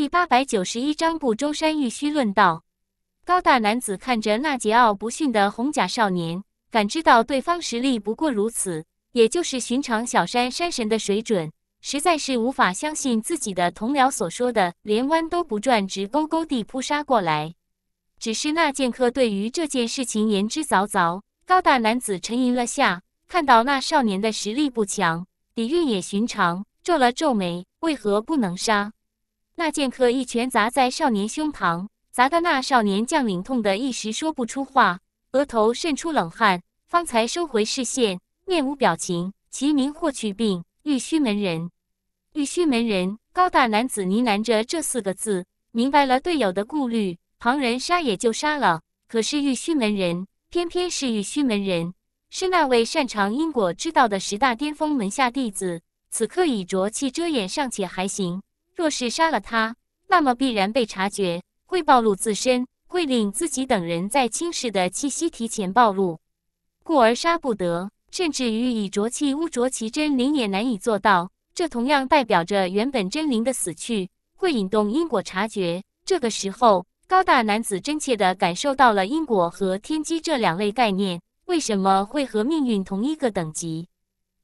第八百九十一章不周山玉虚论道。高大男子看着那桀骜不驯的红甲少年，感知到对方实力不过如此，也就是寻常小山山神的水准，实在是无法相信自己的同僚所说的，连弯都不转，直勾勾地扑杀过来。只是那剑客对于这件事情言之凿凿，高大男子沉吟了下，看到那少年的实力不强，底蕴也寻常，皱了皱眉，为何不能杀？那剑客一拳砸在少年胸膛，砸得那少年将领痛得一时说不出话，额头渗出冷汗，方才收回视线，面无表情。其名霍去病，玉虚门人。玉虚门人，高大男子呢喃着这四个字，明白了队友的顾虑。旁人杀也就杀了，可是玉虚门人，偏偏是玉虚门人，是那位擅长因果之道的十大巅峰门下弟子。此刻以浊气遮掩，尚且还行。若是杀了他，那么必然被察觉，会暴露自身，会令自己等人在青史的气息提前暴露，故而杀不得。甚至于以浊气污浊其真灵也难以做到。这同样代表着原本真灵的死去，会引动因果察觉。这个时候，高大男子真切的感受到了因果和天机这两类概念为什么会和命运同一个等级？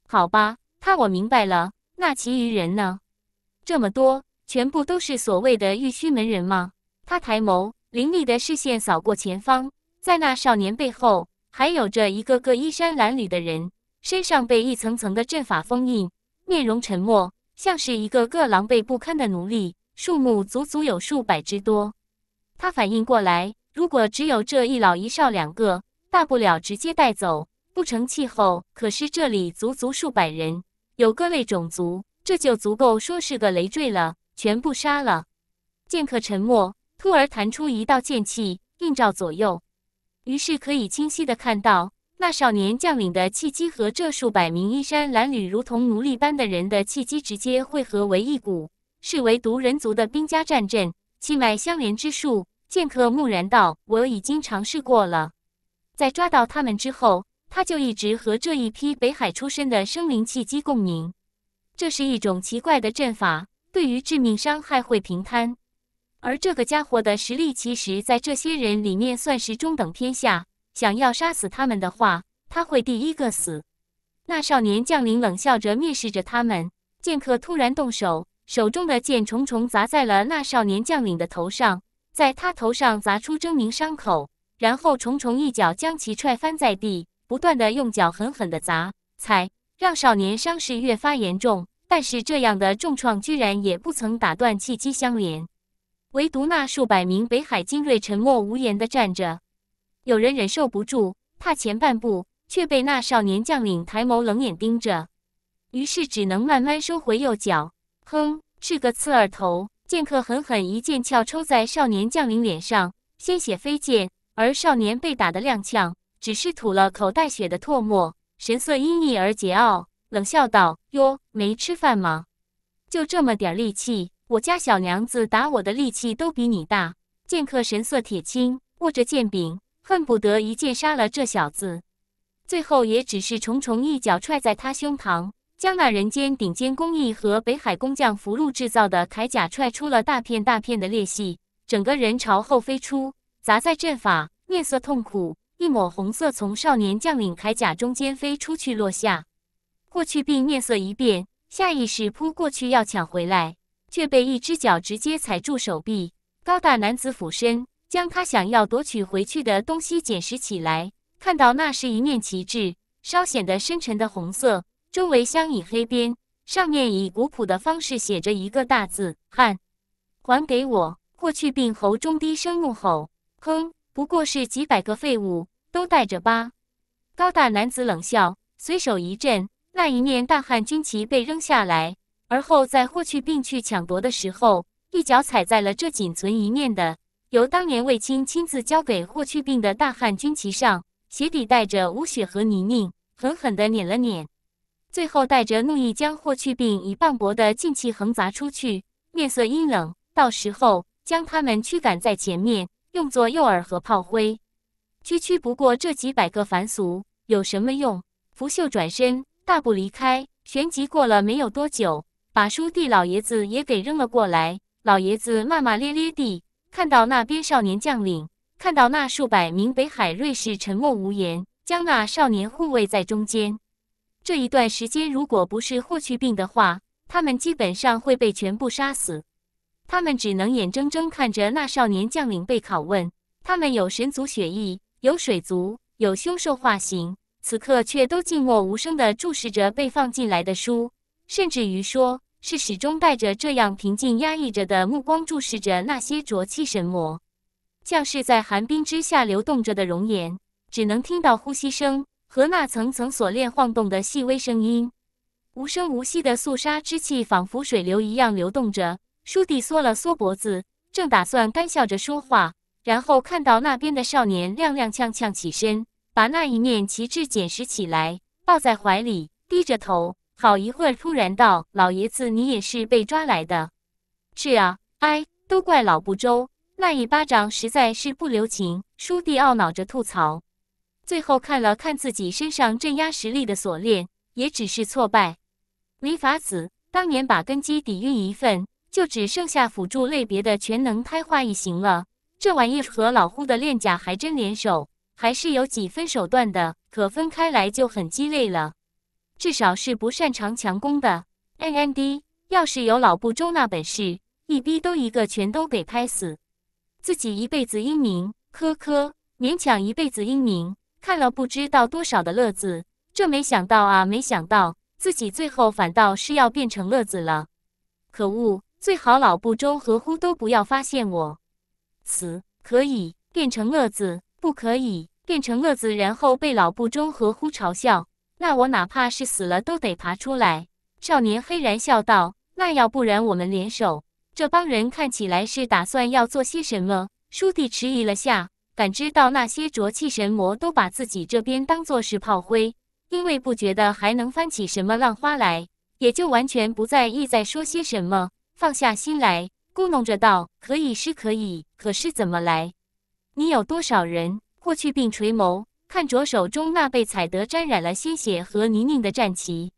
好吧，他我明白了。那其余人呢？这么多。全部都是所谓的玉虚门人吗？他抬眸，凌厉的视线扫过前方，在那少年背后，还有着一个个衣衫褴褛的人，身上被一层层的阵法封印，面容沉默，像是一个个狼狈不堪的奴隶，数目足足有数百之多。他反应过来，如果只有这一老一少两个，大不了直接带走，不成气候。可是这里足足数百人，有各类种族，这就足够说是个累赘了。全部杀了！剑客沉默，突而弹出一道剑气，映照左右，于是可以清晰的看到，那少年将领的气机和这数百名衣衫褴褛、如同奴隶般的人的气机直接汇合为一股，是唯独人族的兵家战阵气脉相连之术。剑客木然道：“我已经尝试过了，在抓到他们之后，他就一直和这一批北海出身的生灵气机共鸣，这是一种奇怪的阵法。”对于致命伤害会平摊，而这个家伙的实力其实，在这些人里面算是中等偏下。想要杀死他们的话，他会第一个死。那少年将领冷笑着蔑视着他们，剑客突然动手，手中的剑重重砸在了那少年将领的头上，在他头上砸出狰狞伤口，然后重重一脚将其踹翻在地，不断的用脚狠狠的砸踩，让少年伤势越发严重。但是这样的重创居然也不曾打断气机相连，唯独那数百名北海精锐沉默无言地站着。有人忍受不住，踏前半步，却被那少年将领抬眸冷眼盯着，于是只能慢慢收回右脚。哼，是个刺耳头！剑客狠狠一剑鞘抽在少年将领脸上，鲜血飞溅，而少年被打得踉跄，只是吐了口带血的唾沫，神色阴翳而桀骜。冷笑道：“哟，没吃饭吗？就这么点力气？我家小娘子打我的力气都比你大。”剑客神色铁青，握着剑柄，恨不得一剑杀了这小子。最后也只是重重一脚踹在他胸膛，将那人间顶尖工艺和北海工匠福禄制造的铠甲踹出了大片大片的裂隙，整个人朝后飞出，砸在阵法，面色痛苦，一抹红色从少年将领铠甲中间飞出去落下。霍去病面色一变，下意识扑过去要抢回来，却被一只脚直接踩住手臂。高大男子俯身将他想要夺取回去的东西捡拾起来，看到那是一面旗帜，稍显得深沉的红色，周围镶以黑边，上面以古朴的方式写着一个大字“汉”。还给我！霍去病喉中低声怒吼：“哼，不过是几百个废物，都带着疤。”高大男子冷笑，随手一震。那一面大汉军旗被扔下来，而后在霍去病去抢夺的时候，一脚踩在了这仅存一面的由当年卫青亲自交给霍去病的大汉军旗上，鞋底带着污血和泥泞，狠狠地碾了碾。最后带着怒意将霍去病以磅礴的劲气横砸出去，面色阴冷。到时候将他们驱赶在前面，用作诱饵和炮灰。区区不过这几百个凡俗有什么用？拂袖转身。大步离开，旋即过了没有多久，把书递老爷子也给扔了过来。老爷子骂骂咧咧地看到那边少年将领，看到那数百名北海瑞士沉默无言，将那少年护卫在中间。这一段时间，如果不是霍去病的话，他们基本上会被全部杀死。他们只能眼睁睁看着那少年将领被拷问。他们有神族血裔，有水族，有凶兽化形。此刻却都静默无声地注视着被放进来的书，甚至于说是始终带着这样平静压抑着的目光注视着那些浊气神魔，像是在寒冰之下流动着的熔岩。只能听到呼吸声和那层层锁链晃动的细微声音。无声无息的肃杀之气仿佛水流一样流动着。书弟缩了缩脖子，正打算干笑着说话，然后看到那边的少年踉踉跄跄起身。把那一面旗帜捡拾起来，抱在怀里，低着头，好一会儿，突然道：“老爷子，你也是被抓来的？”“是啊，哎，都怪老不周，那一巴掌实在是不留情。”叔弟懊恼着吐槽，最后看了看自己身上镇压实力的锁链，也只是挫败，没法子。当年把根基底蕴一份，就只剩下辅助类别的全能胎化一行了。这玩意和老夫的链甲还真联手。还是有几分手段的，可分开来就很鸡肋了。至少是不擅长强攻的。NND，要是有老不周那本事，一逼都一个全都给拍死，自己一辈子英明，呵呵，勉强一辈子英明，看了不知道多少的乐子。这没想到啊，没想到自己最后反倒是要变成乐子了。可恶，最好老不周和乎都不要发现我。死，可以变成乐子。不可以变成乐子，然后被老不中和乎嘲笑。那我哪怕是死了，都得爬出来。少年黑然笑道：“那要不然我们联手？这帮人看起来是打算要做些什么。”书弟迟疑了下，感知到那些浊气神魔都把自己这边当做是炮灰，因为不觉得还能翻起什么浪花来，也就完全不在意在说些什么，放下心来，咕哝着道：“可以是可以，可是怎么来？”你有多少人？霍去病垂眸看着手中那被踩得沾染了鲜血和泥泞的战旗。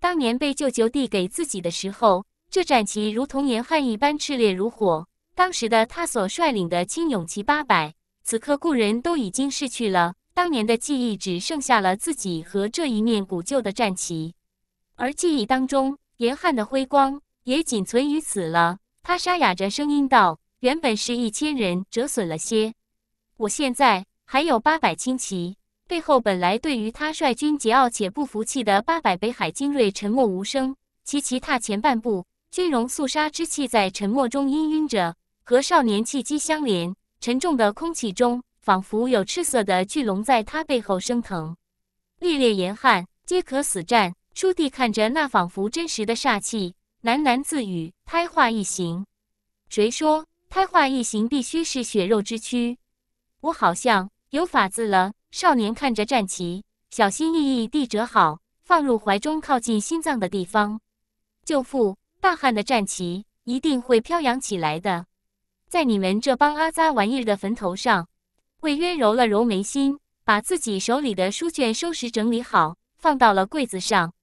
当年被舅舅递给自己的时候，这战旗如同严寒一般炽烈如火。当时的他所率领的青勇骑八百，此刻故人都已经逝去了。当年的记忆只剩下了自己和这一面古旧的战旗，而记忆当中严寒的辉光也仅存于此了。他沙哑着声音道：“原本是一千人，折损了些。”我现在还有八百轻骑，背后本来对于他率军桀骜且不服气的八百北海精锐沉默无声，齐齐踏前半步，军容肃杀之气在沉默中氤氲着，和少年气机相连，沉重的空气中仿佛有赤色的巨龙在他背后升腾，烈烈炎汗皆可死战。舒地看着那仿佛真实的煞气，喃喃自语：“胎化异形，谁说胎化异形必须是血肉之躯？”我好像有法子了。少年看着战旗，小心翼翼地折好，放入怀中，靠近心脏的地方。舅父，大汉的战旗一定会飘扬起来的。在你们这帮阿扎玩意的坟头上。魏渊揉了揉眉心，把自己手里的书卷收拾整理好，放到了柜子上，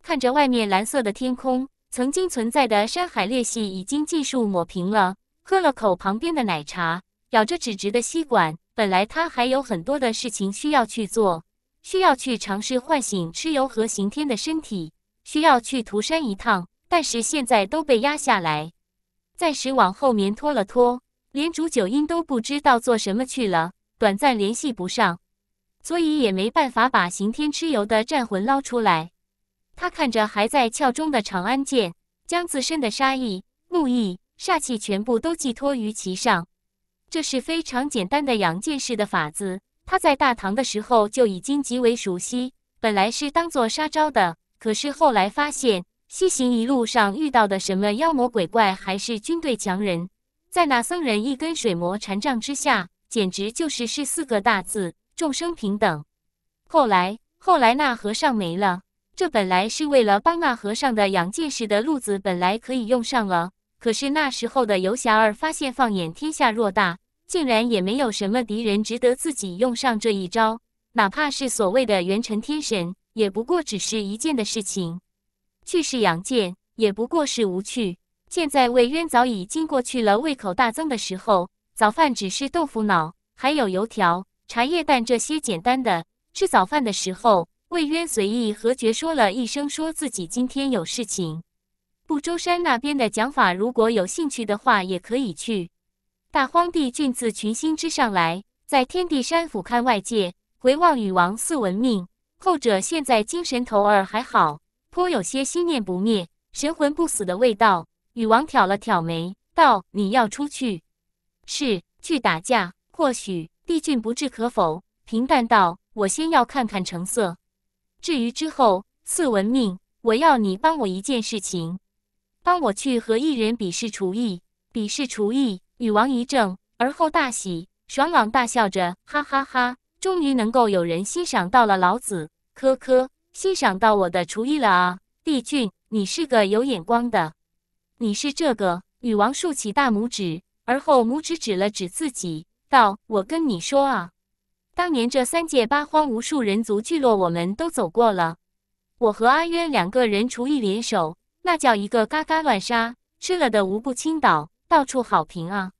看着外面蓝色的天空。曾经存在的山海裂隙已经尽数抹平了。喝了口旁边的奶茶，咬着纸质的吸管。本来他还有很多的事情需要去做，需要去尝试唤醒蚩尤和刑天的身体，需要去涂山一趟，但是现在都被压下来，暂时往后面拖了拖，连竹九阴都不知道做什么去了，短暂联系不上，所以也没办法把刑天、蚩尤的战魂捞出来。他看着还在鞘中的长安剑，将自身的杀意、怒意、煞气全部都寄托于其上。这是非常简单的养剑士的法子，他在大唐的时候就已经极为熟悉。本来是当做杀招的，可是后来发现西行一路上遇到的什么妖魔鬼怪还是军队强人，在那僧人一根水魔禅杖之下，简直就是是四个大字：众生平等。后来，后来那和尚没了，这本来是为了帮那和尚的养剑士的路子，本来可以用上了。可是那时候的游侠儿发现，放眼天下偌大，竟然也没有什么敌人值得自己用上这一招。哪怕是所谓的元辰天神，也不过只是一件的事情。去是阳剑，也不过是无趣。现在魏渊早已经过去了胃口大增的时候，早饭只是豆腐脑，还有油条、茶叶蛋这些简单的。吃早饭的时候，魏渊随意和绝说了一声，说自己今天有事情。不周山那边的讲法，如果有兴趣的话，也可以去。大荒帝俊自群星之上来，在天地山俯瞰外界，回望禹王四文命。后者现在精神头儿还好，颇有些心念不灭、神魂不死的味道。禹王挑了挑眉，道：“你要出去？是去打架？或许？”帝俊不置可否，平淡道：“我先要看看成色。至于之后，四文命，我要你帮我一件事情。”帮我去和一人比试厨艺，比试厨艺。禹王一怔，而后大喜，爽朗大笑着：“哈哈哈！终于能够有人欣赏到了老子，科科，欣赏到我的厨艺了啊！帝俊，你是个有眼光的。”你是这个禹王竖起大拇指，而后拇指指了指自己，道：“我跟你说啊，当年这三界八荒无数人族聚落，我们都走过了。我和阿渊两个人厨艺联手。”那叫一个嘎嘎乱杀，吃了的无不倾倒，到处好评啊！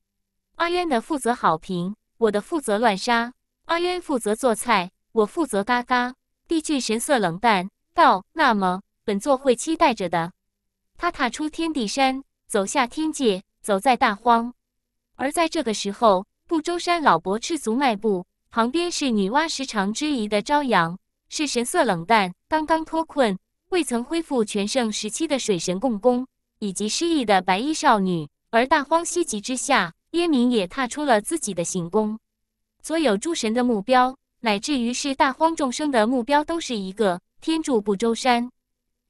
阿渊的负责好评，我的负责乱杀，阿渊负责做菜，我负责嘎嘎。帝俊神色冷淡道：“那么，本座会期待着的。”他踏出天地山，走下天界，走在大荒。而在这个时候，不周山老伯赤足迈步，旁边是女娲时常之仪的朝阳，是神色冷淡，刚刚脱困。未曾恢复全盛时期的水神共工，以及失忆的白衣少女，而大荒西极之下，耶明也踏出了自己的行宫。所有诸神的目标，乃至于是大荒众生的目标，都是一个天柱不周山。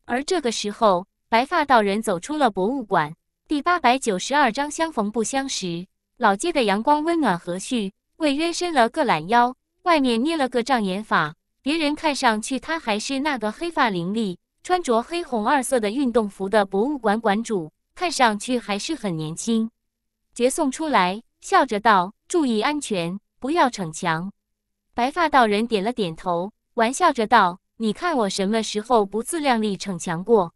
而这个时候，白发道人走出了博物馆。第八百九十二章相逢不相识。老街的阳光温暖和煦，魏渊伸了个懒腰，外面捏了个障眼法，别人看上去他还是那个黑发凌厉。穿着黑红二色的运动服的博物馆馆主看上去还是很年轻，绝送出来笑着道：“注意安全，不要逞强。”白发道人点了点头，玩笑着道：“你看我什么时候不自量力逞强过？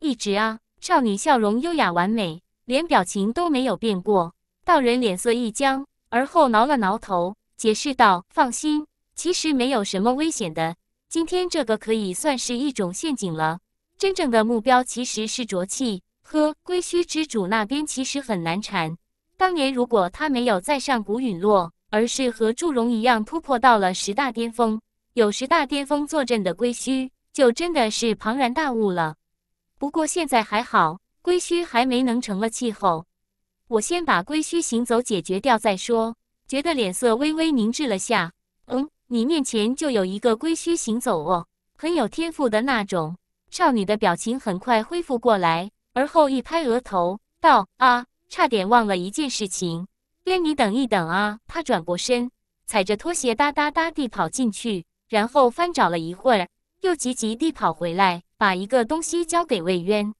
一直啊。”少女笑容优雅完美，连表情都没有变过。道人脸色一僵，而后挠了挠头，解释道：“放心，其实没有什么危险的。”今天这个可以算是一种陷阱了。真正的目标其实是浊气。呵，龟墟之主那边其实很难缠。当年如果他没有再上古陨落，而是和祝融一样突破到了十大巅峰，有十大巅峰坐镇的龟墟，就真的是庞然大物了。不过现在还好，龟墟还没能成了气候。我先把龟墟行走解决掉再说。觉得脸色微微凝滞了下，嗯。你面前就有一个龟须行走哦，很有天赋的那种。少女的表情很快恢复过来，而后一拍额头，道：“啊，差点忘了一件事情，渊，你等一等啊！”她转过身，踩着拖鞋哒哒哒地跑进去，然后翻找了一会儿，又急急地跑回来，把一个东西交给魏渊：“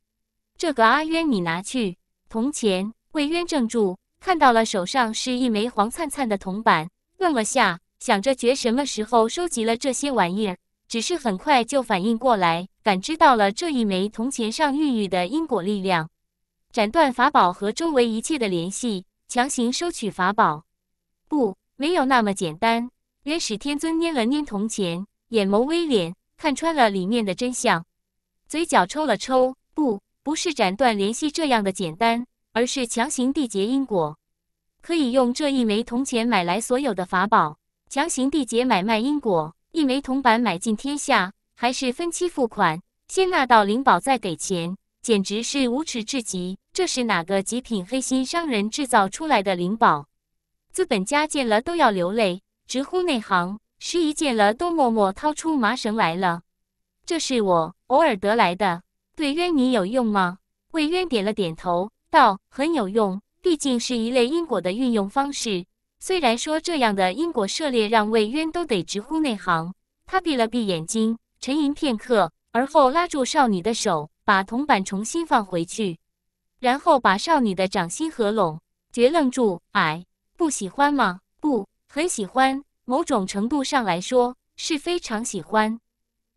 这个阿渊，你拿去，铜钱。”魏渊怔住，看到了手上是一枚黄灿灿的铜板，愣了下。想着觉什么时候收集了这些玩意儿，只是很快就反应过来，感知到了这一枚铜钱上孕育的因果力量，斩断法宝和周围一切的联系，强行收取法宝。不，没有那么简单。元始天尊捏了捏铜钱，眼眸微敛，看穿了里面的真相，嘴角抽了抽。不，不是斩断联系这样的简单，而是强行缔结因果。可以用这一枚铜钱买来所有的法宝。强行缔结买卖因果，一枚铜板买尽天下，还是分期付款，先纳到灵宝再给钱，简直是无耻至极！这是哪个极品黑心商人制造出来的灵宝？资本家见了都要流泪，直呼内行。十一见了都默默掏出麻绳来了。这是我偶尔得来的，对渊你有用吗？魏渊点了点头，道：“很有用，毕竟是一类因果的运用方式。”虽然说这样的因果涉猎让魏渊都得直呼内行，他闭了闭眼睛，沉吟片刻，而后拉住少女的手，把铜板重新放回去，然后把少女的掌心合拢，绝愣住，哎，不喜欢吗？不，很喜欢，某种程度上来说是非常喜欢。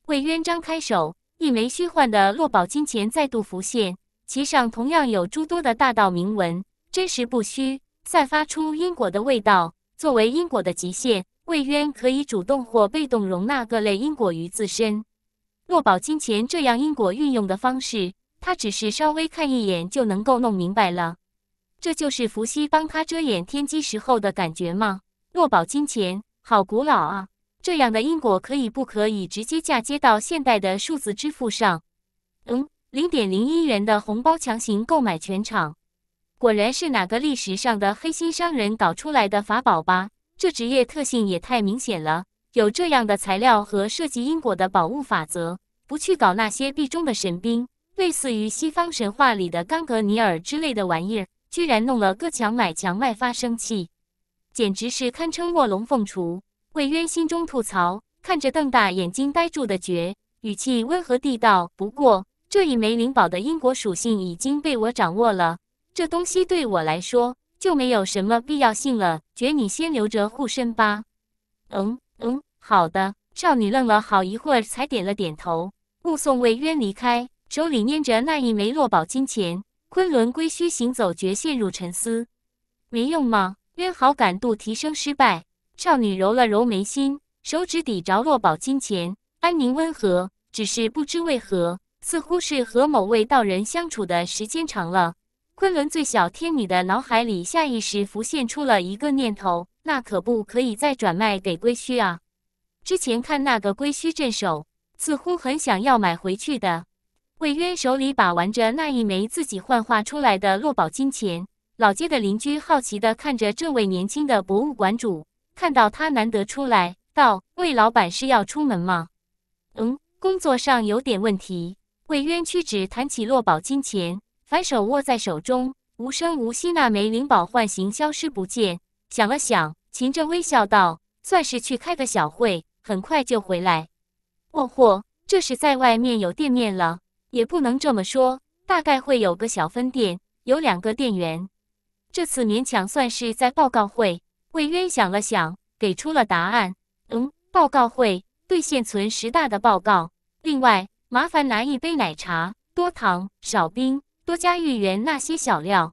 魏渊张开手，一枚虚幻的落宝金钱再度浮现，其上同样有诸多的大道铭文，真实不虚。散发出因果的味道，作为因果的极限，魏渊可以主动或被动容纳各类因果于自身。诺宝金钱这样因果运用的方式，他只是稍微看一眼就能够弄明白了。这就是伏羲帮他遮掩天机时候的感觉吗？诺宝金钱，好古老啊！这样的因果可以不可以直接嫁接到现代的数字支付上？嗯，零点零一元的红包强行购买全场。果然是哪个历史上的黑心商人搞出来的法宝吧？这职业特性也太明显了！有这样的材料和涉及因果的宝物法则，不去搞那些壁中的神兵，类似于西方神话里的冈格尼尔之类的玩意儿，居然弄了个强买强卖发生器，简直是堪称卧龙凤雏！魏渊心中吐槽，看着瞪大眼睛呆住的绝，语气温和地道：“不过这一枚灵宝的因果属性已经被我掌握了。”这东西对我来说就没有什么必要性了，觉你先留着护身吧。嗯嗯，好的。少女愣了好一会儿，才点了点头，目送魏渊离开，手里捏着那一枚落宝金钱。昆仑归墟行走绝陷入沉思，没用吗？渊好感度提升失败。少女揉了揉眉心，手指抵着落宝金钱，安宁温和，只是不知为何，似乎是和某位道人相处的时间长了。昆仑最小天女的脑海里下意识浮现出了一个念头：那可不可以再转卖给归墟啊？之前看那个归墟镇守似乎很想要买回去的。魏渊手里把玩着那一枚自己幻化出来的落宝金钱，老街的邻居好奇地看着这位年轻的博物馆主，看到他难得出来，道：“魏老板是要出门吗？”“嗯，工作上有点问题。”魏渊屈指谈起落宝金钱。反手握在手中，无声无息，那枚灵宝幻形消失不见。想了想，秦正微笑道：“算是去开个小会，很快就回来。”哦豁，这是在外面有店面了，也不能这么说，大概会有个小分店，有两个店员。这次勉强算是在报告会。魏渊想了想，给出了答案：“嗯，报告会，对现存十大的报告。另外，麻烦拿一杯奶茶，多糖少冰。”多加芋圆那些小料，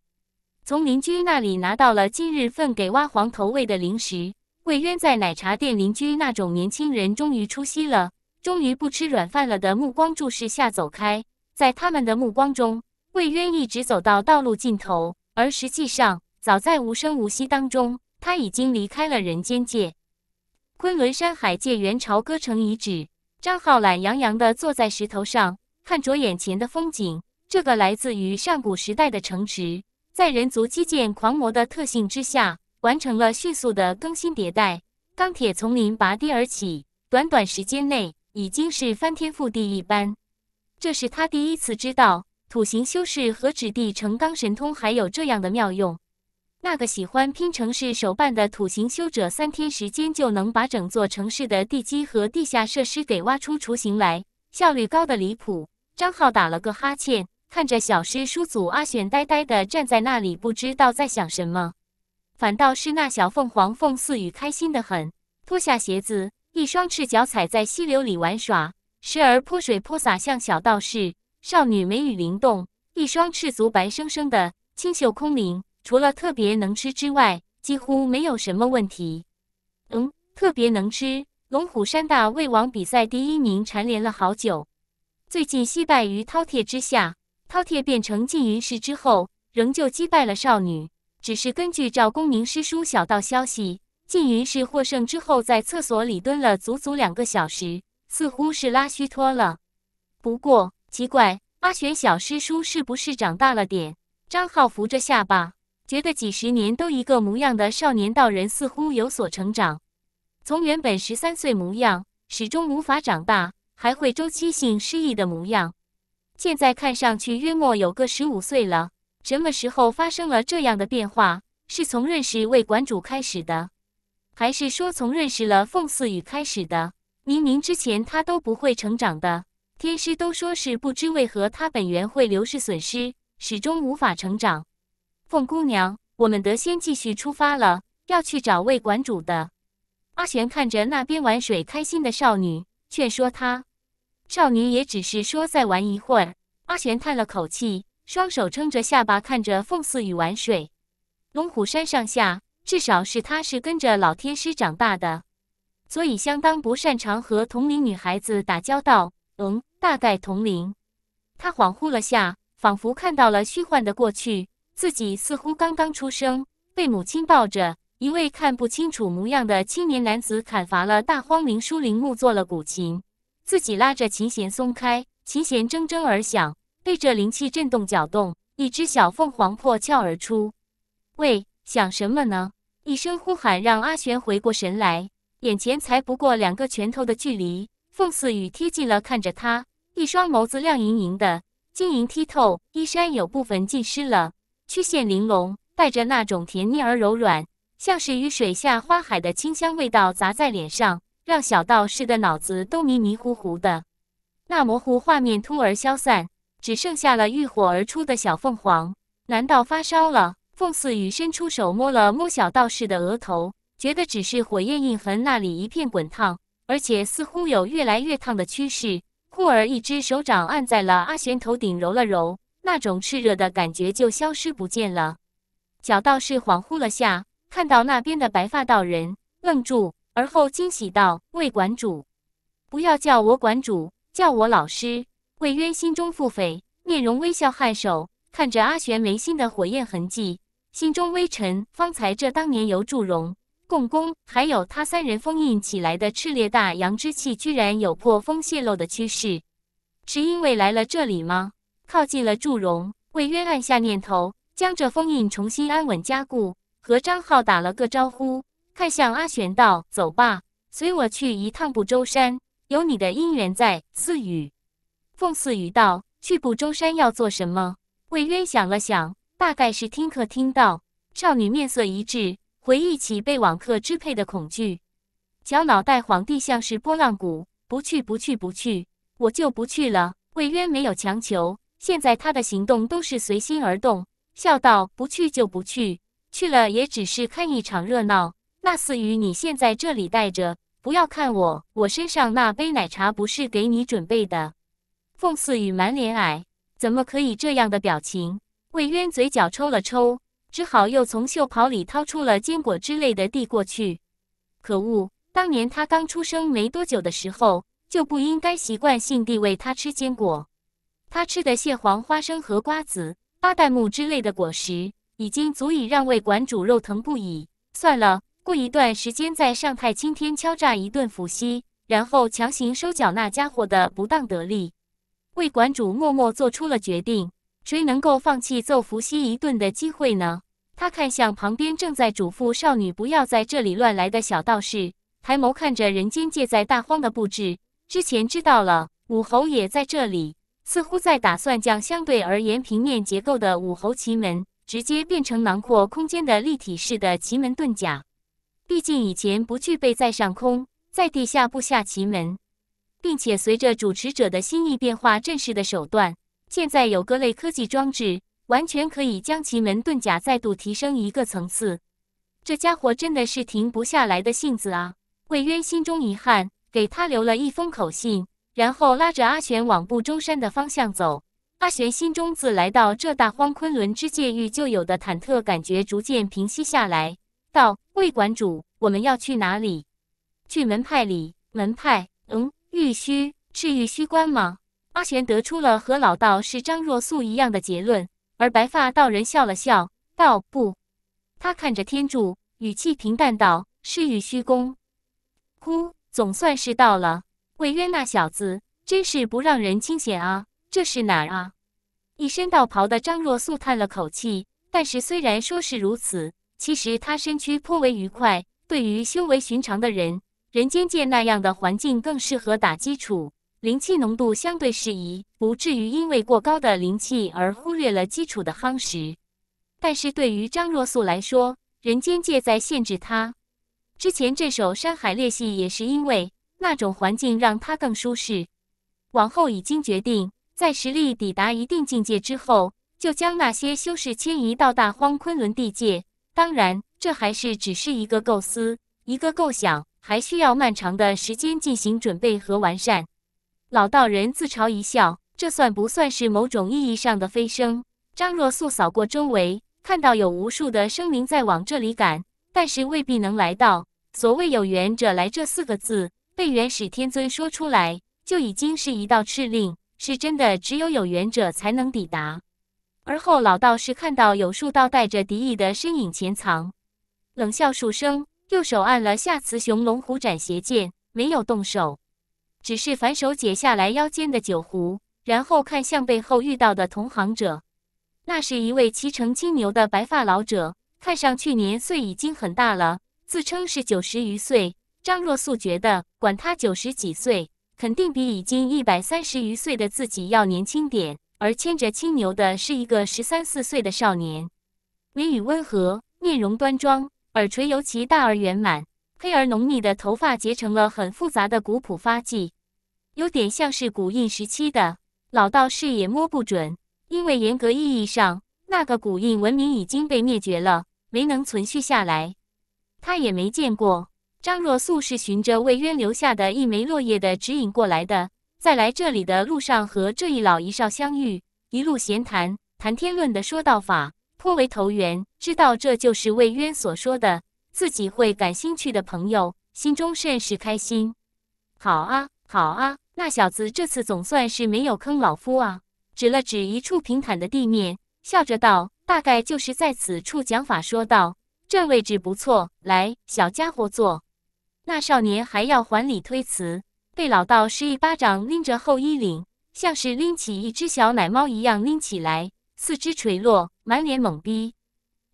从邻居那里拿到了今日份给挖黄投喂的零食。魏渊在奶茶店邻居那种年轻人终于出息了，终于不吃软饭了的目光注视下走开。在他们的目光中，魏渊一直走到道路尽头，而实际上，早在无声无息当中，他已经离开了人间界。昆仑山海界元朝歌城遗址，张浩懒洋洋的坐在石头上，看着眼前的风景。这个来自于上古时代的城池，在人族基建狂魔的特性之下，完成了迅速的更新迭代。钢铁丛林拔地而起，短短时间内已经是翻天覆地一般。这是他第一次知道土行修士和指地成钢神通还有这样的妙用。那个喜欢拼城市手办的土行修者，三天时间就能把整座城市的地基和地下设施给挖出雏形来，效率高的离谱。张浩打了个哈欠。看着小师叔祖阿玄呆呆的站在那里，不知道在想什么，反倒是那小凤凰凤四羽开心的很，脱下鞋子，一双赤脚踩在溪流里玩耍，时而泼水泼洒向小道士。少女眉宇灵动，一双赤足白生生的，清秀空灵。除了特别能吃之外，几乎没有什么问题。嗯，特别能吃，龙虎山大胃王比赛第一名，蝉联了好久，最近惜败于饕餮之下。饕餮变成缙云氏之后，仍旧击败了少女。只是根据赵公明师叔小道消息，缙云氏获胜之后，在厕所里蹲了足足两个小时，似乎是拉虚脱了。不过奇怪，阿玄小师叔是不是长大了点？张浩扶着下巴，觉得几十年都一个模样的少年道人似乎有所成长，从原本十三岁模样，始终无法长大，还会周期性失忆的模样。现在看上去约莫有个十五岁了，什么时候发生了这样的变化？是从认识魏馆主开始的，还是说从认识了凤四雨开始的？明明之前他都不会成长的，天师都说是不知为何他本源会流逝损失，始终无法成长。凤姑娘，我们得先继续出发了，要去找魏馆主的。阿玄看着那边玩水开心的少女，劝说她。少女也只是说再玩一会儿。阿玄叹了口气，双手撑着下巴，看着凤四雨玩水。龙虎山上下，至少是他是跟着老天师长大的，所以相当不擅长和同龄女孩子打交道。嗯，大概同龄。他恍惚了下，仿佛看到了虚幻的过去，自己似乎刚刚出生，被母亲抱着，一位看不清楚模样的青年男子砍伐了大荒林疏林木，做了古琴。自己拉着琴弦松开，琴弦铮铮而响，被这灵气震动搅动，一只小凤凰破壳而出。喂，想什么呢？一声呼喊让阿玄回过神来，眼前才不过两个拳头的距离。凤四羽贴近了，看着他，一双眸子亮盈盈的，晶莹剔透，衣衫有部分浸湿了，曲线玲珑，带着那种甜腻而柔软，像是雨水下花海的清香味道砸在脸上。让小道士的脑子都迷迷糊糊的，那模糊画面突而消散，只剩下了浴火而出的小凤凰。难道发烧了？凤四雨伸出手摸了摸小道士的额头，觉得只是火焰印痕那里一片滚烫，而且似乎有越来越烫的趋势。忽而一只手掌按在了阿玄头顶，揉了揉，那种炽热的感觉就消失不见了。小道士恍惚了下，看到那边的白发道人，愣住。而后惊喜道：“魏馆主，不要叫我馆主，叫我老师。”魏渊心中腹诽，面容微笑颔首，看着阿玄眉心的火焰痕迹，心中微沉。方才这当年由祝融、共工还有他三人封印起来的炽烈大阳之气，居然有破风泄露的趋势，是因为来了这里吗？靠近了祝融，魏渊按下念头，将这封印重新安稳加固，和张浩打了个招呼。看向阿玄道：“走吧，随我去一趟不周山。有你的姻缘在。”四雨，凤四雨道：“去不周山要做什么？”魏渊想了想，大概是听课听到。少女面色一滞，回忆起被网课支配的恐惧，小脑袋晃帝像是拨浪鼓：“不去，不去，不去，我就不去了。”魏渊没有强求，现在他的行动都是随心而动，笑道：“不去就不去，去了也只是看一场热闹。”那似于你现在这里带着，不要看我，我身上那杯奶茶不是给你准备的。凤似雨满脸矮，怎么可以这样的表情？魏渊嘴角抽了抽，只好又从袖袍里掏出了坚果之类的递过去。可恶，当年他刚出生没多久的时候，就不应该习惯性地喂他吃坚果。他吃的蟹黄、花生和瓜子、巴旦木之类的果实，已经足以让魏馆主肉疼不已。算了。过一段时间在上太清天敲诈一顿伏羲，然后强行收缴那家伙的不当得利。魏馆主默默做出了决定，谁能够放弃揍伏羲一顿的机会呢？他看向旁边正在嘱咐少女不要在这里乱来的小道士，抬眸看着人间界在大荒的布置。之前知道了武侯也在这里，似乎在打算将相对而言平面结构的武侯奇门直接变成囊括空间的立体式的奇门遁甲。毕竟以前不具备在上空、在地下布下奇门，并且随着主持者的心意变化阵势的手段。现在有各类科技装置，完全可以将奇门遁甲再度提升一个层次。这家伙真的是停不下来的性子啊！魏渊心中遗憾，给他留了一封口信，然后拉着阿玄往不周山的方向走。阿玄心中自来到这大荒昆仑之界域，就有的忐忑感觉逐渐平息下来。道魏馆主，我们要去哪里？去门派里？门派？嗯，玉虚是玉虚观吗？阿玄得出了和老道是张若素一样的结论，而白发道人笑了笑，道：“不。”他看着天柱，语气平淡道：“是玉虚宫。”呼，总算是到了。魏渊那小子真是不让人清闲啊！这是哪儿啊？一身道袍的张若素叹了口气，但是虽然说是如此。其实他身躯颇为愉快，对于修为寻常的人，人间界那样的环境更适合打基础，灵气浓度相对适宜，不至于因为过高的灵气而忽略了基础的夯实。但是对于张若素来说，人间界在限制他。之前这首山海列系也是因为那种环境让他更舒适。往后已经决定，在实力抵达一定境界之后，就将那些修士迁移到大荒昆仑地界。当然，这还是只是一个构思，一个构想，还需要漫长的时间进行准备和完善。老道人自嘲一笑，这算不算是某种意义上的飞升？张若素扫过周围，看到有无数的生灵在往这里赶，但是未必能来到。所谓“有缘者来”这四个字，被元始天尊说出来，就已经是一道敕令，是真的，只有有缘者才能抵达。而后，老道士看到有数道带着敌意的身影潜藏，冷笑数声，右手按了下雌雄龙虎斩邪剑，没有动手，只是反手解下来腰间的酒壶，然后看向背后遇到的同行者。那是一位骑乘青牛的白发老者，看上去年岁已经很大了，自称是九十余岁。张若素觉得，管他九十几岁，肯定比已经一百三十余岁的自己要年轻点。而牵着青牛的是一个十三四岁的少年，眉宇温和，面容端庄，耳垂尤其大而圆满，黑而浓密的头发结成了很复杂的古朴发髻，有点像是古印时期的。老道士也摸不准，因为严格意义上，那个古印文明已经被灭绝了，没能存续下来。他也没见过。张若素是循着魏渊留下的一枚落叶的指引过来的。在来这里的路上和这一老一少相遇，一路闲谈，谈天论地，说道法颇为投缘，知道这就是魏渊所说的自己会感兴趣的朋友，心中甚是开心。好啊，好啊，那小子这次总算是没有坑老夫啊！指了指一处平坦的地面，笑着道：“大概就是在此处讲法。”说道：“这位置不错，来，小家伙坐。”那少年还要还礼推辞。被老道士一巴掌拎着后衣领，像是拎起一只小奶猫一样拎起来，四肢垂落，满脸懵逼，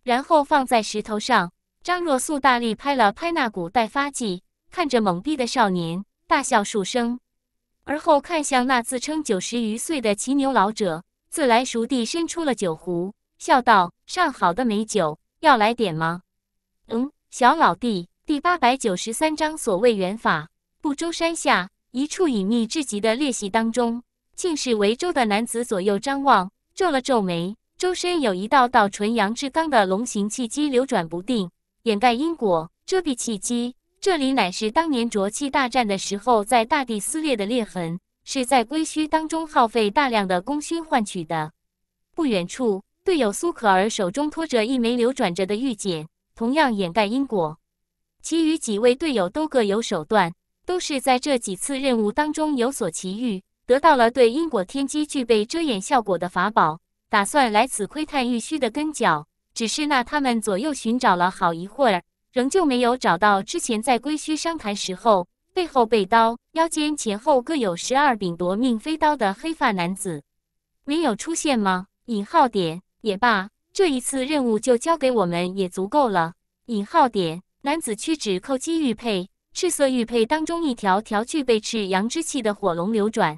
然后放在石头上。张若素大力拍了拍那股待发剂，看着懵逼的少年，大笑数声，而后看向那自称九十余岁的骑牛老者，自来熟地伸出了酒壶，笑道：“上好的美酒，要来点吗？”“嗯，小老弟。”第八百九十三章所谓缘法，不周山下。一处隐秘至极的裂隙当中，竟是为周的男子左右张望，皱了皱眉。周身有一道道纯阳至刚的龙形气机流转不定，掩盖因果，遮蔽气机。这里乃是当年浊气大战的时候，在大地撕裂的裂痕，是在归墟当中耗费大量的功勋换取的。不远处，队友苏可儿手中托着一枚流转着的玉简，同样掩盖因果。其余几位队友都各有手段。都是在这几次任务当中有所奇遇，得到了对因果天机具备遮掩效果的法宝，打算来此窥探玉虚的根脚。只是那他们左右寻找了好一会儿，仍旧没有找到之前在归墟商谈时候背后被刀、腰间前后各有十二柄夺命飞刀的黑发男子，没有出现吗？引号点也罢，这一次任务就交给我们也足够了。引号点男子屈指扣击玉佩。赤色玉佩当中，一条条具备赤阳之气的火龙流转。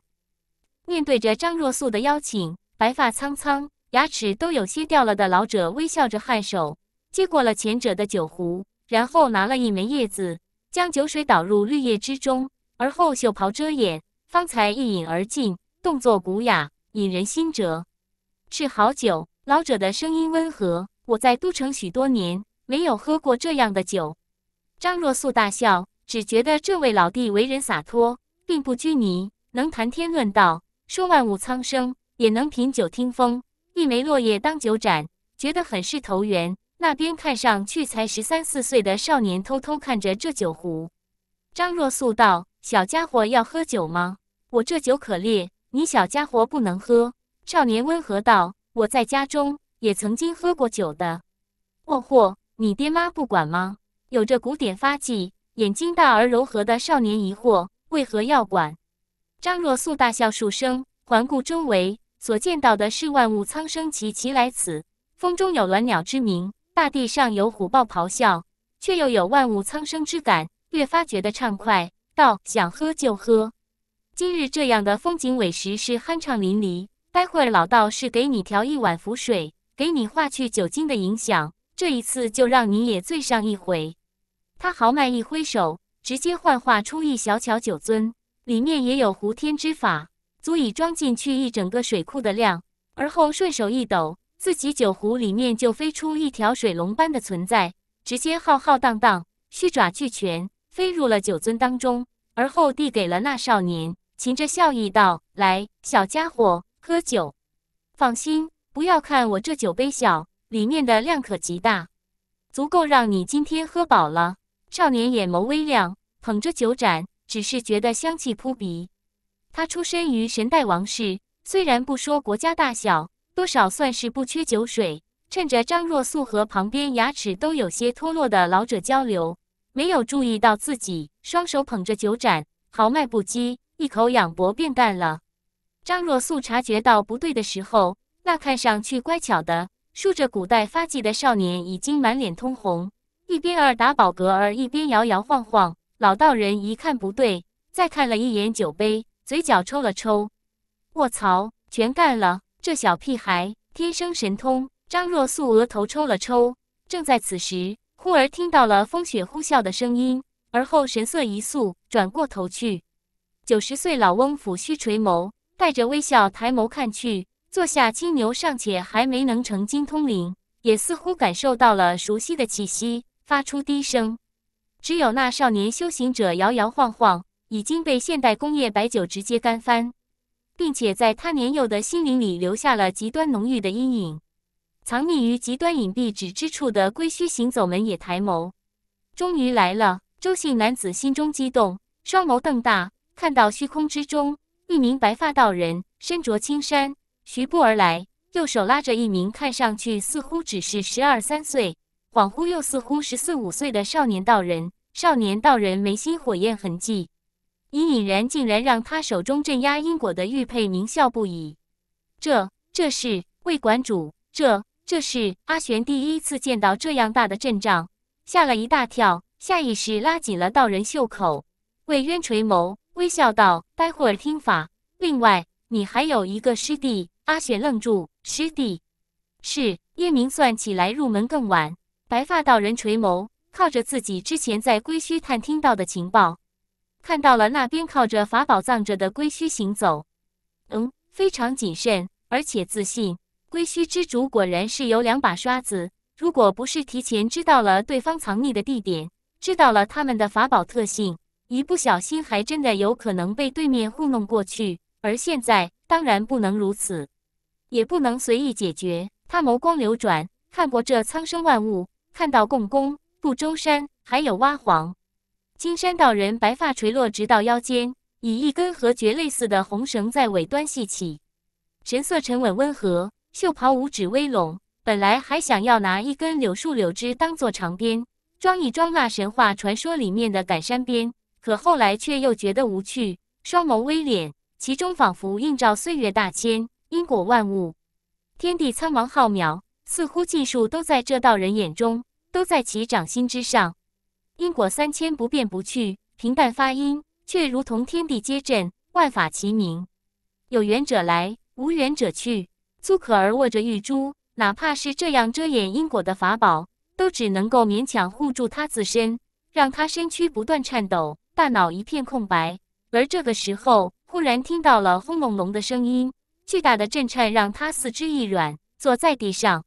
面对着张若素的邀请，白发苍苍、牙齿都有些掉了的老者微笑着颔首，接过了前者的酒壶，然后拿了一枚叶子，将酒水倒入绿叶之中，而后袖袍遮掩，方才一饮而尽，动作古雅，引人心折。是好酒。老者的声音温和：“我在都城许多年，没有喝过这样的酒。”张若素大笑。只觉得这位老弟为人洒脱，并不拘泥，能谈天论道，说万物苍生，也能品酒听风，一枚落叶当酒盏，觉得很是投缘。那边看上去才十三四岁的少年偷偷看着这酒壶，张若素道：“小家伙要喝酒吗？我这酒可烈，你小家伙不能喝。”少年温和道：“我在家中也曾经喝过酒的。”“哦豁，你爹妈不管吗？有着古典发迹。”眼睛大而柔和的少年疑惑：“为何要管？”张若素大笑数声，环顾周围，所见到的是万物苍生齐齐来此。风中有鸾鸟之鸣，大地上有虎豹咆哮，却又有万物苍生之感，越发觉得畅快。道：“想喝就喝，今日这样的风景委实是酣畅淋漓。待会老道士给你调一碗浮水，给你化去酒精的影响，这一次就让你也醉上一回。”他豪迈一挥手，直接幻化出一小巧酒樽，里面也有壶天之法，足以装进去一整个水库的量。而后顺手一抖，自己酒壶里面就飞出一条水龙般的存在，直接浩浩荡荡，须爪俱全，飞入了酒樽当中。而后递给了那少年，噙着笑意道：“来，小家伙，喝酒。放心，不要看我这酒杯小，里面的量可极大，足够让你今天喝饱了。”少年眼眸微亮，捧着酒盏，只是觉得香气扑鼻。他出身于神代王室，虽然不说国家大小，多少算是不缺酒水。趁着张若素和旁边牙齿都有些脱落的老者交流，没有注意到自己双手捧着酒盏，豪迈不羁，一口仰脖便干了。张若素察觉到不对的时候，那看上去乖巧的梳着古代发髻的少年已经满脸通红。一边儿打饱嗝儿，一边摇摇晃晃。老道人一看不对，再看了一眼酒杯，嘴角抽了抽。卧槽，全干了！这小屁孩天生神通。张若素额头抽了抽。正在此时，忽而听到了风雪呼啸的声音，而后神色一肃，转过头去。九十岁老翁抚须垂眸，带着微笑抬眸看去。坐下金牛尚且还没能成精通灵，也似乎感受到了熟悉的气息。发出低声，只有那少年修行者摇摇晃晃，已经被现代工业白酒直接干翻，并且在他年幼的心灵里留下了极端浓郁的阴影。藏匿于极端隐蔽之之处的龟墟行走门也抬眸，终于来了。周姓男子心中激动，双眸瞪大，看到虚空之中一名白发道人身着青衫徐步而来，右手拉着一名看上去似乎只是十二三岁。恍惚又似乎十四五岁的少年道人，少年道人眉心火焰痕迹，隐隐然竟然让他手中镇压因果的玉佩狞笑不已。这，这是魏馆主，这，这是阿玄第一次见到这样大的阵仗，吓了一大跳，下意识拉紧了道人袖口。魏渊垂眸微笑道：“待会儿听法，另外你还有一个师弟。”阿玄愣住，师弟是叶明，算起来入门更晚。白发道人垂眸，靠着自己之前在龟墟探听到的情报，看到了那边靠着法宝藏着的龟墟行走。嗯，非常谨慎，而且自信。龟墟之主果然是有两把刷子。如果不是提前知道了对方藏匿的地点，知道了他们的法宝特性，一不小心还真的有可能被对面糊弄过去。而现在，当然不能如此，也不能随意解决。他眸光流转，看过这苍生万物。看到共工、不周山，还有娲皇、金山道人，白发垂落直到腰间，以一根和蕨类似的红绳在尾端系起，神色沉稳温和，袖袍五指微拢。本来还想要拿一根柳树柳枝当做长鞭，装一装那神话传说里面的赶山鞭，可后来却又觉得无趣，双眸微敛，其中仿佛映照岁月大千、因果万物、天地苍茫浩渺。似乎技术都在这道人眼中，都在其掌心之上。因果三千不变不去，平淡发音却如同天地皆震，万法齐鸣。有缘者来，无缘者去。苏可儿握着玉珠，哪怕是这样遮掩因果的法宝，都只能够勉强护住他自身，让他身躯不断颤抖，大脑一片空白。而这个时候，忽然听到了轰隆隆的声音，巨大的震颤让他四肢一软，坐在地上。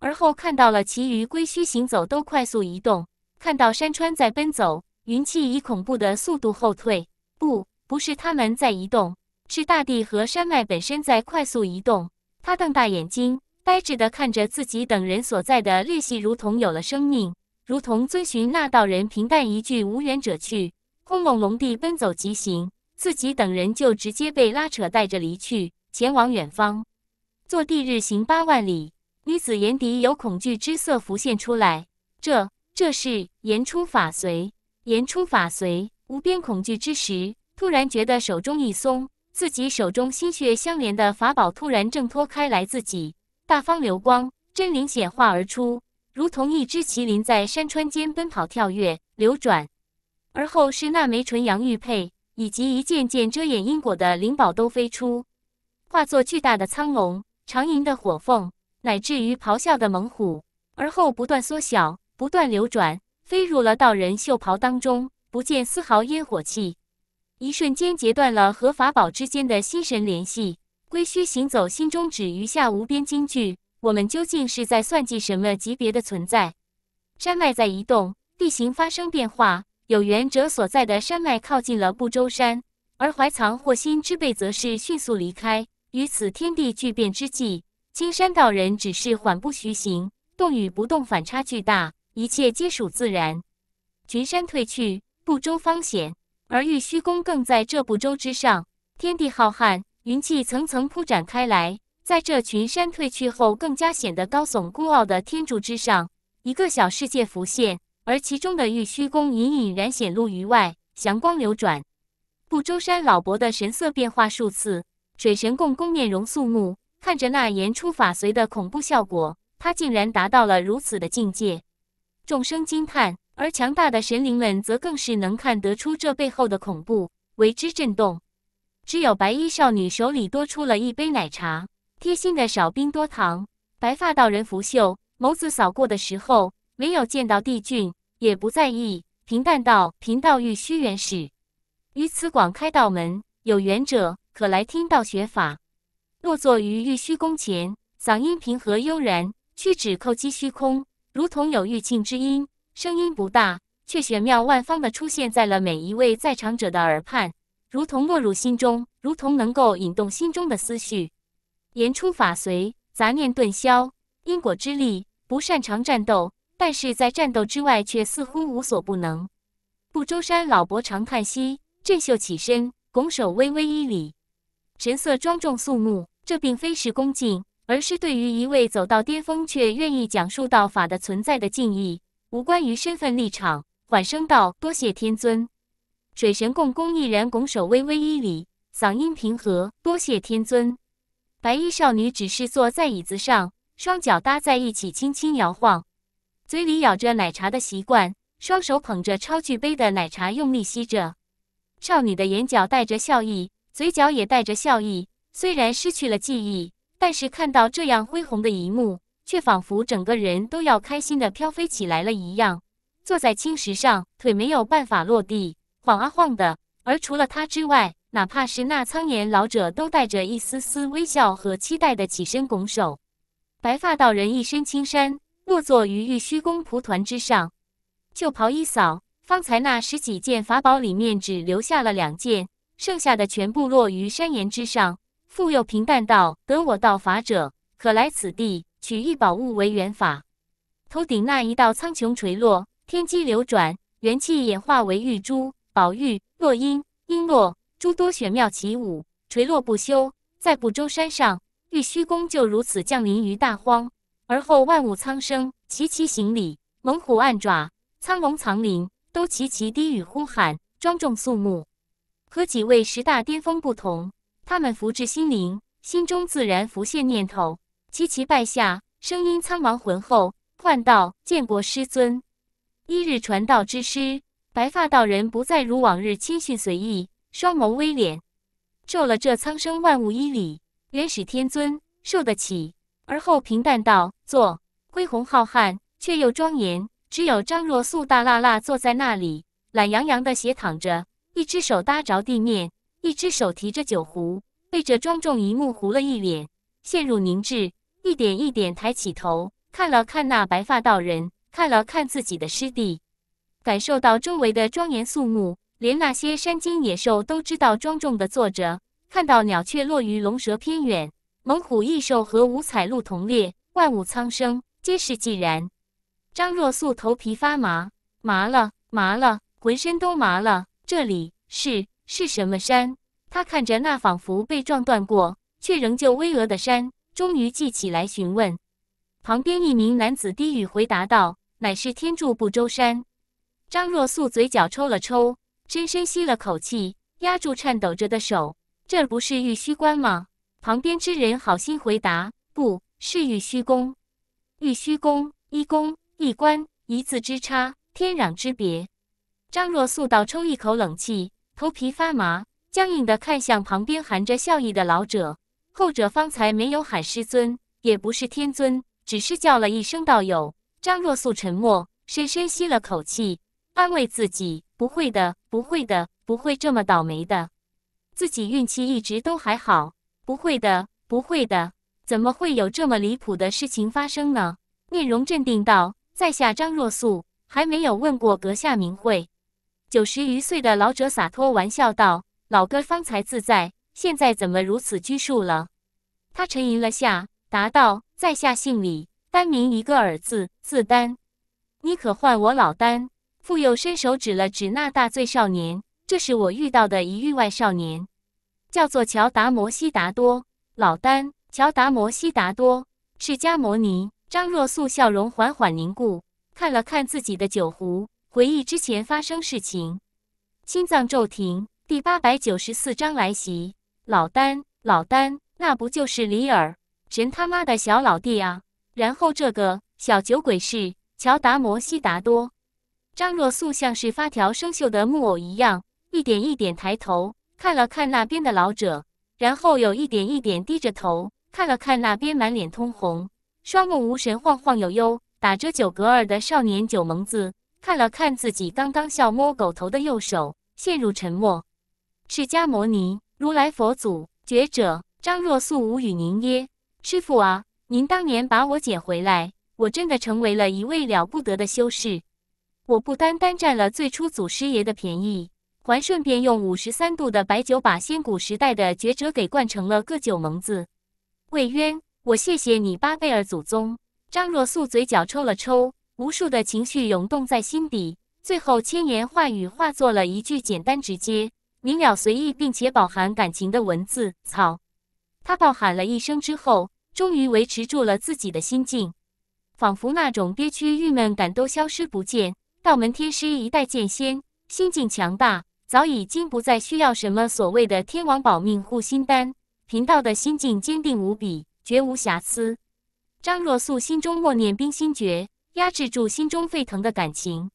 而后看到了其余龟墟行走都快速移动，看到山川在奔走，云气以恐怖的速度后退。不，不是他们在移动，是大地和山脉本身在快速移动。他瞪大眼睛，呆滞地看着自己等人所在的裂隙，如同有了生命，如同遵循那道人平淡一句“无缘者去”，轰隆隆地奔走疾行，自己等人就直接被拉扯带着离去，前往远方，坐地日行八万里。女子眼底有恐惧之色浮现出来，这，这是言出法随，言出法随，无边恐惧之时，突然觉得手中一松，自己手中心血相连的法宝突然挣脱开来，自己大方流光真灵显化而出，如同一只麒麟在山川间奔跑跳跃流转，而后是那枚纯阳玉佩以及一件件遮掩因果的灵宝都飞出，化作巨大的苍龙，长吟的火凤。乃至于咆哮的猛虎，而后不断缩小，不断流转，飞入了道人袖袍当中，不见丝毫烟火气。一瞬间截断了和法宝之间的心神联系。归墟行走，心中止余下无边惊惧。我们究竟是在算计什么级别的存在？山脉在移动，地形发生变化。有缘者所在的山脉靠近了不周山，而怀藏祸心之辈则是迅速离开。于此天地巨变之际。青山道人只是缓步徐行，动与不动反差巨大，一切皆属自然。群山退去，不周方显，而玉虚宫更在这不周之上。天地浩瀚，云气层层铺展开来。在这群山退去后，更加显得高耸孤傲的天柱之上，一个小世界浮现，而其中的玉虚宫隐隐然显露于外，祥光流转。不周山老伯的神色变化数次，水神共工面容肃穆。看着那言出法随的恐怖效果，他竟然达到了如此的境界，众生惊叹，而强大的神灵们则更是能看得出这背后的恐怖，为之震动。只有白衣少女手里多出了一杯奶茶，贴心的少冰多糖。白发道人拂袖，眸子扫过的时候，没有见到帝俊，也不在意，平淡道：“贫道欲虚元始，于此广开道门，有缘者可来听道学法。”落座于玉虚宫前，嗓音平和悠然，屈指叩击虚空，如同有玉磬之音，声音不大，却玄妙万方的出现在了每一位在场者的耳畔，如同没入心中，如同能够引动心中的思绪。言出法随，杂念顿消。因果之力不擅长战斗，但是在战斗之外，却似乎无所不能。不周山老伯长叹息，振袖起身，拱手微微一礼。神色庄重肃穆，这并非是恭敬，而是对于一位走到巅峰却愿意讲述道法的存在的敬意，无关于身份立场。缓声道：“多谢天尊。”水神共工一然拱手微微一礼，嗓音平和：“多谢天尊。”白衣少女只是坐在椅子上，双脚搭在一起，轻轻摇晃，嘴里咬着奶茶的习惯，双手捧着超巨杯的奶茶用力吸着。少女的眼角带着笑意。嘴角也带着笑意，虽然失去了记忆，但是看到这样恢宏的一幕，却仿佛整个人都要开心的飘飞起来了一样。坐在青石上，腿没有办法落地，晃啊晃的。而除了他之外，哪怕是那苍颜老者，都带着一丝丝微笑和期待的起身拱手。白发道人一身青衫，落座于玉虚宫蒲团之上，旧袍一扫，方才那十几件法宝里面只留下了两件。剩下的全部落于山岩之上。复又平淡道：“得我道法者，可来此地取一宝物为缘法。”头顶那一道苍穹垂落，天机流转，元气演化为玉珠、宝玉、落英、璎珞，诸多玄妙起舞，垂落不休。在不周山上，玉虚宫就如此降临于大荒，而后万物苍生齐齐行礼，猛虎暗爪，苍龙藏灵，都齐齐低语呼喊，庄重肃穆。和几位十大巅峰不同，他们福至心灵，心中自然浮现念头。齐齐拜下，声音苍茫浑厚，唤道：“建国师尊，一日传道之师。”白发道人不再如往日轻逊随意，双眸微敛，受了这苍生万物一礼。元始天尊受得起，而后平淡道：“坐。”恢宏浩瀚，却又庄严。只有张若素大辣辣坐在那里，懒洋洋的斜躺着。一只手搭着地面，一只手提着酒壶，对着庄重一幕糊了一脸，陷入凝滞，一点一点抬起头，看了看那白发道人，看了看自己的师弟，感受到周围的庄严肃穆，连那些山精野兽都知道庄重的坐着，看到鸟雀落于龙蛇偏远，猛虎异兽和五彩鹿同列，万物苍生皆是寂然。张若素头皮发麻，麻了，麻了，浑身都麻了。这里是是什么山？他看着那仿佛被撞断过却仍旧巍峨的山，终于记起来询问。旁边一名男子低语回答道：“乃是天柱不周山。”张若素嘴角抽了抽，深深吸了口气，压住颤抖着的手。这不是玉虚观吗？旁边之人好心回答：“不是玉虚宫。”玉虚宫，一宫一关，一字之差，天壤之别。张若素倒抽一口冷气，头皮发麻，僵硬地看向旁边含着笑意的老者。后者方才没有喊师尊，也不是天尊，只是叫了一声道友。张若素沉默，深深吸了口气，安慰自己：不会的，不会的，不会这么倒霉的。自己运气一直都还好，不会的，不会的，怎么会有这么离谱的事情发生呢？面容镇定道：“在下张若素，还没有问过阁下名讳。”九十余岁的老者洒脱玩笑道：“老哥方才自在，现在怎么如此拘束了？”他沉吟了下，答道：“在下姓李，单名一个耳字，字丹。你可唤我老丹。”复又伸手指了指那大醉少年：“这是我遇到的一域外少年，叫做乔达摩悉达多。老丹，乔达摩悉达多，释迦牟尼。”张若素笑容缓缓凝固，看了看自己的酒壶。回忆之前发生事情，心脏骤停。第八百九十四章来袭。老丹，老丹，那不就是李尔神他妈的小老弟啊？然后这个小酒鬼是乔达摩悉达多。张若素像是发条生锈的木偶一样，一点一点抬头看了看那边的老者，然后又一点一点低着头看了看那边满脸通红、双目无神、晃晃悠悠打着酒嗝儿的少年九蒙子。看了看自己刚刚笑摸狗头的右手，陷入沉默。释迦摩尼、如来佛祖、觉者张若素无语凝噎。师傅啊，您当年把我捡回来，我真的成为了一位了不得的修士。我不单单占了最初祖师爷的便宜，还顺便用五十三度的白酒把先古时代的觉者给灌成了个酒蒙子。魏渊，我谢谢你巴贝尔祖宗。张若素嘴角抽了抽。无数的情绪涌动在心底，最后千言万语化作了一句简单、直接、明了、随意，并且饱含感情的文字。草，他暴喊了一声之后，终于维持住了自己的心境，仿佛那种憋屈、郁闷感都消失不见。道门天师一代剑仙，心境强大，早已经不再需要什么所谓的天王保命护心丹，贫道的心境坚定无比，绝无瑕疵。张若素心中默念冰心诀。压制住心中沸腾的感情，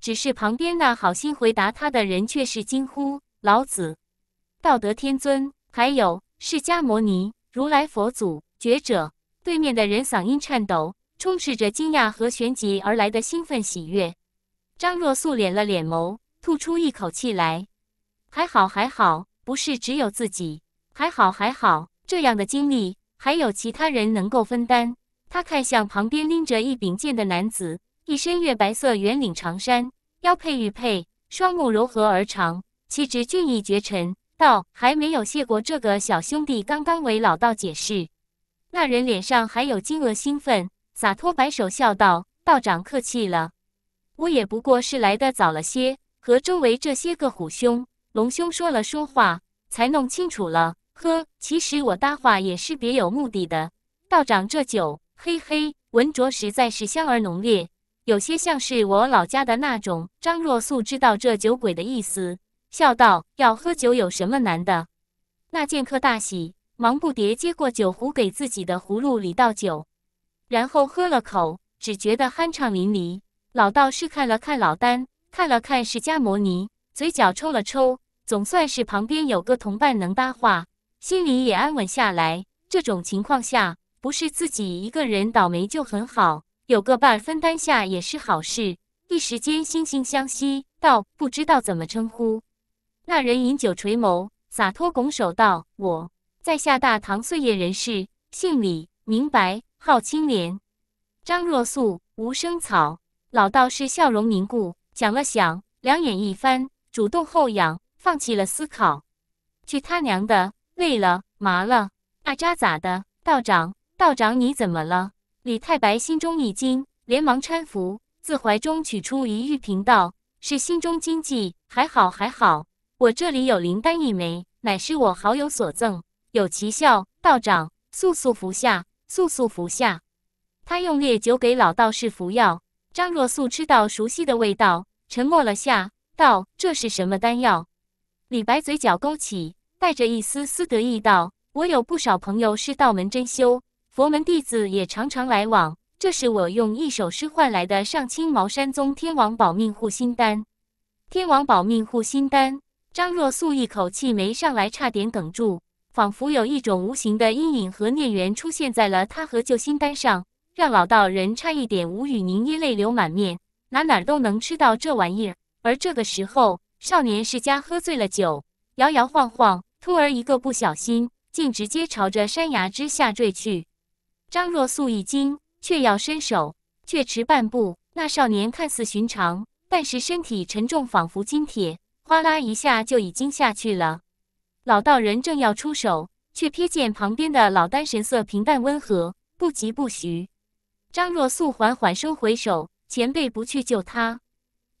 只是旁边那好心回答他的人却是惊呼：“老子、道德天尊，还有释迦摩尼、如来佛祖、觉者。”对面的人嗓音颤抖，充斥着惊讶和旋即而来的兴奋喜悦。张若素敛了敛眸，吐出一口气来：“还好，还好，不是只有自己，还好，还好，这样的经历还有其他人能够分担。”他看向旁边拎着一柄剑的男子，一身月白色圆领长衫，腰佩玉佩，双目柔和而长，气质俊逸绝尘，道：“还没有谢过这个小兄弟，刚刚为老道解释。”那人脸上还有惊愕兴奋，洒脱摆手笑道：“道长客气了，我也不过是来的早了些，和周围这些个虎兄、龙兄说了说话，才弄清楚了。呵，其实我搭话也是别有目的的，道长这酒。”嘿嘿，闻着实在是香而浓烈，有些像是我老家的那种。张若素知道这酒鬼的意思，笑道：“要喝酒有什么难的？”那剑客大喜，忙不迭接过酒壶，给自己的葫芦里倒酒，然后喝了口，只觉得酣畅淋漓。老道士看了看老丹，看了看释迦摩尼，嘴角抽了抽，总算是旁边有个同伴能搭话，心里也安稳下来。这种情况下。不是自己一个人倒霉就很好，有个伴分担下也是好事。一时间惺惺相惜，倒不知道怎么称呼。那人饮酒垂眸，洒脱拱手道：“我在下大唐碎月人士，姓李，名白，号青莲。”张若素，无生草。老道士笑容凝固，想了想，两眼一翻，主动后仰，放弃了思考。去他娘的，累了，麻了，爱扎咋的，道长。道长，你怎么了？李太白心中一惊，连忙搀扶，自怀中取出一玉瓶，道：“是心中惊悸，还好，还好，我这里有灵丹一枚，乃是我好友所赠，有奇效。道长，速速服下，速速服下。”他用烈酒给老道士服药。张若素吃到熟悉的味道，沉默了下，道：“这是什么丹药？”李白嘴角勾起，带着一丝丝得意道：“我有不少朋友是道门真修。”佛门弟子也常常来往，这是我用一首诗换来的上清茅山宗天王保命护心丹。天王保命护心丹，张若素一口气没上来，差点哽住，仿佛有一种无形的阴影和孽缘出现在了他和救心丹上，让老道人差一点无语凝噎，泪流满面。哪哪儿都能吃到这玩意儿。而这个时候，少年世家喝醉了酒，摇摇晃晃，突而一个不小心，竟直接朝着山崖之下坠去。张若素一惊，却要伸手，却迟半步。那少年看似寻常，但是身体沉重，仿佛金铁，哗啦一下就已经下去了。老道人正要出手，却瞥见旁边的老丹神色平淡温和，不疾不徐。张若素缓缓收回手，前辈不去救他。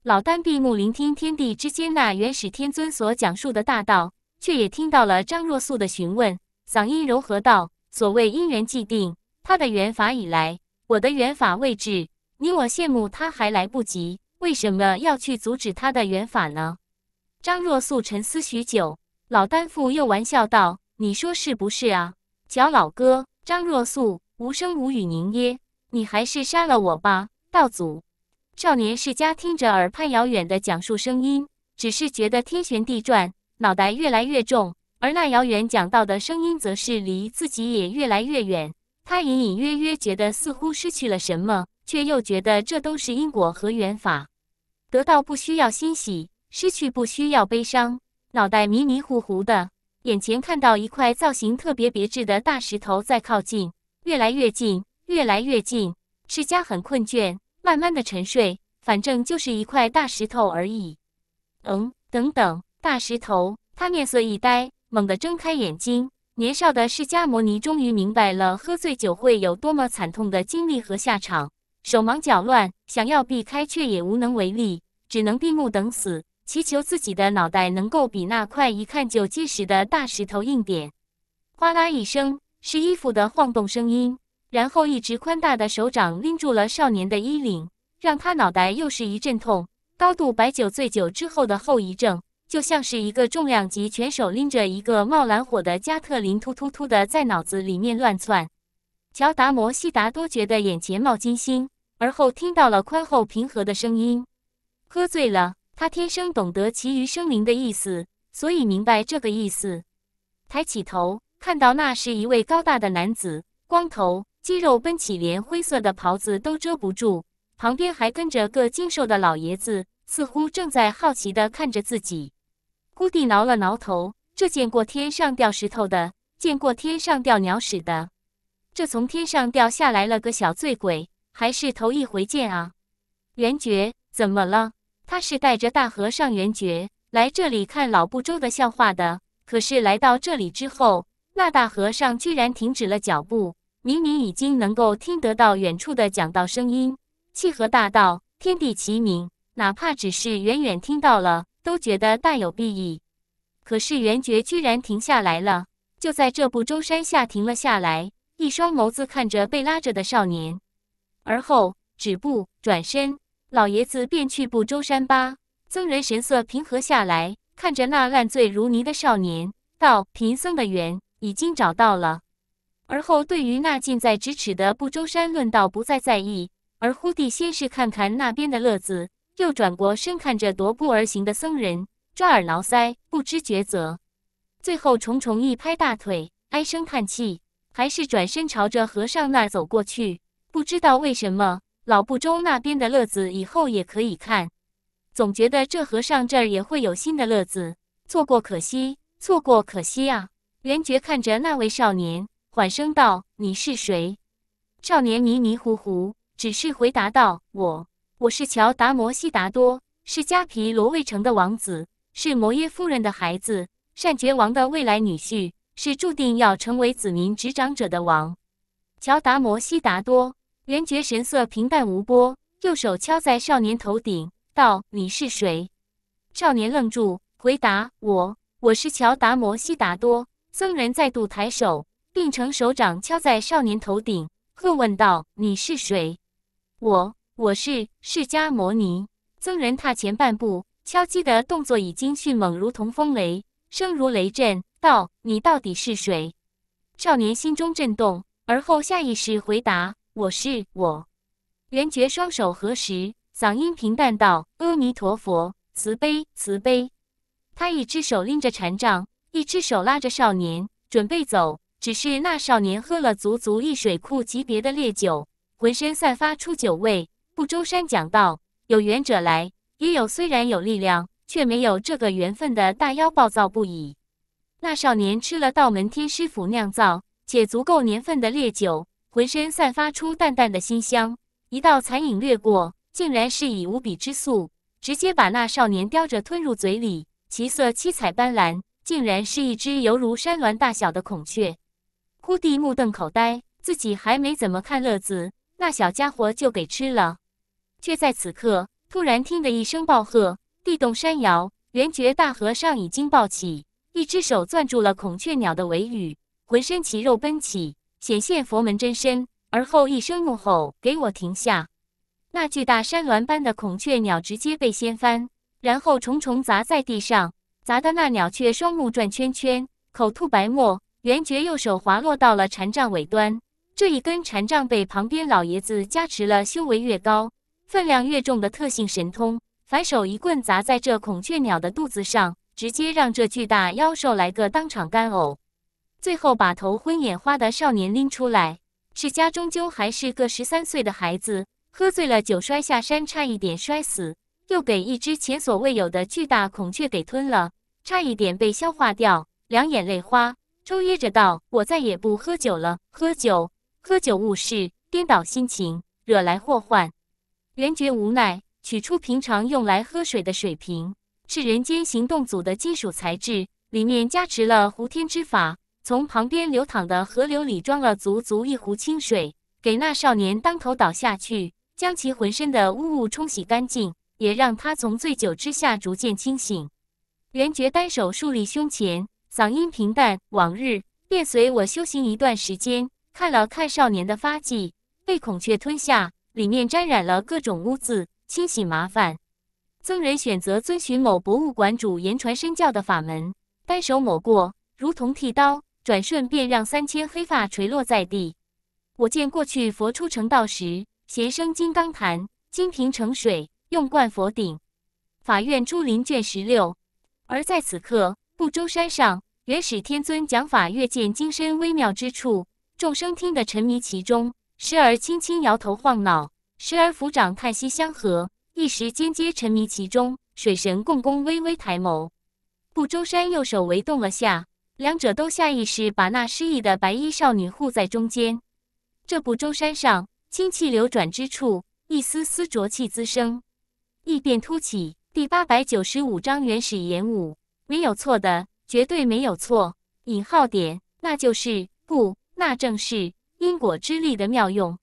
老丹闭目聆听天地之间那元始天尊所讲述的大道，却也听到了张若素的询问，嗓音柔和道：“所谓姻缘既定。”他的缘法已来，我的缘法未至，你我羡慕他还来不及，为什么要去阻止他的缘法呢？张若素沉思许久，老丹父又玩笑道：“你说是不是啊，小老哥？”张若素无声无语凝噎：“你还是杀了我吧，道祖。”少年世家听着耳畔遥远的讲述声音，只是觉得天旋地转，脑袋越来越重，而那遥远讲到的声音，则是离自己也越来越远。他隐隐约约觉得似乎失去了什么，却又觉得这都是因果和缘法，得到不需要欣喜，失去不需要悲伤。脑袋迷迷糊糊的，眼前看到一块造型特别别致的大石头在靠近，越来越近，越来越近。赤佳很困倦，慢慢的沉睡，反正就是一块大石头而已。嗯，等等，大石头！他面色一呆，猛地睁开眼睛。年少的释迦牟尼终于明白了喝醉酒会有多么惨痛的经历和下场，手忙脚乱，想要避开却也无能为力，只能闭目等死，祈求自己的脑袋能够比那块一看就结实的大石头硬点。哗啦一声，是衣服的晃动声音，然后一只宽大的手掌拎住了少年的衣领，让他脑袋又是一阵痛，高度白酒醉酒之后的后遗症。就像是一个重量级拳手拎着一个冒蓝火的加特林，突突突的在脑子里面乱窜。乔达摩悉达多觉得眼前冒金星，而后听到了宽厚平和的声音：“喝醉了。”他天生懂得其余生灵的意思，所以明白这个意思。抬起头，看到那是一位高大的男子，光头，肌肉奔起，连灰色的袍子都遮不住。旁边还跟着个精瘦的老爷子。似乎正在好奇的看着自己，孤地挠了挠头。这见过天上掉石头的，见过天上掉鸟屎的，这从天上掉下来了个小醉鬼，还是头一回见啊！元觉，怎么了？他是带着大和尚元觉来这里看老不周的笑话的，可是来到这里之后，那大和尚居然停止了脚步，明明已经能够听得到远处的讲道声音，契合大道，天地齐鸣。哪怕只是远远听到了，都觉得大有裨益。可是元觉居然停下来了，就在这不周山下停了下来，一双眸子看着被拉着的少年，而后止步转身，老爷子便去不周山吧。僧人神色平和下来，看着那烂醉如泥的少年，道：“贫僧的缘已经找到了。”而后对于那近在咫尺的不周山论道不再在意。而忽地先是看看那边的乐子。又转过身看着踱步而行的僧人，抓耳挠腮，不知抉择。最后重重一拍大腿，唉声叹气，还是转身朝着和尚那儿走过去。不知道为什么，老不周那边的乐子以后也可以看，总觉得这和尚这儿也会有新的乐子，错过可惜，错过可惜啊！袁觉看着那位少年，缓声道：“你是谁？”少年迷迷糊糊，只是回答道：“我。”我是乔达摩悉达多，是迦毗罗卫城的王子，是摩耶夫人的孩子，善觉王的未来女婿，是注定要成为子民执掌者的王。乔达摩悉达多，元觉神色平淡无波，右手敲在少年头顶，道：“你是谁？”少年愣住，回答：“我，我是乔达摩悉达多。”僧人再度抬手，并成手掌敲在少年头顶，恨问道：“你是谁？”我。我是释迦牟尼。僧人踏前半步，敲击的动作已经迅猛，如同风雷，声如雷震。道：“你到底是谁？”少年心中震动，而后下意识回答：“我是我。”圆觉双手合十，嗓音平淡道：“阿弥陀佛，慈悲慈悲。”他一只手拎着禅杖，一只手拉着少年，准备走。只是那少年喝了足足一水库级别的烈酒，浑身散发出酒味。不周山讲道，有缘者来。也有虽然有力量，却没有这个缘分的大妖暴躁不已。那少年吃了道门天师府酿造且足够年份的烈酒，浑身散发出淡淡的馨香。一道残影掠过，竟然是以无比之速，直接把那少年叼着吞入嘴里。其色七彩斑斓，竟然是一只犹如山峦大小的孔雀。孤地目瞪口呆，自己还没怎么看乐子，那小家伙就给吃了。却在此刻，突然听得一声暴喝，地动山摇。元觉大和尚已经暴起，一只手攥住了孔雀鸟的尾羽，浑身奇肉奔起，显现佛门真身。而后一声怒吼：“给我停下！”那巨大山峦般的孔雀鸟直接被掀翻，然后重重砸在地上，砸的那鸟却双目转圈圈，口吐白沫。元觉右手滑落到了禅杖尾端，这一根禅杖被旁边老爷子加持了，修为越高。分量越重的特性神通，反手一棍砸在这孔雀鸟的肚子上，直接让这巨大妖兽来个当场干呕。最后把头昏眼花的少年拎出来，世家终究还是个十三岁的孩子，喝醉了酒摔下山，差一点摔死，又给一只前所未有的巨大孔雀给吞了，差一点被消化掉，两眼泪花，抽噎着道：“我再也不喝酒了，喝酒喝酒误事，颠倒心情，惹来祸患。”元觉无奈，取出平常用来喝水的水瓶，是人间行动组的金属材质，里面加持了胡天之法，从旁边流淌的河流里装了足足一壶清水，给那少年当头倒下去，将其浑身的污物冲洗干净，也让他从醉酒之下逐渐清醒。元觉单手竖立胸前，嗓音平淡：“往日便随我修行一段时间。”看了看少年的发髻，被孔雀吞下。里面沾染了各种污渍，清洗麻烦。僧人选择遵循某博物馆主言传身教的法门，单手抹过，如同剃刀，转瞬便让三千黑发垂落在地。我见过去佛出城道时，弦声金刚坛，金瓶盛水用灌佛顶。法院珠林卷十六。而在此刻，不周山上，元始天尊讲法，阅见金身微妙之处，众生听得沉迷其中。时而轻轻摇头晃脑，时而抚掌叹息相和，一时间皆沉迷其中。水神共工微微抬眸，不周山右手微动了下，两者都下意识把那失意的白衣少女护在中间。这不周山上，清气流转之处，一丝丝浊气滋生，异变突起。第八百九十五章原始炎武，没有错的，绝对没有错。引号点，那就是不，那正是。因果之力的妙用。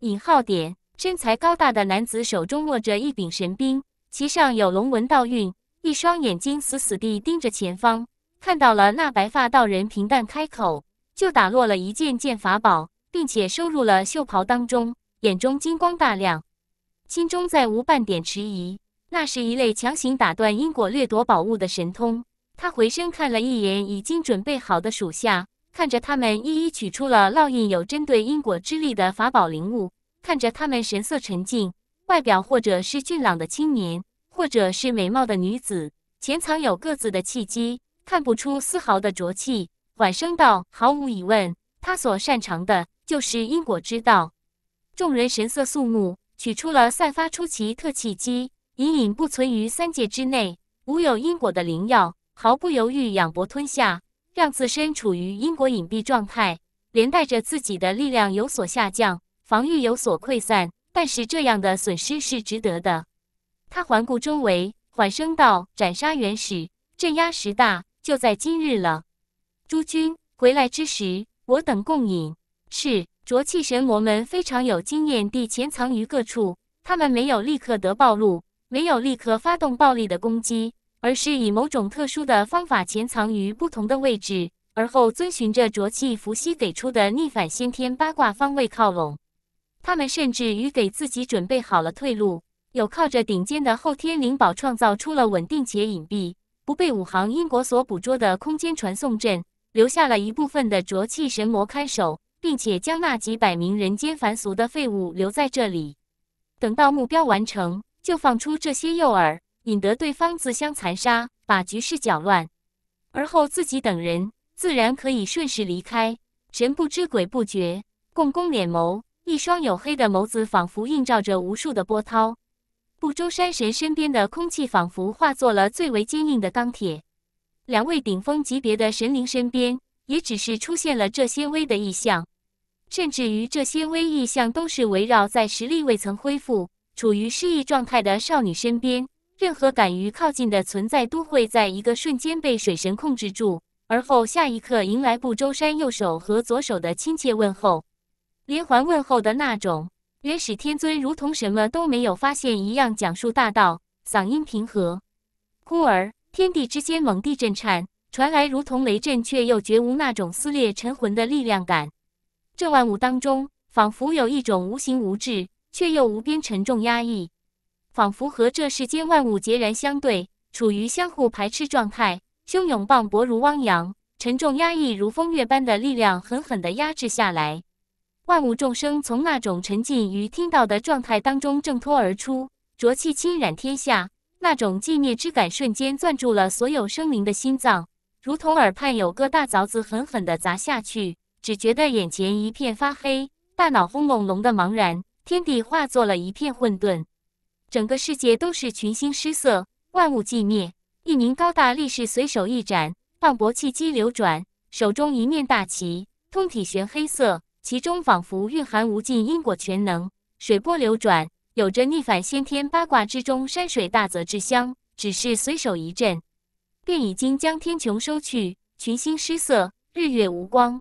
引号点，身材高大的男子手中握着一柄神兵，其上有龙纹倒运，一双眼睛死死地盯着前方。看到了那白发道人，平淡开口，就打落了一件件法宝，并且收入了袖袍当中，眼中金光大亮，心中再无半点迟疑。那是一类强行打断因果掠夺宝物的神通。他回身看了一眼已经准备好的属下。看着他们一一取出了烙印有针对因果之力的法宝灵物，看着他们神色沉静，外表或者是俊朗的青年，或者是美貌的女子，潜藏有各自的契机，看不出丝毫的浊气。缓声道：“毫无疑问，他所擅长的就是因果之道。”众人神色肃穆，取出了散发出奇特气机，隐隐不存于三界之内，无有因果的灵药，毫不犹豫仰脖吞下。让自身处于因果隐蔽状态，连带着自己的力量有所下降，防御有所溃散。但是这样的损失是值得的。他环顾周围，缓声道：“斩杀元始，镇压十大，就在今日了。诸君回来之时，我等共饮。”是浊气神魔们非常有经验地潜藏于各处，他们没有立刻得暴露，没有立刻发动暴力的攻击。而是以某种特殊的方法潜藏于不同的位置，而后遵循着浊气伏羲给出的逆反先天八卦方位靠拢。他们甚至于给自己准备好了退路，有靠着顶尖的后天灵宝创造出了稳定且隐蔽、不被五行因果所捕捉的空间传送阵，留下了一部分的浊气神魔看守，并且将那几百名人间凡俗的废物留在这里，等到目标完成就放出这些诱饵。引得对方自相残杀，把局势搅乱，而后自己等人自然可以顺势离开，神不知鬼不觉。共工脸眸，一双黝黑的眸子仿佛映照着无数的波涛。不周山神身边的空气仿佛化作了最为坚硬的钢铁。两位顶峰级别的神灵身边，也只是出现了这些微的异象，甚至于这些微异象都是围绕在实力未曾恢复、处于失忆状态的少女身边。任何敢于靠近的存在，都会在一个瞬间被水神控制住，而后下一刻迎来不周山右手和左手的亲切问候，连环问候的那种。元始天尊如同什么都没有发现一样讲述大道，嗓音平和。忽而，天地之间猛地震颤，传来如同雷震，却又绝无那种撕裂沉魂的力量感。这万物当中，仿佛有一种无形无质，却又无边沉重压抑。仿佛和这世间万物截然相对，处于相互排斥状态。汹涌磅礴如汪洋，沉重压抑如风月般的力量狠狠地压制下来。万物众生从那种沉浸于听到的状态当中挣脱而出，浊气侵染天下。那种寂灭之感瞬间攥住了所有生灵的心脏，如同耳畔有个大凿子狠狠地砸下去，只觉得眼前一片发黑，大脑轰隆隆的茫然，天地化作了一片混沌。整个世界都是群星失色，万物寂灭。一名高大力士随手一斩，磅礴气机流转，手中一面大旗，通体玄黑色，其中仿佛蕴含无尽因果全能。水波流转，有着逆反先天八卦之中山水大泽之香。只是随手一震，便已经将天穹收去，群星失色，日月无光，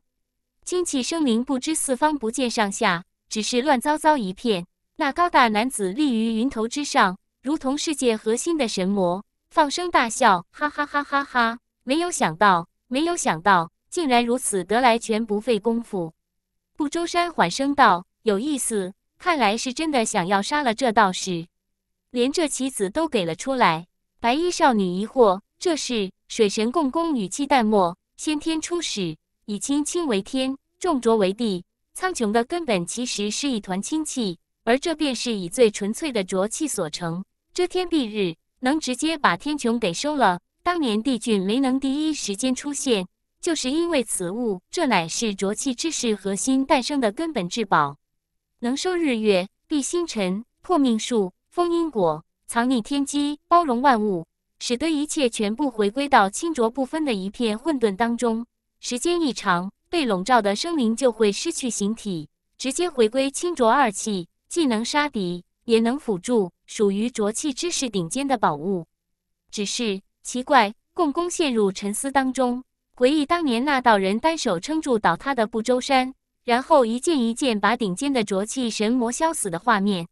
精气生灵不知四方，不见上下，只是乱糟糟一片。那高大男子立于云头之上，如同世界核心的神魔，放声大笑，哈哈哈哈哈！没有想到，没有想到，竟然如此得来全不费功夫。不周山缓声道：“有意思，看来是真的想要杀了这道士，连这棋子都给了出来。”白衣少女疑惑：“这是？”水神共工语气淡漠：“先天初始，以清清为天，重浊为地，苍穹的根本其实是一团清气。”而这便是以最纯粹的浊气所成，遮天蔽日，能直接把天穹给收了。当年帝俊没能第一时间出现，就是因为此物，这乃是浊气之势核心诞生的根本至宝，能收日月、蔽星辰、破命数、封因果、藏匿天机、包容万物，使得一切全部回归到清浊不分的一片混沌当中。时间一长，被笼罩的生灵就会失去形体，直接回归清浊二气。既能杀敌也能辅助，属于浊气之士顶尖的宝物。只是奇怪，共工陷入沉思当中，回忆当年那道人单手撑住倒塌的不周山，然后一剑一剑把顶尖的浊气神魔削死的画面。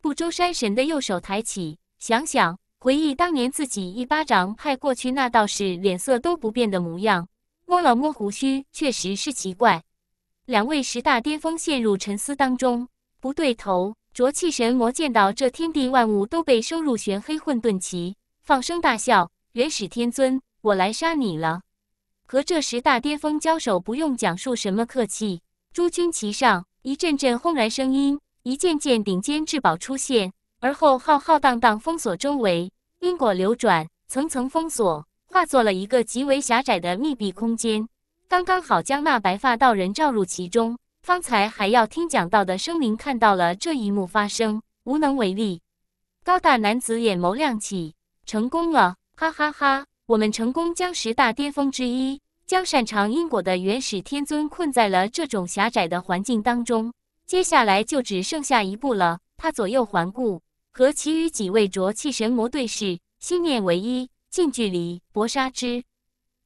不周山神的右手抬起，想想回忆当年自己一巴掌拍过去，那道士脸色都不变的模样，摸了摸胡须，确实是奇怪。两位十大巅峰陷入沉思当中。不对头！浊气神魔见到这天地万物都被收入玄黑混沌旗，放声大笑：“元始天尊，我来杀你了！”和这时大巅峰交手，不用讲述什么客气。诸君齐上，一阵阵轰然声音，一件件顶尖至宝出现，而后浩浩荡荡封锁周围，因果流转，层层封锁，化作了一个极为狭窄的密闭空间，刚刚好将那白发道人罩入其中。方才还要听讲道的生灵看到了这一幕发生，无能为力。高大男子眼眸亮起，成功了！哈哈哈，我们成功将十大巅峰之一、将擅长因果的元始天尊困在了这种狭窄的环境当中。接下来就只剩下一步了。他左右环顾，和其余几位浊气神魔对视，心念为一，近距离搏杀之。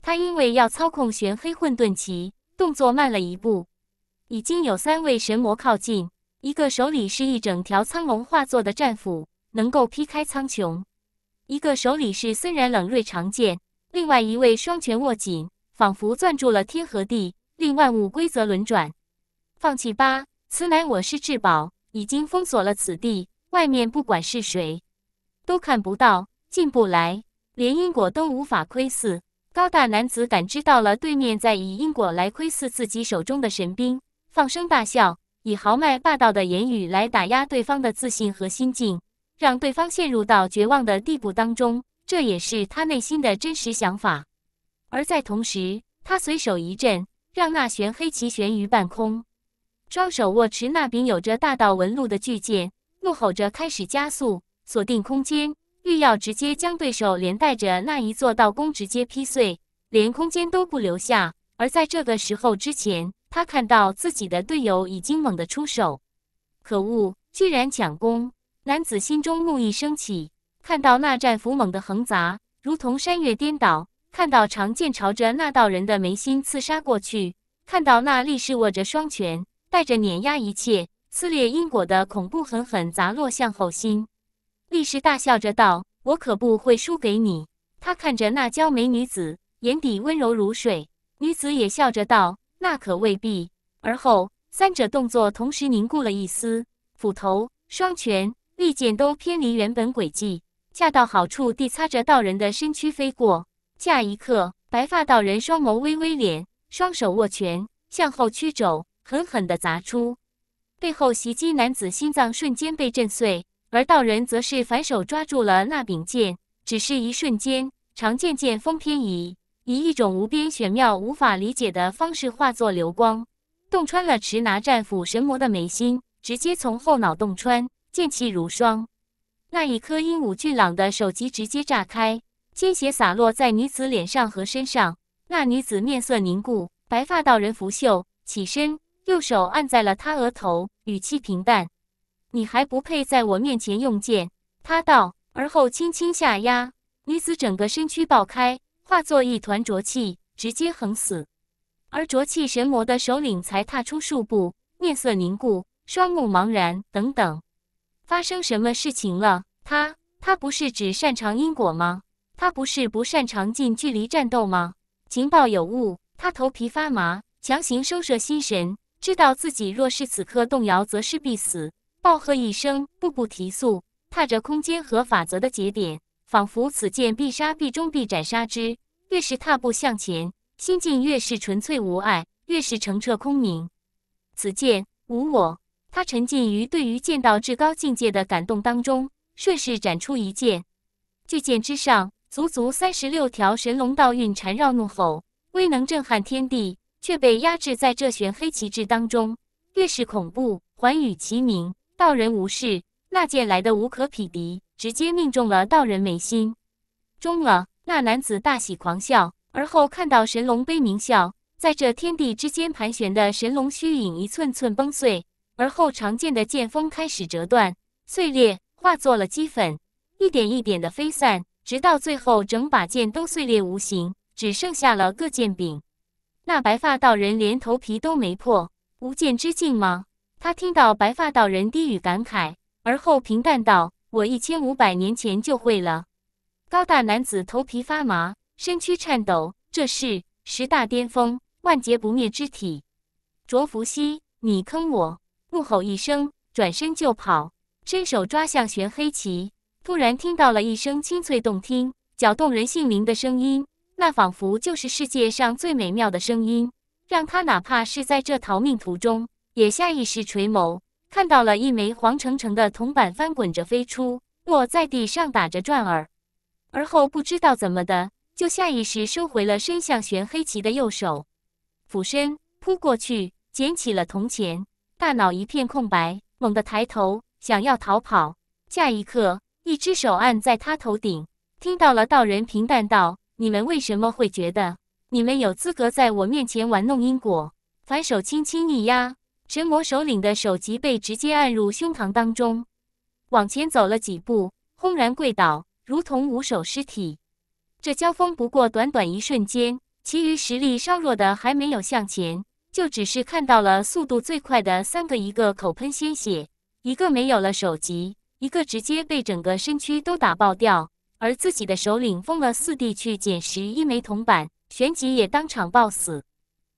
他因为要操控玄黑混沌旗，动作慢了一步。已经有三位神魔靠近，一个手里是一整条苍龙化作的战斧，能够劈开苍穹；一个手里是森然冷锐长剑；另外一位双拳握紧，仿佛攥住了天和地，令万物规则轮转。放弃吧，此乃我师至宝，已经封锁了此地，外面不管是谁，都看不到，进不来，连因果都无法窥伺。高大男子感知到了对面在以因果来窥视自己手中的神兵。放声大笑，以豪迈霸道的言语来打压对方的自信和心境，让对方陷入到绝望的地步当中。这也是他内心的真实想法。而在同时，他随手一震，让那玄黑旗悬于半空，双手握持那柄有着大道纹路的巨剑，怒吼着开始加速，锁定空间，欲要直接将对手连带着那一座道宫直接劈碎，连空间都不留下。而在这个时候之前。他看到自己的队友已经猛地出手，可恶，居然抢攻！男子心中怒意升起，看到那战斧猛地横砸，如同山岳颠倒；看到长剑朝着那道人的眉心刺杀过去，看到那力士握着双拳，带着碾压一切、撕裂因果的恐怖，狠狠砸落向后心。力士大笑着道：“我可不会输给你。”他看着那娇美女子，眼底温柔如水。女子也笑着道。那可未必。而后，三者动作同时凝固了一丝，斧头、双拳、利剑都偏离原本轨迹，恰到好处地擦着道人的身躯飞过。下一刻，白发道人双眸微微敛，双手握拳，向后曲肘，狠狠地砸出。背后袭击男子心脏瞬间被震碎，而道人则是反手抓住了那柄剑。只是一瞬间，长剑剑锋偏移。以一种无边玄妙、无法理解的方式化作流光，洞穿了持拿战斧神魔的眉心，直接从后脑洞穿，剑气如霜。那一颗英武俊朗的首级直接炸开，鲜血洒落在女子脸上和身上。那女子面色凝固，白发道人拂袖起身，右手按在了她额头，语气平淡：“你还不配在我面前用剑。”他道，而后轻轻下压，女子整个身躯爆开。化作一团浊气，直接横死。而浊气神魔的首领才踏出数步，面色凝固，双目茫然。等等，发生什么事情了？他他不是只擅长因果吗？他不是不擅长近距离战斗吗？情报有误。他头皮发麻，强行收摄心神，知道自己若是此刻动摇，则是必死。暴喝一声，步步提速，踏着空间和法则的节点。仿佛此剑必杀必中必斩杀之，越是踏步向前，心境越是纯粹无碍，越是澄澈空明。此剑无我，他沉浸于对于剑道至高境界的感动当中，顺势斩出一剑。巨剑之上，足足三十六条神龙道运缠绕怒吼，威能震撼天地，却被压制在这玄黑旗帜当中。越是恐怖，寰宇齐鸣，道人无视，那剑来的无可匹敌。直接命中了道人眉心，中了。那男子大喜狂笑，而后看到神龙悲鸣笑，在这天地之间盘旋的神龙虚影一寸寸崩碎，而后长剑的剑锋开始折断、碎裂，化作了齑粉，一点一点的飞散，直到最后整把剑都碎裂无形，只剩下了个剑柄。那白发道人连头皮都没破，无剑之境吗？他听到白发道人低语感慨，而后平淡道。我一千五百年前就会了。高大男子头皮发麻，身躯颤抖。这是十大巅峰，万劫不灭之体。卓伏羲，你坑我！怒吼一声，转身就跑，伸手抓向玄黑旗。突然听到了一声清脆动听、搅动人性灵的声音，那仿佛就是世界上最美妙的声音，让他哪怕是在这逃命途中，也下意识垂眸。看到了一枚黄澄澄的铜板翻滚着飞出，落在地上打着转儿，而后不知道怎么的，就下意识收回了伸向玄黑棋的右手，俯身扑过去捡起了铜钱，大脑一片空白，猛地抬头想要逃跑，下一刻一只手按在他头顶，听到了道人平淡道：“你们为什么会觉得你们有资格在我面前玩弄因果？”反手轻轻一压。神魔首领的首级被直接按入胸膛当中，往前走了几步，轰然跪倒，如同无首尸体。这交锋不过短短一瞬间，其余实力稍弱的还没有向前，就只是看到了速度最快的三个：一个口喷鲜血，一个没有了首级，一个直接被整个身躯都打爆掉。而自己的首领封了四弟去捡拾一枚铜板，旋即也当场暴死，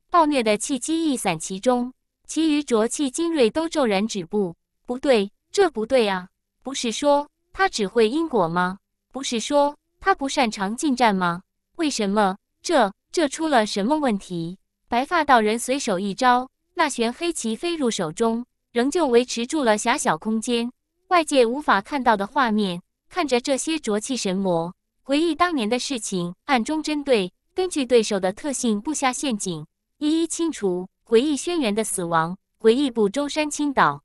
暴虐的气机一散其中。其余浊气精锐都骤然止步。不对，这不对啊！不是说他只会因果吗？不是说他不擅长近战吗？为什么？这这出了什么问题？白发道人随手一招，那玄黑旗飞入手中，仍旧维持住了狭小空间，外界无法看到的画面。看着这些浊气神魔，回忆当年的事情，暗中针对，根据对手的特性布下陷阱，一一清除。回忆轩辕的死亡，回忆部舟山倾倒，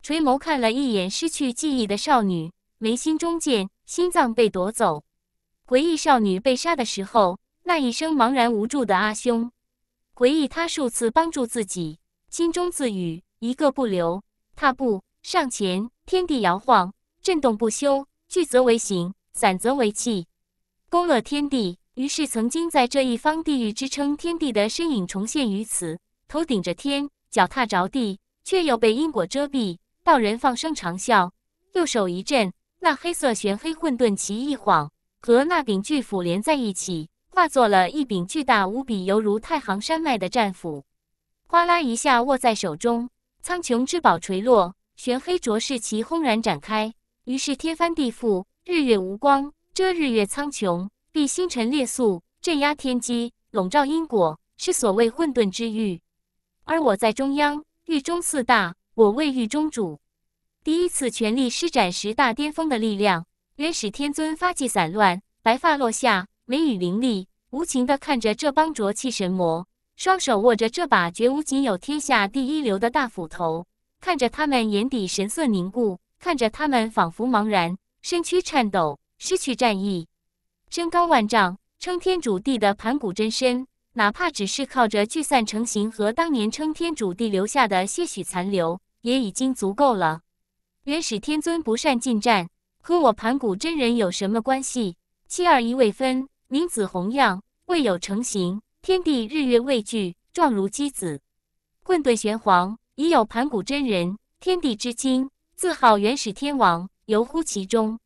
垂眸看了一眼失去记忆的少女，眉心中剑，心脏被夺走。回忆少女被杀的时候，那一声茫然无助的阿兄。回忆他数次帮助自己，心中自语：一个不留。踏步上前，天地摇晃，震动不休，聚则为形，散则为气，攻勒天地。于是，曾经在这一方地狱支撑天地的身影重现于此。头顶着天，脚踏着地，却又被因果遮蔽。道人放声长啸，右手一震，那黑色玄黑混沌旗一晃，和那柄巨斧连在一起，化作了一柄巨大无比、犹如太行山脉的战斧。哗啦一下握在手中，苍穹之宝垂落，玄黑浊世旗轰然展开。于是天翻地覆，日月无光，遮日月苍穹，蔽星辰列宿，镇压天机，笼罩因果，是所谓混沌之域。而我在中央狱中四大，我为狱中主。第一次全力施展十大巅峰的力量，元始天尊发髻散乱，白发落下，眉宇凌厉，无情的看着这帮浊气神魔，双手握着这把绝无仅有、天下第一流的大斧头，看着他们眼底神色凝固，看着他们仿佛茫然，身躯颤抖，失去战意。身高万丈，称天主地的盘古真身。哪怕只是靠着聚散成形和当年称天主地留下的些许残留，也已经足够了。元始天尊不善近战，和我盘古真人有什么关系？七二一未分，名子红样，未有成形，天地日月未聚，状如鸡子。混沌玄黄，已有盘古真人，天地之精，自号元始天王，游乎其中。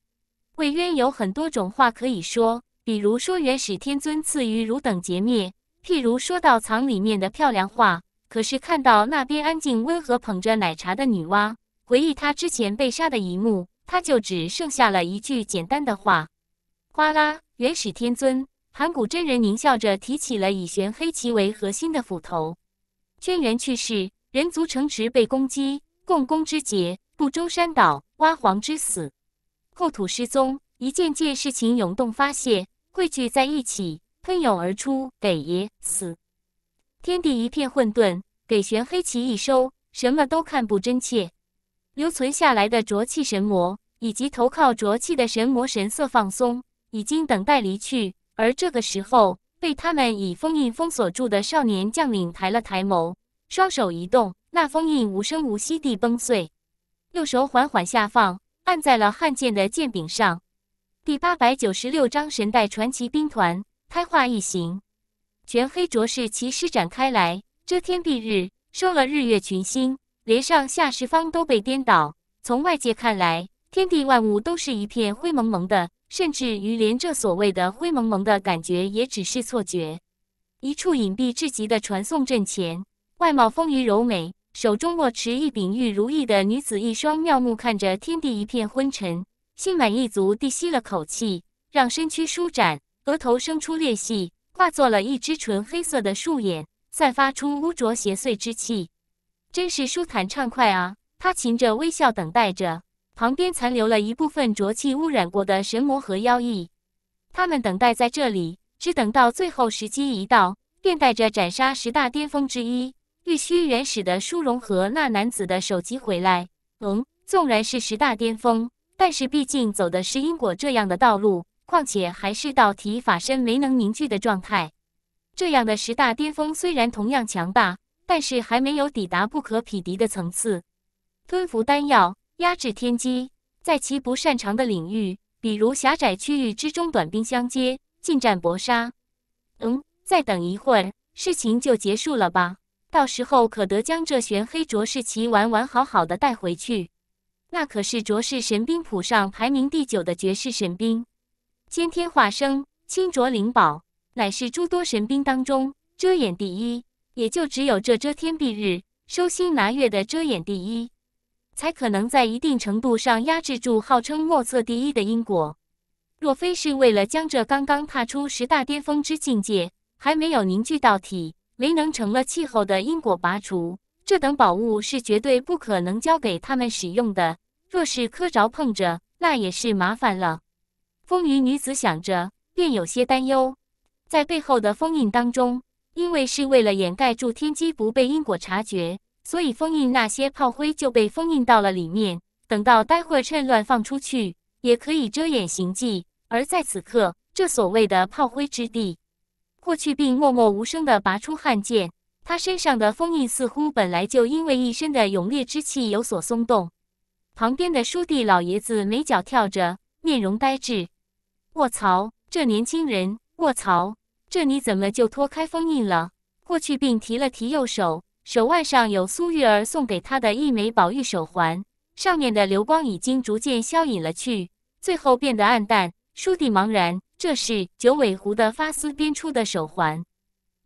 魏渊有很多种话可以说，比如说元始天尊赐予汝等劫灭。譬如说到藏里面的漂亮话，可是看到那边安静温和捧着奶茶的女娲，回忆她之前被杀的一幕，她就只剩下了一句简单的话：“哗啦！”元始天尊、盘古真人狞笑着提起了以玄黑旗为核心的斧头。轩辕去世，人族城池被攻击，共工之劫，不周山岛，娲皇之死，后土失踪，一件件事情涌动发泄，汇聚在一起。喷涌而出，给爷死！天地一片混沌，给玄黑旗一收，什么都看不真切。留存下来的浊气神魔以及投靠浊气的神魔神色放松，已经等待离去。而这个时候，被他们以封印封锁住的少年将领抬了抬眸，双手一动，那封印无声无息地崩碎。右手缓缓下放，按在了汉剑的剑柄上。第八百九十六章神代传奇兵团。开化一行，全黑浊世，其施展开来，遮天蔽日，收了日月群星，连上下十方都被颠倒。从外界看来，天地万物都是一片灰蒙蒙的，甚至于连这所谓的灰蒙蒙的感觉也只是错觉。一处隐蔽至极的传送阵前，外貌丰腴柔美，手中握持一柄玉如意的女子，一双妙目看着天地一片昏沉，心满意足地吸了口气，让身躯舒展。额头生出裂隙，化作了一只纯黑色的树眼，散发出污浊邪祟之气，真是舒坦畅快啊！他噙着微笑等待着，旁边残留了一部分浊气污染过的神魔和妖异，他们等待在这里，只等到最后时机一到，便带着斩杀十大巅峰之一玉虚原始的殊荣和那男子的首级回来。嗯，纵然是十大巅峰，但是毕竟走的是因果这样的道路。况且还是道体法身没能凝聚的状态，这样的十大巅峰虽然同样强大，但是还没有抵达不可匹敌的层次。吞服丹药，压制天机，在其不擅长的领域，比如狭窄区域之中短兵相接、近战搏杀。嗯，再等一会儿，事情就结束了吧？到时候可得将这玄黑卓氏奇完完好好的带回去，那可是卓氏神兵谱上排名第九的绝世神兵。先天化生清浊灵宝，乃是诸多神兵当中遮掩第一，也就只有这遮天蔽日、收星拿月的遮掩第一，才可能在一定程度上压制住号称莫测第一的因果。若非是为了将这刚刚踏出十大巅峰之境界，还没有凝聚到体、没能成了气候的因果拔除，这等宝物是绝对不可能交给他们使用的。若是磕着碰着，那也是麻烦了。风云女子想着，便有些担忧。在背后的封印当中，因为是为了掩盖住天机，不被因果察觉，所以封印那些炮灰就被封印到了里面。等到待会趁乱放出去，也可以遮掩行迹。而在此刻，这所谓的炮灰之地，霍去病默默无声地拔出汉剑。他身上的封印似乎本来就因为一身的勇烈之气有所松动。旁边的叔弟老爷子眉角跳着，面容呆滞。卧槽！这年轻人，卧槽！这你怎么就脱开封印了？霍去病提了提右手，手腕上有苏玉儿送给他的一枚宝玉手环，上面的流光已经逐渐消隐了去，最后变得暗淡。书弟茫然。这是九尾狐的发丝编出的手环。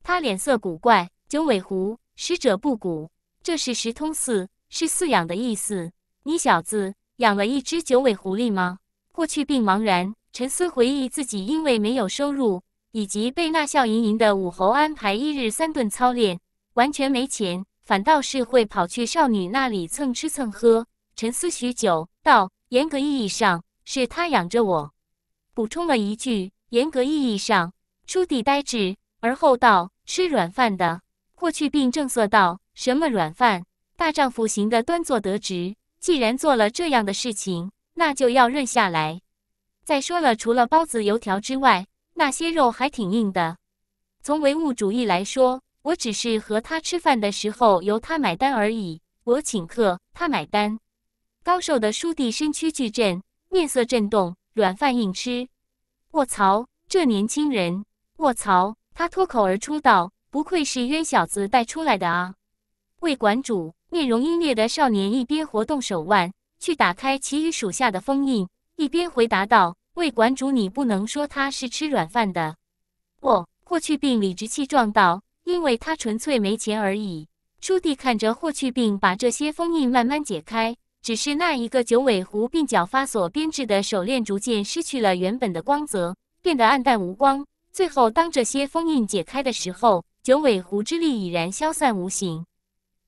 他脸色古怪。九尾狐，使者不古。这是十通寺，是饲养的意思。你小子养了一只九尾狐狸吗？霍去病茫然。陈思回忆自己因为没有收入，以及被那笑盈盈的武侯安排一日三顿操练，完全没钱，反倒是会跑去少女那里蹭吃蹭喝。沉思许久，道：“严格意义上，是他养着我。”补充了一句：“严格意义上。”初弟呆滞，而后道：“吃软饭的。”霍去病正色道：“什么软饭？大丈夫行的端坐得直。既然做了这样的事情，那就要认下来。”再说了，除了包子、油条之外，那些肉还挺硬的。从唯物主义来说，我只是和他吃饭的时候由他买单而已，我请客，他买单。高瘦的叔弟身躯巨震，面色震动，软饭硬吃。卧槽，这年轻人！卧槽，他脱口而出道：“不愧是冤小子带出来的啊！”魏馆主面容英烈的少年一边活动手腕，去打开其余属下的封印。一边回答道：“魏馆主，你不能说他是吃软饭的。”不，霍去病理直气壮道：“因为他纯粹没钱而已。”朱棣看着霍去病把这些封印慢慢解开，只是那一个九尾狐鬓角发所编织的手链逐渐失去了原本的光泽，变得暗淡无光。最后，当这些封印解开的时候，九尾狐之力已然消散无形。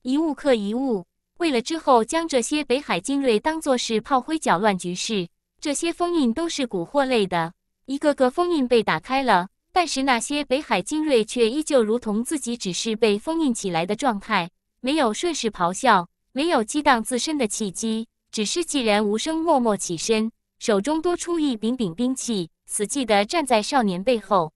一物克一物，为了之后将这些北海精锐当作是炮灰搅乱局势。这些封印都是蛊惑类的，一个个封印被打开了，但是那些北海精锐却依旧如同自己只是被封印起来的状态，没有顺势咆哮，没有激荡自身的契机，只是寂然无声，默默起身，手中多出一柄柄兵器，死寂地站在少年背后，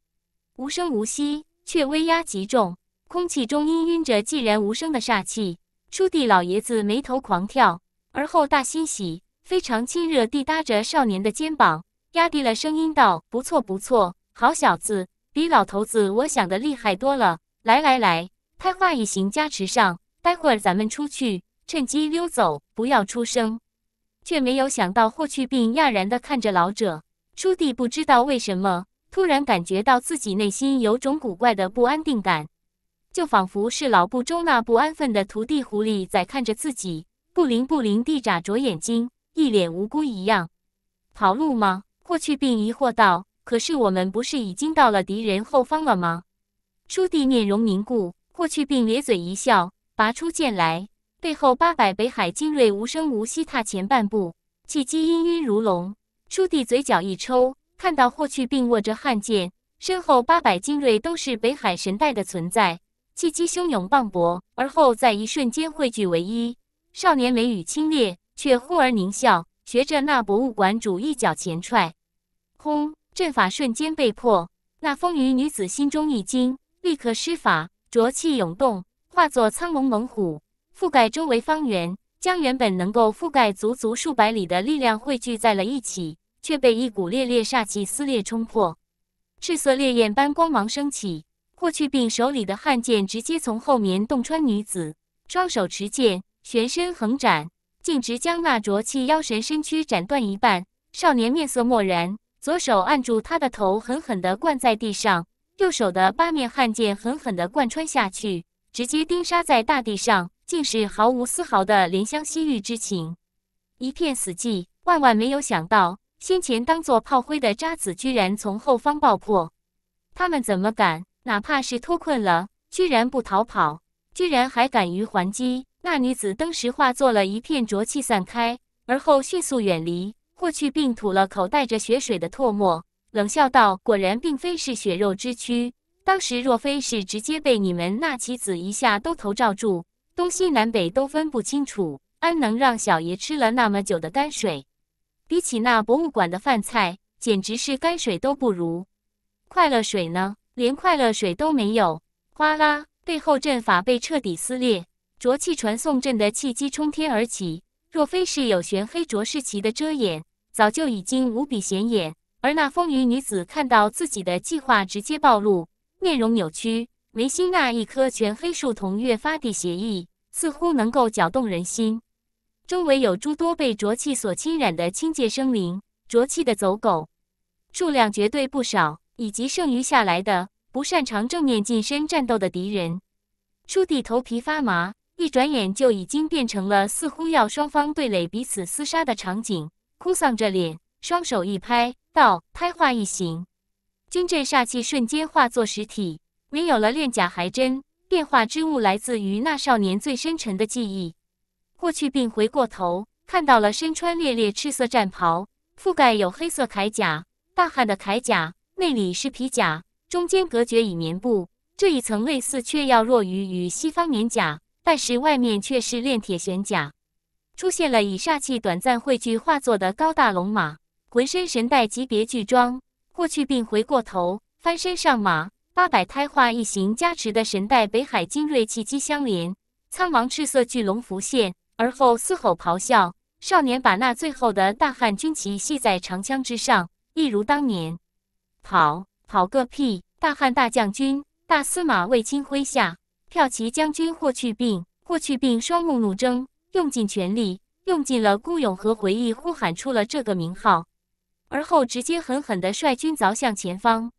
无声无息，却威压极重，空气中氤氲着寂然无声的煞气。朱棣老爷子眉头狂跳，而后大欣喜。非常亲热地搭着少年的肩膀，压低了声音道：“不错，不错，好小子，比老头子我想的厉害多了。来，来，来，胎化一行加持上，待会儿咱们出去，趁机溜走，不要出声。”却没有想到，霍去病讶然地看着老者。朱弟不知道为什么，突然感觉到自己内心有种古怪的不安定感，就仿佛是老不中那不安分的徒弟狐狸在看着自己，不灵不灵地眨着眼睛。一脸无辜一样，跑路吗？霍去病疑惑道。可是我们不是已经到了敌人后方了吗？朱棣面容凝固，霍去病咧嘴一笑，拔出剑来。背后八百北海精锐无声无息踏前半步，气机氤氲如龙。朱棣嘴角一抽，看到霍去病握着汉剑，身后八百精锐都是北海神代的存在，气机汹涌磅礴，而后在一瞬间汇聚为一。少年眉宇清冽。却忽而狞笑，学着那博物馆主一脚前踹，轰！阵法瞬间被破。那风雨女子心中一惊，立刻施法，浊气涌动，化作苍龙猛虎，覆盖周围方圆，将原本能够覆盖足足数百里的力量汇聚在了一起，却被一股烈烈煞气撕裂冲破。赤色烈焰般光芒升起，霍去病手里的汉剑直接从后面洞穿女子，双手持剑，旋身横斩。径直将那浊气妖神身躯斩断一半，少年面色漠然，左手按住他的头，狠狠地掼在地上，右手的八面汉剑狠狠地贯穿下去，直接钉杀在大地上，竟是毫无丝毫的怜香惜玉之情。一片死寂，万万没有想到，先前当做炮灰的渣子居然从后方爆破。他们怎么敢？哪怕是脱困了，居然不逃跑，居然还敢于还击。那女子登时化作了一片浊气散开，而后迅速远离。霍去病吐了口带着血水的唾沫，冷笑道：“果然并非是血肉之躯。当时若非是直接被你们那棋子一下都头罩住，东西南北都分不清楚，安能让小爷吃了那么久的泔水？比起那博物馆的饭菜，简直是泔水都不如。快乐水呢？连快乐水都没有。哗啦，背后阵法被彻底撕裂。”浊气传送阵的气机冲天而起，若非是有玄黑浊世奇的遮掩，早就已经无比显眼。而那风雨女子看到自己的计划直接暴露，面容扭曲。眉心那一颗全黑树瞳越发地邪异，似乎能够搅动人心。周围有诸多被浊气所侵染的清洁生灵，浊气的走狗数量绝对不少，以及剩余下来的不擅长正面近身战斗的敌人。朱地头皮发麻。一转眼就已经变成了似乎要双方对垒、彼此厮杀的场景。哭丧着脸，双手一拍，道：“胎化一形，军阵煞气瞬间化作实体。没有了链甲还真，变化之物来自于那少年最深沉的记忆。”霍去病回过头，看到了身穿烈烈赤色战袍、覆盖有黑色铠甲大汉的铠甲，内里是皮甲，中间隔绝以棉布，这一层类似却要弱于与西方棉甲。但是外面却是炼铁玄甲，出现了以煞气短暂汇聚化作的高大龙马，浑身神代级别巨装。霍去病回过头，翻身上马，八百胎化一形加持的神代北海精锐气机相连，苍茫赤色巨龙浮现，而后嘶吼咆哮。少年把那最后的大汉军旗系在长枪之上，一如当年，跑跑个屁！大汉大将军，大司马卫青麾下。骠骑将军霍去病，霍去病双目怒睁，用尽全力，用尽了孤勇和回忆，呼喊出了这个名号，而后直接狠狠的率军凿向前方。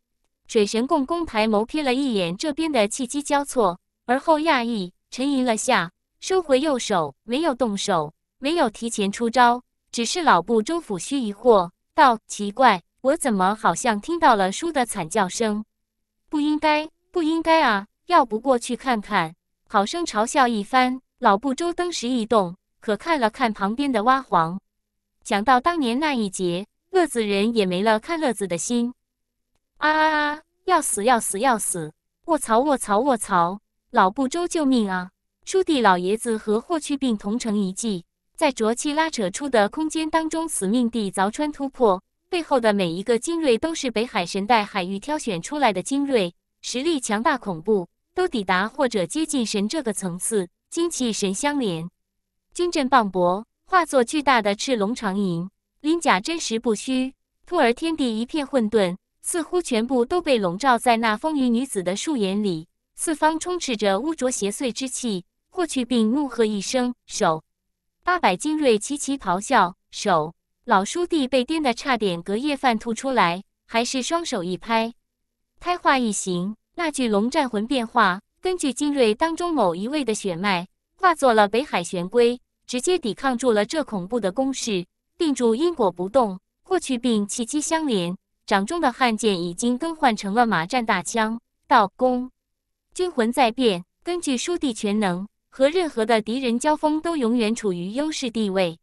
水神共工抬眸瞥了一眼这边的气机交错，而后讶异，沉吟了下，收回右手，没有动手，没有提前出招，只是老布周抚须疑惑道：“奇怪，我怎么好像听到了书的惨叫声？不应该，不应该啊！”要不过去看看，好生嘲笑一番。老布周登时一动，可看了看旁边的蛙黄，想到当年那一劫，乐子人也没了看乐子的心。啊啊啊！要死要死要死！卧槽卧槽卧槽！老布周救命啊！朱棣老爷子和霍去病同乘一骑，在浊气拉扯出的空间当中死命地凿穿突破，背后的每一个精锐都是北海神带海域挑选出来的精锐，实力强大恐怖。都抵达或者接近神这个层次，精气神相连。军阵磅礴，化作巨大的赤龙长吟，鳞甲真实不虚。突而天地一片混沌，似乎全部都被笼罩在那风云女子的树眼里。四方充斥着污浊邪祟之气。霍去病怒喝一声：“手！”八百精锐齐齐咆哮：“手！”老叔弟被颠得差点隔夜饭吐出来，还是双手一拍，胎化一行。那巨龙战魂变化，根据精锐当中某一位的血脉，化作了北海玄龟，直接抵抗住了这恐怖的攻势。定住因果不动，霍去病气机相连，掌中的汉剑已经更换成了马战大枪。道公，军魂在变，根据书弟全能，和任何的敌人交锋都永远处于优势地位，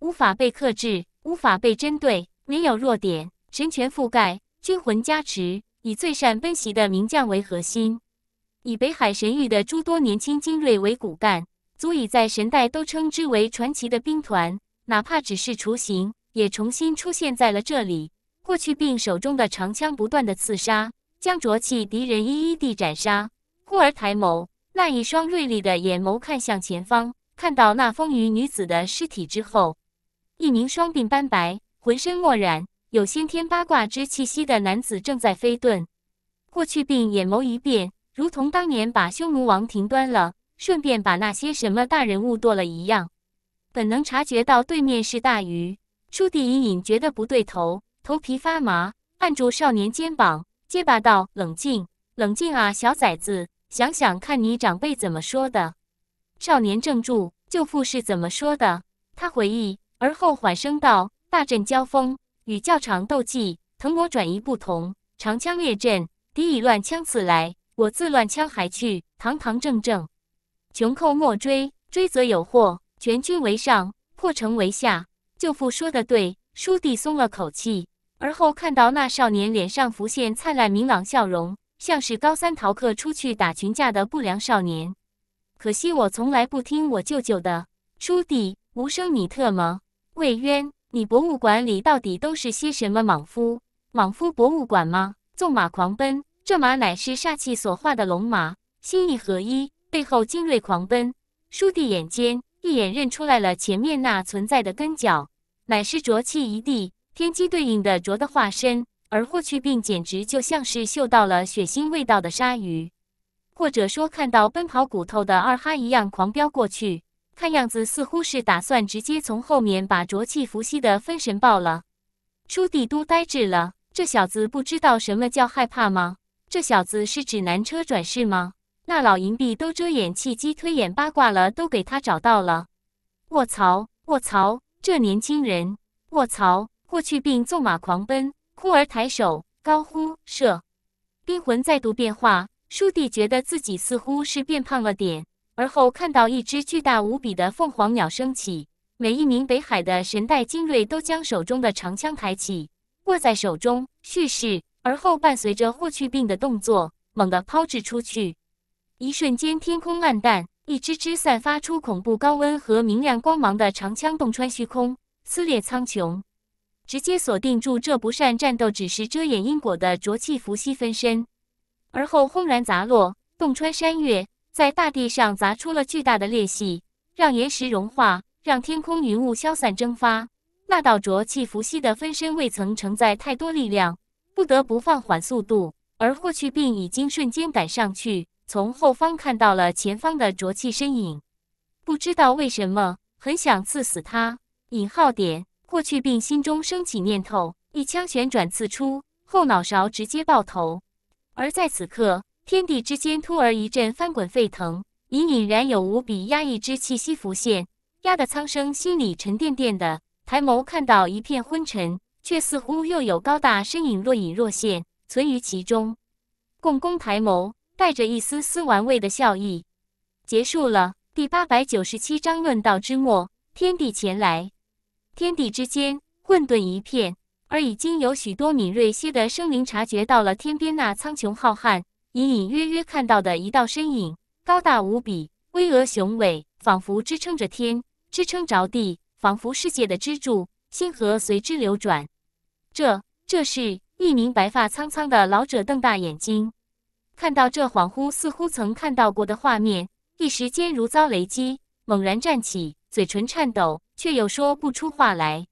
无法被克制，无法被针对，没有弱点，神权覆盖，军魂加持。以最善奔袭的名将为核心，以北海神域的诸多年轻精锐为骨干，足以在神代都称之为传奇的兵团，哪怕只是雏形，也重新出现在了这里。霍去病手中的长枪不断的刺杀，将浊气敌人一一地斩杀。忽而抬眸，那一双锐利的眼眸看向前方，看到那风雨女子的尸体之后，一名双鬓斑白，浑身墨染。有先天八卦之气息的男子正在飞遁，霍去病眼眸一变，如同当年把匈奴王庭端了，顺便把那些什么大人物剁了一样。本能察觉到对面是大鱼，舒迪隐隐觉得不对头，头皮发麻，按住少年肩膀，结巴道：“冷静，冷静啊，小崽子，想想看你长辈怎么说的。”少年怔住，舅父是怎么说的？他回忆，而后缓声道：“大阵交锋。”与较长斗技腾挪转移不同，长枪列阵，敌以乱枪刺来，我自乱枪还去，堂堂正正，穷寇莫追，追则有祸。全军为上，破城为下。舅父说的对，叔弟松了口气，而后看到那少年脸上浮现灿烂明朗笑容，像是高三逃课出去打群架的不良少年。可惜我从来不听我舅舅的。叔弟，无声你特么魏渊。你博物馆里到底都是些什么莽夫？莽夫博物馆吗？纵马狂奔，这马乃是煞气所化的龙马，心意合一，背后精锐狂奔。书弟眼尖，一眼认出来了前面那存在的根脚，乃是浊气一地，天机对应的浊的化身。而霍去病简直就像是嗅到了血腥味道的鲨鱼，或者说看到奔跑骨头的二哈一样，狂飙过去。看样子似乎是打算直接从后面把浊气伏羲的分神爆了。朱棣都呆滞了，这小子不知道什么叫害怕吗？这小子是指南车转世吗？那老银币都遮掩气机推演八卦了，都给他找到了。卧槽！卧槽！这年轻人！卧槽！霍去病纵马狂奔，忽而抬手高呼射，兵魂再度变化。叔帝觉得自己似乎是变胖了点。而后看到一只巨大无比的凤凰鸟升起，每一名北海的神代精锐都将手中的长枪抬起，握在手中蓄势，而后伴随着霍去病的动作，猛地抛掷出去。一瞬间，天空暗淡，一支支散发出恐怖高温和明亮光芒的长枪洞穿虚空，撕裂苍穹，直接锁定住这不善战斗、只是遮掩因果的浊气伏羲分身，而后轰然砸落，洞穿山岳。在大地上砸出了巨大的裂隙，让岩石融化，让天空云雾消散蒸发。那道浊气伏羲的分身未曾承载太多力量，不得不放缓速度。而霍去病已经瞬间赶上去，从后方看到了前方的浊气身影，不知道为什么很想刺死他。引号点霍去病心中升起念头，一枪旋转刺出，后脑勺直接爆头。而在此刻。天地之间，突而一阵翻滚沸腾，隐隐然有无比压抑之气息浮现，压得苍生心里沉甸甸的。抬眸看到一片昏沉，却似乎又有高大身影若隐若现，存于其中。共工抬眸，带着一丝丝玩味的笑意。结束了第八百九十七章论道之末，天地前来，天地之间混沌一片，而已经有许多敏锐些的生灵察觉到了天边那苍穹浩瀚。隐隐约约看到的一道身影，高大无比，巍峨雄伟，仿佛支撑着天，支撑着地，仿佛世界的支柱。星河随之流转。这，这是一名白发苍苍的老者瞪大眼睛，看到这恍惚似乎曾看到过的画面，一时间如遭雷击，猛然站起，嘴唇颤抖，却又说不出话来。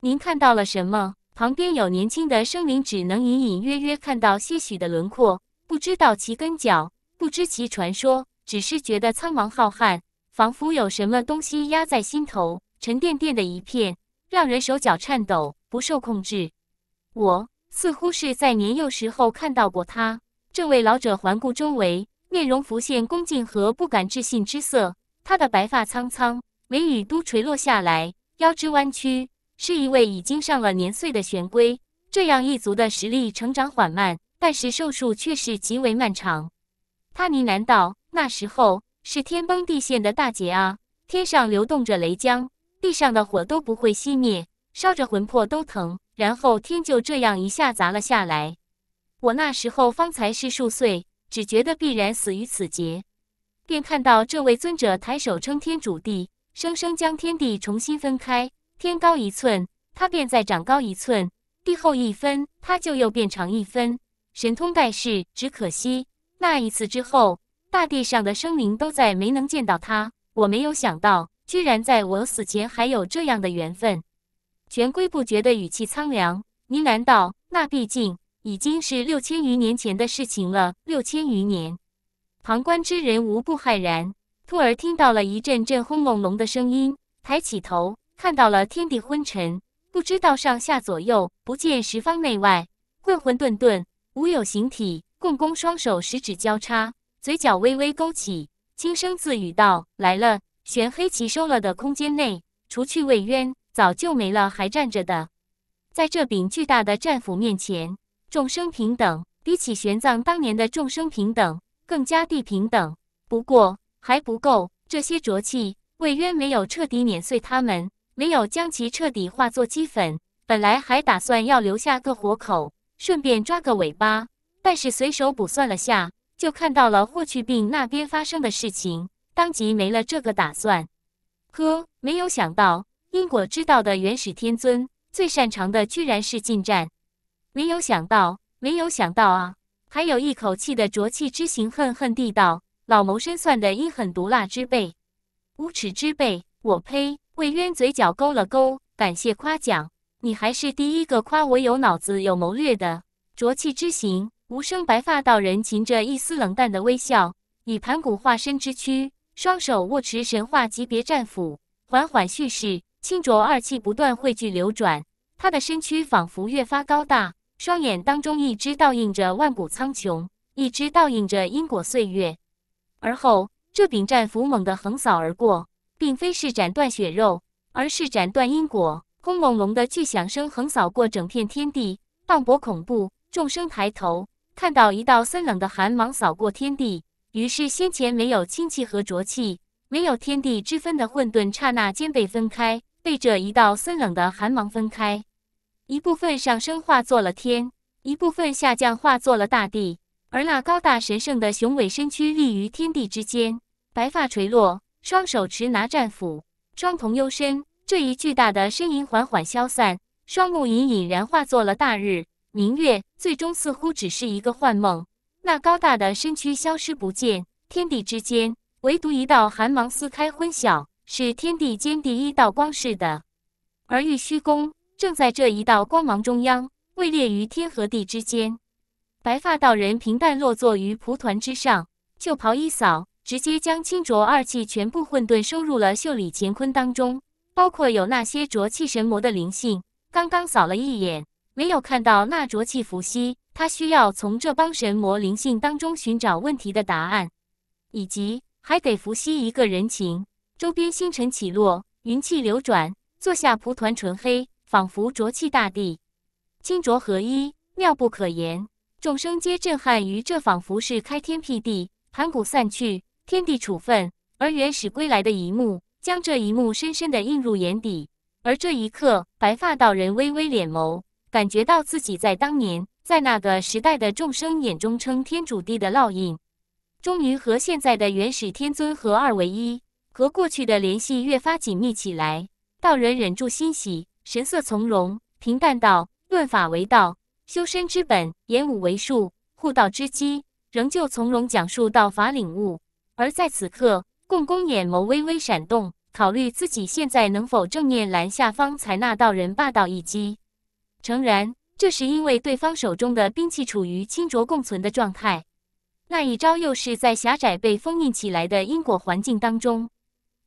您看到了什么？旁边有年轻的生灵，只能隐隐约约看到些许的轮廓。不知道其根脚，不知其传说，只是觉得苍茫浩瀚，仿佛有什么东西压在心头，沉甸甸的一片，让人手脚颤抖，不受控制。我似乎是在年幼时候看到过他。这位老者环顾周围，面容浮现恭敬和不敢置信之色。他的白发苍苍，眉宇都垂落下来，腰肢弯曲，是一位已经上了年岁的玄龟。这样一族的实力成长缓慢。但是寿数却是极为漫长。他呢喃道：“那时候是天崩地陷的大劫啊！天上流动着雷浆，地上的火都不会熄灭，烧着魂魄都疼。然后天就这样一下砸了下来。我那时候方才是数岁，只觉得必然死于此劫，便看到这位尊者抬手撑天主地，生生将天地重新分开。天高一寸，他便再长高一寸；地厚一分，他就又变长一分。”神通盖世，只可惜那一次之后，大地上的生灵都再没能见到他。我没有想到，居然在我死前还有这样的缘分。玄龟不觉的语气苍凉，呢喃道：“那毕竟已经是六千余年前的事情了。六千余年，旁观之人无不骇然。突而听到了一阵阵轰隆隆的声音，抬起头看到了天地昏沉，不知道上下左右，不见十方内外，混混沌沌。”无有形体，共工双手十指交叉，嘴角微微勾起，轻声自语道：“来了，玄黑旗收了的空间内，除去魏渊，早就没了还站着的。在这柄巨大的战斧面前，众生平等，比起玄奘当年的众生平等，更加地平等。不过还不够，这些浊气，魏渊没有彻底碾碎他们，没有将其彻底化作齑粉。本来还打算要留下个活口。”顺便抓个尾巴，但是随手卜算了下，就看到了霍去病那边发生的事情，当即没了这个打算。呵，没有想到因果之道的元始天尊最擅长的居然是近战，没有想到，没有想到啊！还有一口气的浊气之行，恨恨地道：“老谋深算的阴狠毒辣之辈，无耻之辈！”我呸！魏渊嘴角勾了勾，感谢夸奖。你还是第一个夸我有脑子、有谋略的。浊气之行，无声白发道人噙着一丝冷淡的微笑，以盘古化身之躯，双手握持神话级别战斧，缓缓蓄势，清浊二气不断汇聚流转，他的身躯仿佛越发高大，双眼当中，一只倒映着万古苍穹，一只倒映着因果岁月。而后，这柄战斧猛地横扫而过，并非是斩断血肉，而是斩断因果。轰隆隆的巨响声横扫过整片天地，磅礴恐怖。众生抬头，看到一道森冷的寒芒扫过天地。于是，先前没有清气和浊气，没有天地之分的混沌，刹那间被分开，被这一道森冷的寒芒分开。一部分上升化作了天，一部分下降化作了大地。而那高大神圣的雄伟身躯立于天地之间，白发垂落，双手持拿战斧，双瞳幽深。这一巨大的身影缓缓消散，双目隐隐然化作了大日明月，最终似乎只是一个幻梦。那高大的身躯消失不见，天地之间唯独一道寒芒撕开昏晓，是天地间第一道光似的。而玉虚宫正在这一道光芒中央，位列于天和地之间。白发道人平淡落座于蒲团之上，袖袍一扫，直接将清浊二气全部混沌收入了袖里乾坤当中。包括有那些浊气神魔的灵性，刚刚扫了一眼，没有看到那浊气伏羲，他需要从这帮神魔灵性当中寻找问题的答案，以及还得伏羲一个人情。周边星辰起落，云气流转，坐下蒲团纯黑，仿佛浊气大地，清浊合一，妙不可言，众生皆震撼于这仿佛是开天辟地，盘古散去，天地处分，而原始归来的一幕。将这一幕深深的映入眼底，而这一刻，白发道人微微敛眸，感觉到自己在当年，在那个时代的众生眼中称天主帝的烙印，终于和现在的元始天尊合二为一，和过去的联系越发紧密起来。道人忍住欣喜，神色从容，平淡道：“论法为道，修身之本；演武为术，护道之基。”仍旧从容讲述道法领悟，而在此刻。共工眼眸微微闪动，考虑自己现在能否正面拦下方才那道人霸道一击。诚然，这是因为对方手中的兵器处于清浊共存的状态，那一招又是在狭窄被封印起来的因果环境当中，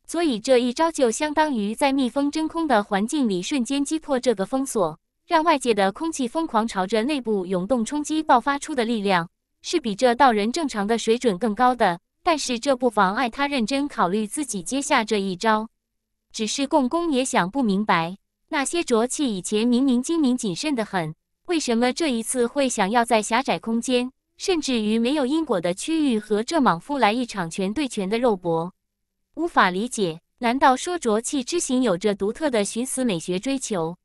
所以这一招就相当于在密封真空的环境里瞬间击破这个封锁，让外界的空气疯狂朝着内部涌动冲击，爆发出的力量是比这道人正常的水准更高的。但是这不妨碍他认真考虑自己接下这一招。只是共工也想不明白，那些浊气以前明明精明谨慎的很，为什么这一次会想要在狭窄空间，甚至于没有因果的区域和这莽夫来一场拳对拳的肉搏？无法理解。难道说浊气之行有着独特的寻死美学追求？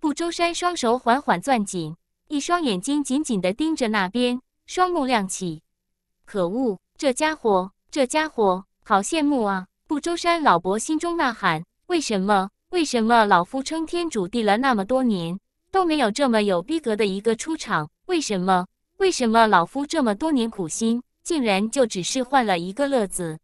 不周山双手缓缓攥紧，一双眼睛紧紧地盯着那边，双目亮起。可恶！这家伙，这家伙，好羡慕啊！不周山老伯心中呐喊：为什么？为什么老夫撑天主地了那么多年，都没有这么有逼格的一个出场？为什么？为什么老夫这么多年苦心，竟然就只是换了一个乐子？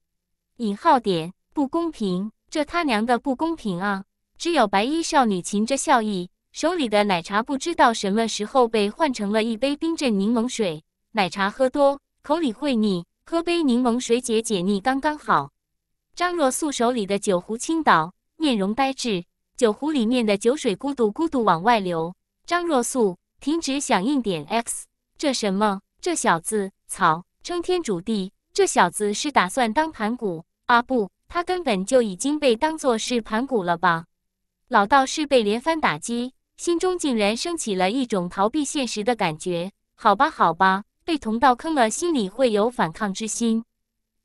引号点，不公平！这他娘的不公平啊！只有白衣少女噙着笑意，手里的奶茶不知道什么时候被换成了一杯冰镇柠檬水。奶茶喝多，口里会腻。喝杯柠檬水解解腻刚刚好。张若素手里的酒壶倾倒，面容呆滞，酒壶里面的酒水咕嘟咕嘟往外流。张若素，停止响应点 X，这什么？这小子，操！称天主地，这小子是打算当盘古？啊不，他根本就已经被当做是盘古了吧？老道士被连番打击，心中竟然升起了一种逃避现实的感觉。好吧，好吧。被同道坑了，心里会有反抗之心；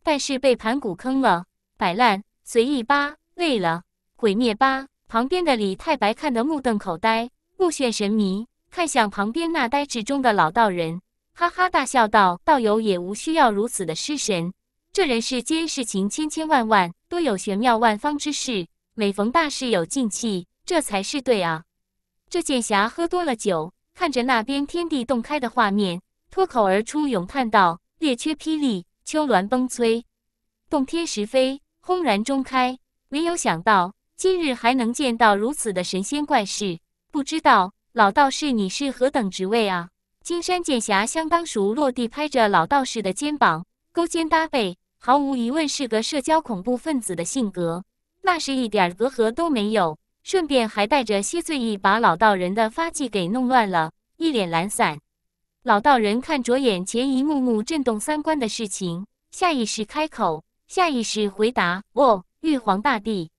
但是被盘古坑了，摆烂随意扒，累了毁灭吧。旁边的李太白看得目瞪口呆、目眩神迷，看向旁边那呆滞中的老道人，哈哈大笑道：“道友也无需要如此的失神。这人世间事情千千万万，多有玄妙万方之事。每逢大事有静气，这才是对啊。”这剑侠喝多了酒，看着那边天地洞开的画面。脱口而出，咏叹道：“列缺霹雳，丘峦崩摧，洞天石飞，轰然中开。”没有想到，今日还能见到如此的神仙怪事。不知道老道士你是何等职位啊？金山剑侠相当熟，落地拍着老道士的肩膀，勾肩搭背，毫无疑问是个社交恐怖分子的性格，那是一点儿隔阂都没有。顺便还带着些醉意，把老道人的发髻给弄乱了，一脸懒散。老道人看着眼前一幕幕震动三观的事情，下意识开口，下意识回答：“哦，玉皇大帝，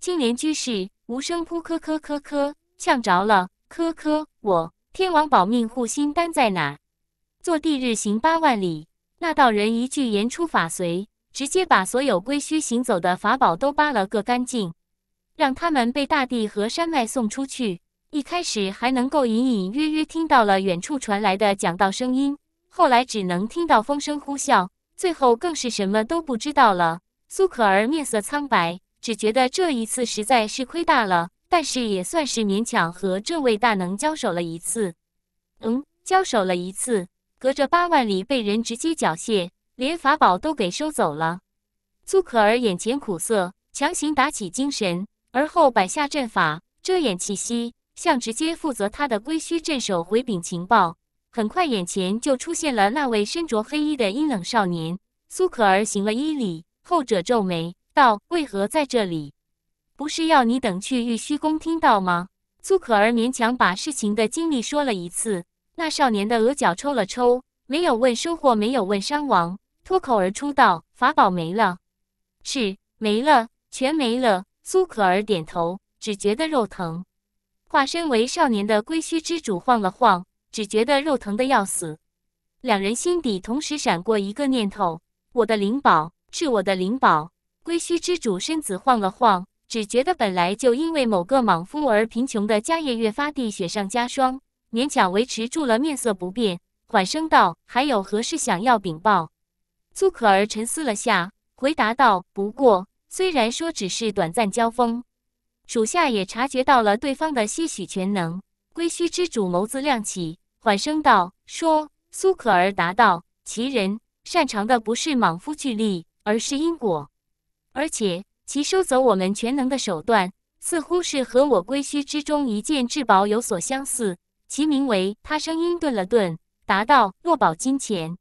青莲居士，无声扑咳咳咳咳，呛着了，咳咳，我天王保命护心丹在哪？坐地日行八万里。”那道人一句言出法随，直接把所有归墟行走的法宝都扒了个干净，让他们被大地和山脉送出去。一开始还能够隐隐约约听到了远处传来的讲道声音，后来只能听到风声呼啸，最后更是什么都不知道了。苏可儿面色苍白，只觉得这一次实在是亏大了，但是也算是勉强和这位大能交手了一次。嗯，交手了一次，隔着八万里被人直接缴械，连法宝都给收走了。苏可儿眼前苦涩，强行打起精神，而后摆下阵法遮掩气息。向直接负责他的龟墟镇守回禀情报，很快眼前就出现了那位身着黑衣的阴冷少年苏可儿，行了一礼。后者皱眉道：“为何在这里？不是要你等去玉虚宫听到吗？”苏可儿勉强把事情的经历说了一次。那少年的额角抽了抽，没有问收获，没有问伤亡，脱口而出道：“法宝没了，是没了，全没了。”苏可儿点头，只觉得肉疼。化身为少年的归墟之主晃了晃，只觉得肉疼的要死。两人心底同时闪过一个念头：我的灵宝，是我的灵宝。归墟之主身子晃了晃，只觉得本来就因为某个莽夫而贫穷的家业越发地雪上加霜，勉强维持住了面色不变，缓声道：“还有何事想要禀报？”苏可儿沉思了下，回答道：“不过，虽然说只是短暂交锋。”属下也察觉到了对方的些许全能。归墟之主眸子亮起，缓声道：“说。”苏可儿答道：“其人擅长的不是莽夫巨力，而是因果。而且其收走我们全能的手段，似乎是和我归墟之中一件至宝有所相似。其名为……”他声音顿了顿，答道：“若宝金钱。”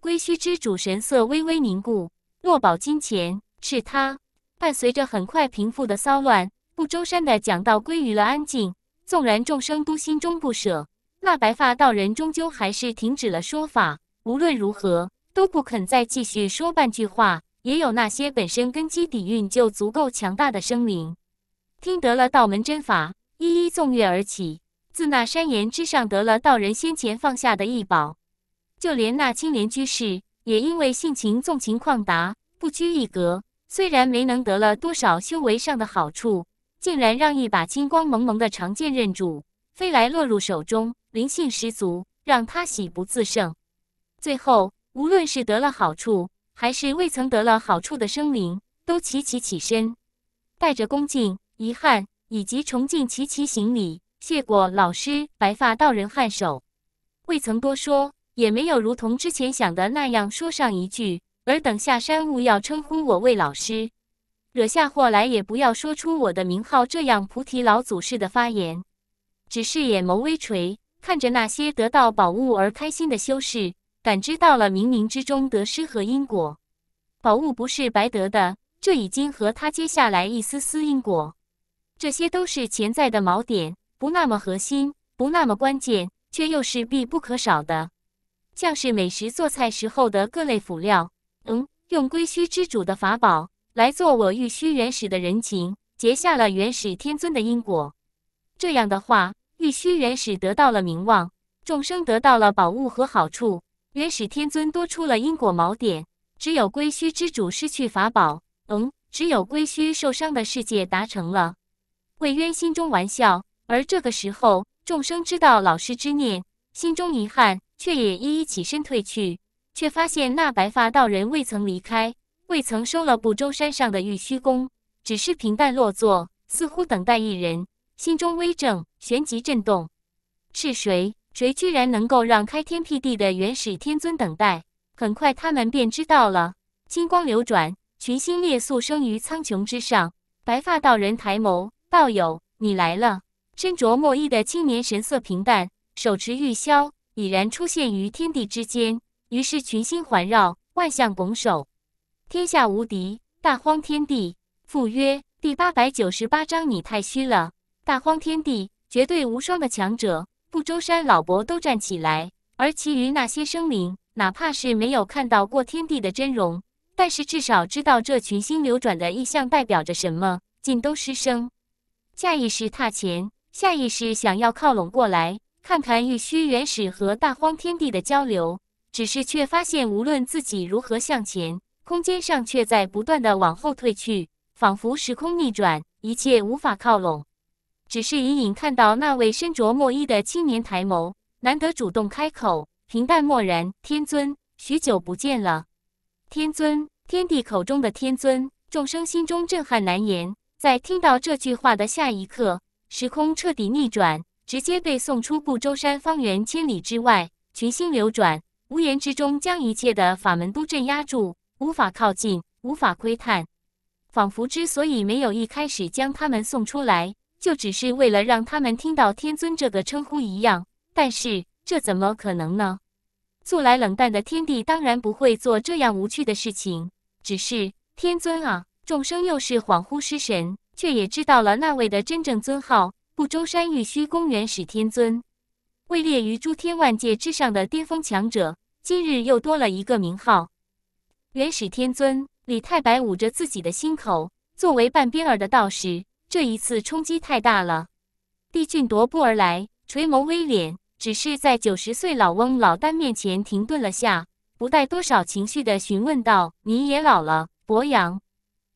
归墟之主神色微微凝固。若宝金钱，是他。伴随着很快平复的骚乱。不周山的讲道归于了安静，纵然众生都心中不舍，那白发道人终究还是停止了说法。无论如何，都不肯再继续说半句话。也有那些本身根基底蕴就足够强大的生灵，听得了道门真法，一一纵跃而起，自那山岩之上得了道人先前放下的异宝。就连那青莲居士，也因为性情纵情旷达，不拘一格，虽然没能得了多少修为上的好处。竟然让一把金光蒙蒙的长剑认主飞来落入手中，灵性十足，让他喜不自胜。最后，无论是得了好处还是未曾得了好处的生灵，都齐齐起身，带着恭敬、遗憾以及崇敬，齐齐行礼谢过老师。白发道人颔首，未曾多说，也没有如同之前想的那样说上一句：“尔等下山勿要称呼我为老师。”惹下祸来也不要说出我的名号。这样，菩提老祖式的发言，只是眼眸微垂，看着那些得到宝物而开心的修士，感知到了冥冥之中得失和因果。宝物不是白得的，这已经和他接下来一丝丝因果，这些都是潜在的锚点，不那么核心，不那么关键，却又是必不可少的，像是美食做菜时候的各类辅料。嗯，用归墟之主的法宝。来做我玉虚元始的人情，结下了元始天尊的因果。这样的话，玉虚元始得到了名望，众生得到了宝物和好处，元始天尊多出了因果锚点。只有归墟之主失去法宝，嗯，只有归墟受伤的世界达成了。魏渊心中玩笑，而这个时候，众生知道老师之念，心中遗憾，却也一一起身退去，却发现那白发道人未曾离开。未曾收了不周山上的玉虚宫，只是平淡落座，似乎等待一人。心中微怔，旋即震动：是谁？谁居然能够让开天辟地的元始天尊等待？很快，他们便知道了。金光流转，群星列宿生于苍穹之上。白发道人抬眸：“道友，你来了。”身着墨衣的青年神色平淡，手持玉箫，已然出现于天地之间。于是群星环绕，万象拱手。天下无敌，大荒天地。赴约第八百九十八章：你太虚了，大荒天地绝对无双的强者。不周山老伯都站起来，而其余那些生灵，哪怕是没有看到过天地的真容，但是至少知道这群星流转的意象代表着什么，尽都失声，下意识踏前，下意识想要靠拢过来，看看玉虚元始和大荒天地的交流。只是却发现，无论自己如何向前。空间上却在不断的往后退去，仿佛时空逆转，一切无法靠拢。只是隐隐看到那位身着墨衣的青年抬眸，难得主动开口，平淡漠然。天尊，许久不见了。天尊，天帝口中的天尊，众生心中震撼难言。在听到这句话的下一刻，时空彻底逆转，直接被送出不周山方圆千里之外，群星流转，无言之中将一切的法门都镇压住。无法靠近，无法窥探，仿佛之所以没有一开始将他们送出来，就只是为了让他们听到“天尊”这个称呼一样。但是这怎么可能呢？素来冷淡的天帝当然不会做这样无趣的事情。只是天尊啊，众生又是恍惚失神，却也知道了那位的真正尊号——不周山玉虚宫元始天尊，位列于诸天万界之上的巅峰强者，今日又多了一个名号。元始天尊李太白捂着自己的心口，作为半边儿的道士，这一次冲击太大了。帝俊踱步而来，垂眸微敛，只是在九十岁老翁老丹面前停顿了下，不带多少情绪的询问道：“你也老了，伯阳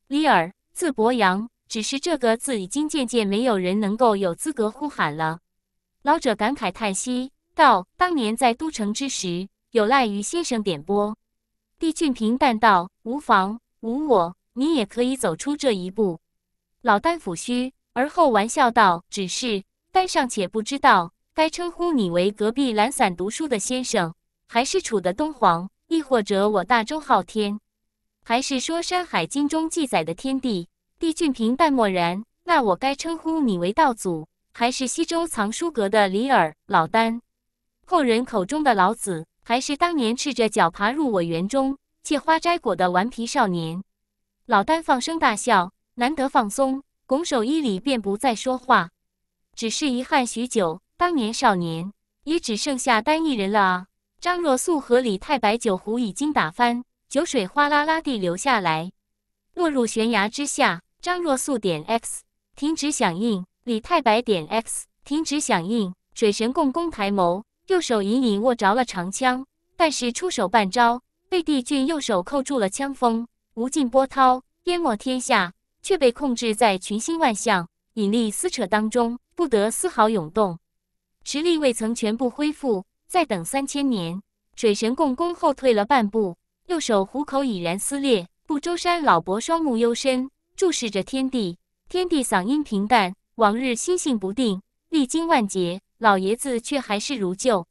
李尔，字伯阳，只是这个字已经渐渐没有人能够有资格呼喊了。”老者感慨叹息道：“当年在都城之时，有赖于先生点拨。”帝俊平淡道：“无妨，无我，你也可以走出这一步。”老丹抚须，而后玩笑道：“只是，丹尚且不知道该称呼你为隔壁懒散读书的先生，还是楚的东皇，亦或者我大周昊天，还是说《山海经》中记载的天地？”帝俊平淡漠然：“那我该称呼你为道祖，还是西周藏书阁的李耳？老丹，后人口中的老子？”还是当年赤着脚爬入我园中借花摘果的顽皮少年，老丹放声大笑，难得放松，拱手一礼便不再说话，只是遗憾许久，当年少年也只剩下单一人了啊！张若素和李太白酒壶已经打翻，酒水哗啦啦地流下来，落入悬崖之下。张若素点 X 停止响应，李太白点 X 停止响应。水神共工抬眸。右手隐隐握着了长枪，但是出手半招，被帝俊右手扣住了枪锋。无尽波涛淹没天下，却被控制在群星万象引力撕扯当中，不得丝毫涌动。实力未曾全部恢复，再等三千年。水神共工后退了半步，右手虎口已然撕裂。不周山老伯双目幽深，注视着天地。天地嗓音平淡，往日心性不定，历经万劫。老爷子却还是如旧，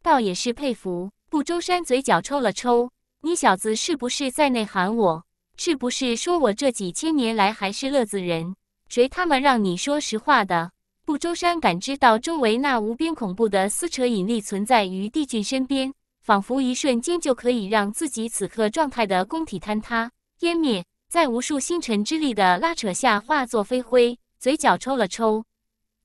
倒也是佩服。不周山嘴角抽了抽，你小子是不是在内涵我？是不是说我这几千年来还是乐子人？谁他妈让你说实话的？不周山感知到周围那无边恐怖的撕扯引力存在于帝俊身边，仿佛一瞬间就可以让自己此刻状态的宫体坍塌湮灭，在无数星辰之力的拉扯下化作飞灰。嘴角抽了抽，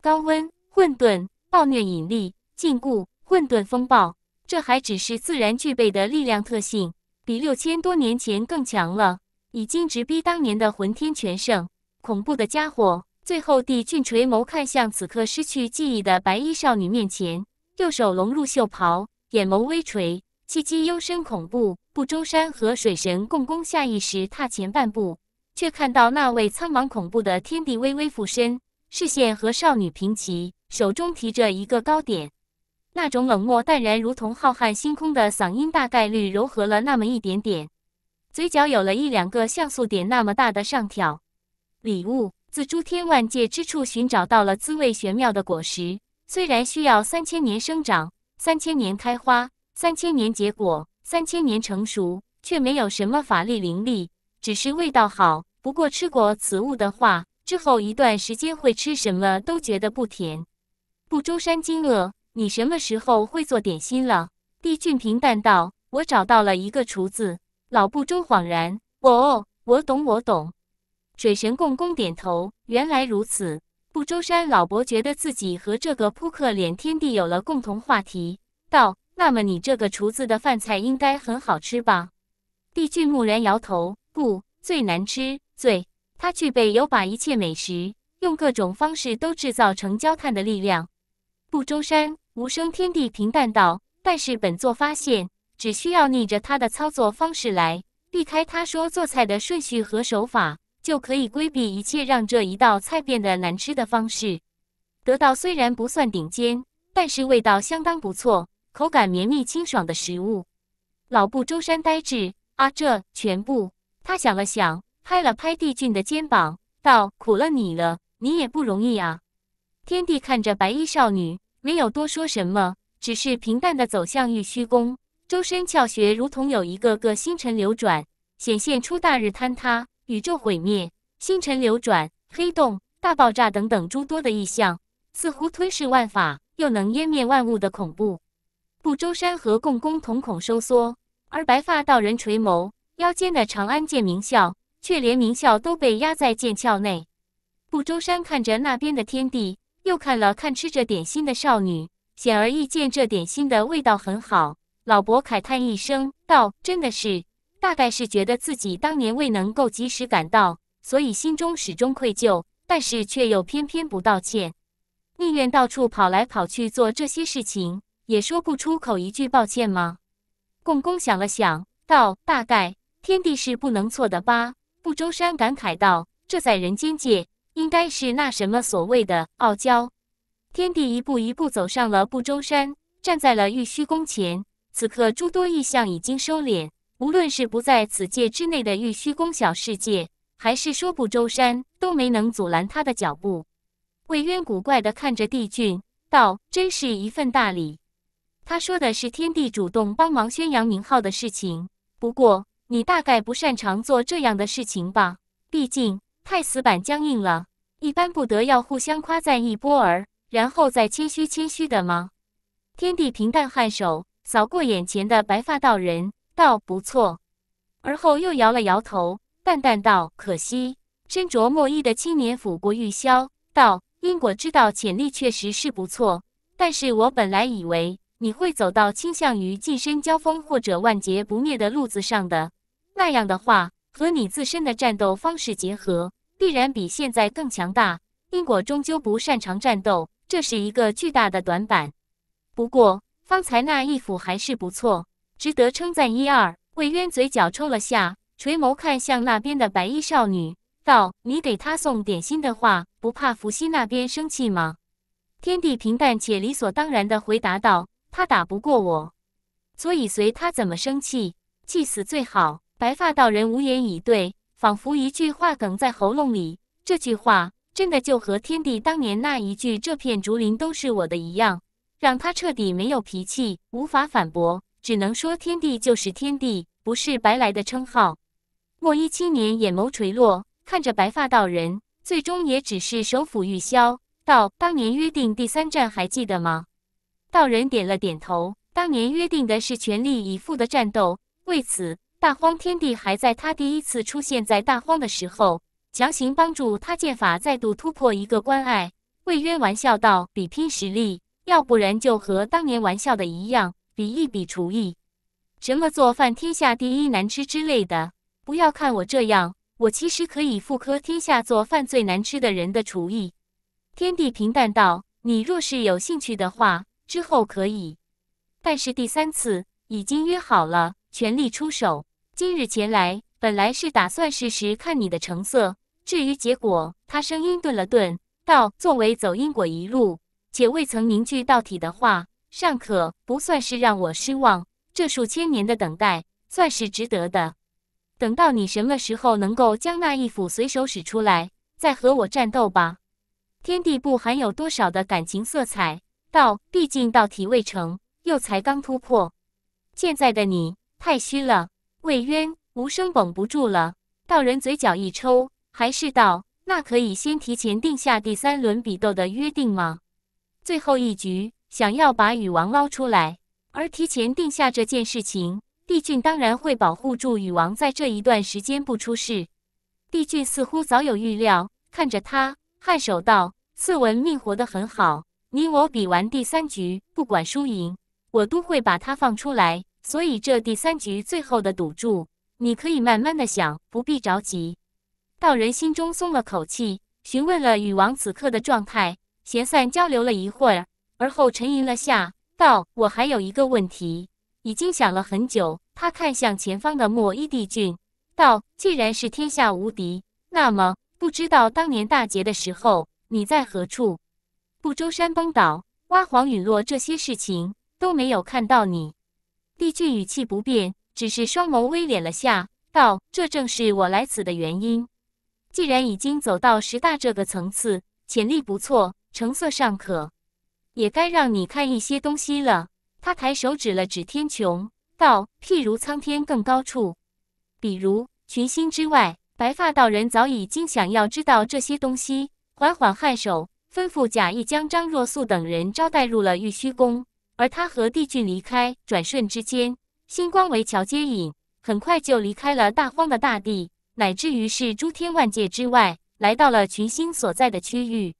高温混沌。暴虐引力，禁锢混沌风暴，这还只是自然具备的力量特性，比六千多年前更强了，已经直逼当年的魂天全盛。恐怖的家伙，最后帝俊垂眸看向此刻失去记忆的白衣少女面前，右手笼入袖袍，眼眸微垂，气息幽深恐怖。不周山和水神共工下意识踏前半步，却看到那位苍茫恐怖的天地微微俯身，视线和少女平齐。手中提着一个糕点，那种冷漠淡然，如同浩瀚星空的嗓音，大概率柔和了那么一点点，嘴角有了一两个像素点那么大的上挑。礼物自诸天万界之处寻找到了滋味玄妙的果实，虽然需要三千年生长，三千年开花，三千年结果，三千年成熟，却没有什么法力灵力，只是味道好。不过吃过此物的话，之后一段时间会吃什么都觉得不甜。不周山惊愕：“你什么时候会做点心了？”帝俊平淡道：“我找到了一个厨子。”老不周恍然：“哦，我懂，我懂。”水神共工点头：“原来如此。”不周山老伯觉得自己和这个扑克脸天地有了共同话题，道：“那么你这个厨子的饭菜应该很好吃吧？”帝俊木然摇头：“不，最难吃，最……他具备有把一切美食用各种方式都制造成焦炭的力量。”不周山无声，天地平淡道。但是本座发现，只需要逆着他的操作方式来，避开他说做菜的顺序和手法，就可以规避一切让这一道菜变得难吃的方式。得到虽然不算顶尖，但是味道相当不错，口感绵密清爽的食物。老不周山呆滞，啊，这全部。他想了想，拍了拍帝俊的肩膀，道：“苦了你了，你也不容易啊。”天帝看着白衣少女，没有多说什么，只是平淡的走向玉虚宫，周身窍穴如同有一个个星辰流转，显现出大日坍塌、宇宙毁灭、星辰流转、黑洞、大爆炸等等诸多的意象，似乎吞噬万法，又能湮灭万物的恐怖。不周山和共工瞳孔收缩，而白发道人垂眸，腰间的长安剑鸣啸，却连鸣啸都被压在剑鞘内。不周山看着那边的天地，又看了看吃着点心的少女，显而易见这点心的味道很好。老伯慨叹一声道：“真的是，大概是觉得自己当年未能够及时赶到，所以心中始终愧疚，但是却又偏偏不道歉，宁愿到处跑来跑去做这些事情，也说不出口一句抱歉吗？”共工想了想道：“大概天地是不能错的吧。”不周山感慨道：“这在人间界。”应该是那什么所谓的傲娇天帝一步一步走上了不周山，站在了玉虚宫前。此刻诸多异象已经收敛，无论是不在此界之内的玉虚宫小世界，还是说不周山，都没能阻拦他的脚步。魏渊古怪的看着帝俊道：“真是一份大礼。”他说的是天帝主动帮忙宣扬名号的事情。不过你大概不擅长做这样的事情吧？毕竟太死板僵硬了。一般不得要互相夸赞一波儿，然后再谦虚谦虚的吗？天地平淡颔首，扫过眼前的白发道人，道：“不错。”而后又摇了摇头，淡淡道：“可惜。”身着墨衣的青年抚过玉箫，道：“因果之道潜力确实是不错，但是我本来以为你会走到倾向于近身交锋或者万劫不灭的路子上的。那样的话，和你自身的战斗方式结合。”必然比现在更强大。因果终究不擅长战斗，这是一个巨大的短板。不过方才那一斧还是不错，值得称赞一二。魏渊嘴角抽了下，垂眸看向那边的白衣少女，道：“你给他送点心的话，不怕伏羲那边生气吗？”天地平淡且理所当然地回答道：“他打不过我，所以随他怎么生气，气死最好。”白发道人无言以对。仿佛一句话梗在喉咙里，这句话真的就和天帝当年那一句“这片竹林都是我的”一样，让他彻底没有脾气，无法反驳，只能说天帝就是天帝，不是白来的称号。墨衣青年眼眸垂落，看着白发道人，最终也只是手抚玉箫，道：“当年约定第三战，还记得吗？”道人点了点头。当年约定的是全力以赴的战斗，为此。大荒天帝还在他第一次出现在大荒的时候，强行帮助他剑法再度突破一个关隘。魏渊玩笑道：“比拼实力，要不然就和当年玩笑的一样，比一比厨艺，什么做饭天下第一难吃之类的。不要看我这样，我其实可以复刻天下做饭最难吃的人的厨艺。”天帝平淡道：“你若是有兴趣的话，之后可以，但是第三次已经约好了，全力出手。”今日前来，本来是打算试试看你的成色。至于结果，他声音顿了顿，道：“作为走因果一路，且未曾凝聚道体的话，尚可不算是让我失望。这数千年的等待，算是值得的。等到你什么时候能够将那一斧随手使出来，再和我战斗吧。”天地不含有多少的感情色彩，道：毕竟道体未成，又才刚突破，现在的你太虚了。魏渊无声绷不住了，道人嘴角一抽，还是道：“那可以先提前定下第三轮比斗的约定吗？最后一局想要把禹王捞出来，而提前定下这件事情，帝俊当然会保护住禹王，在这一段时间不出事。”帝俊似乎早有预料，看着他，颔首道：“四文命活得很好，你我比完第三局，不管输赢，我都会把他放出来。”所以，这第三局最后的赌注，你可以慢慢的想，不必着急。道人心中松了口气，询问了禹王此刻的状态，闲散交流了一会儿，而后沉吟了下，道：“我还有一个问题，已经想了很久。”他看向前方的墨衣帝俊，道：“既然是天下无敌，那么不知道当年大劫的时候你在何处？不周山崩倒，娲皇陨落，这些事情都没有看到你。”帝俊语气不变，只是双眸微敛了下，道：“这正是我来此的原因。既然已经走到十大这个层次，潜力不错，成色尚可，也该让你看一些东西了。”他抬手指了指天穹，道：“譬如苍天更高处，比如群星之外。”白发道人早已经想要知道这些东西，缓缓颔首，吩咐贾意将张若素等人招待入了玉虚宫。而他和帝俊离开，转瞬之间，星光为桥接引，很快就离开了大荒的大地，乃至于是诸天万界之外，来到了群星所在的区域。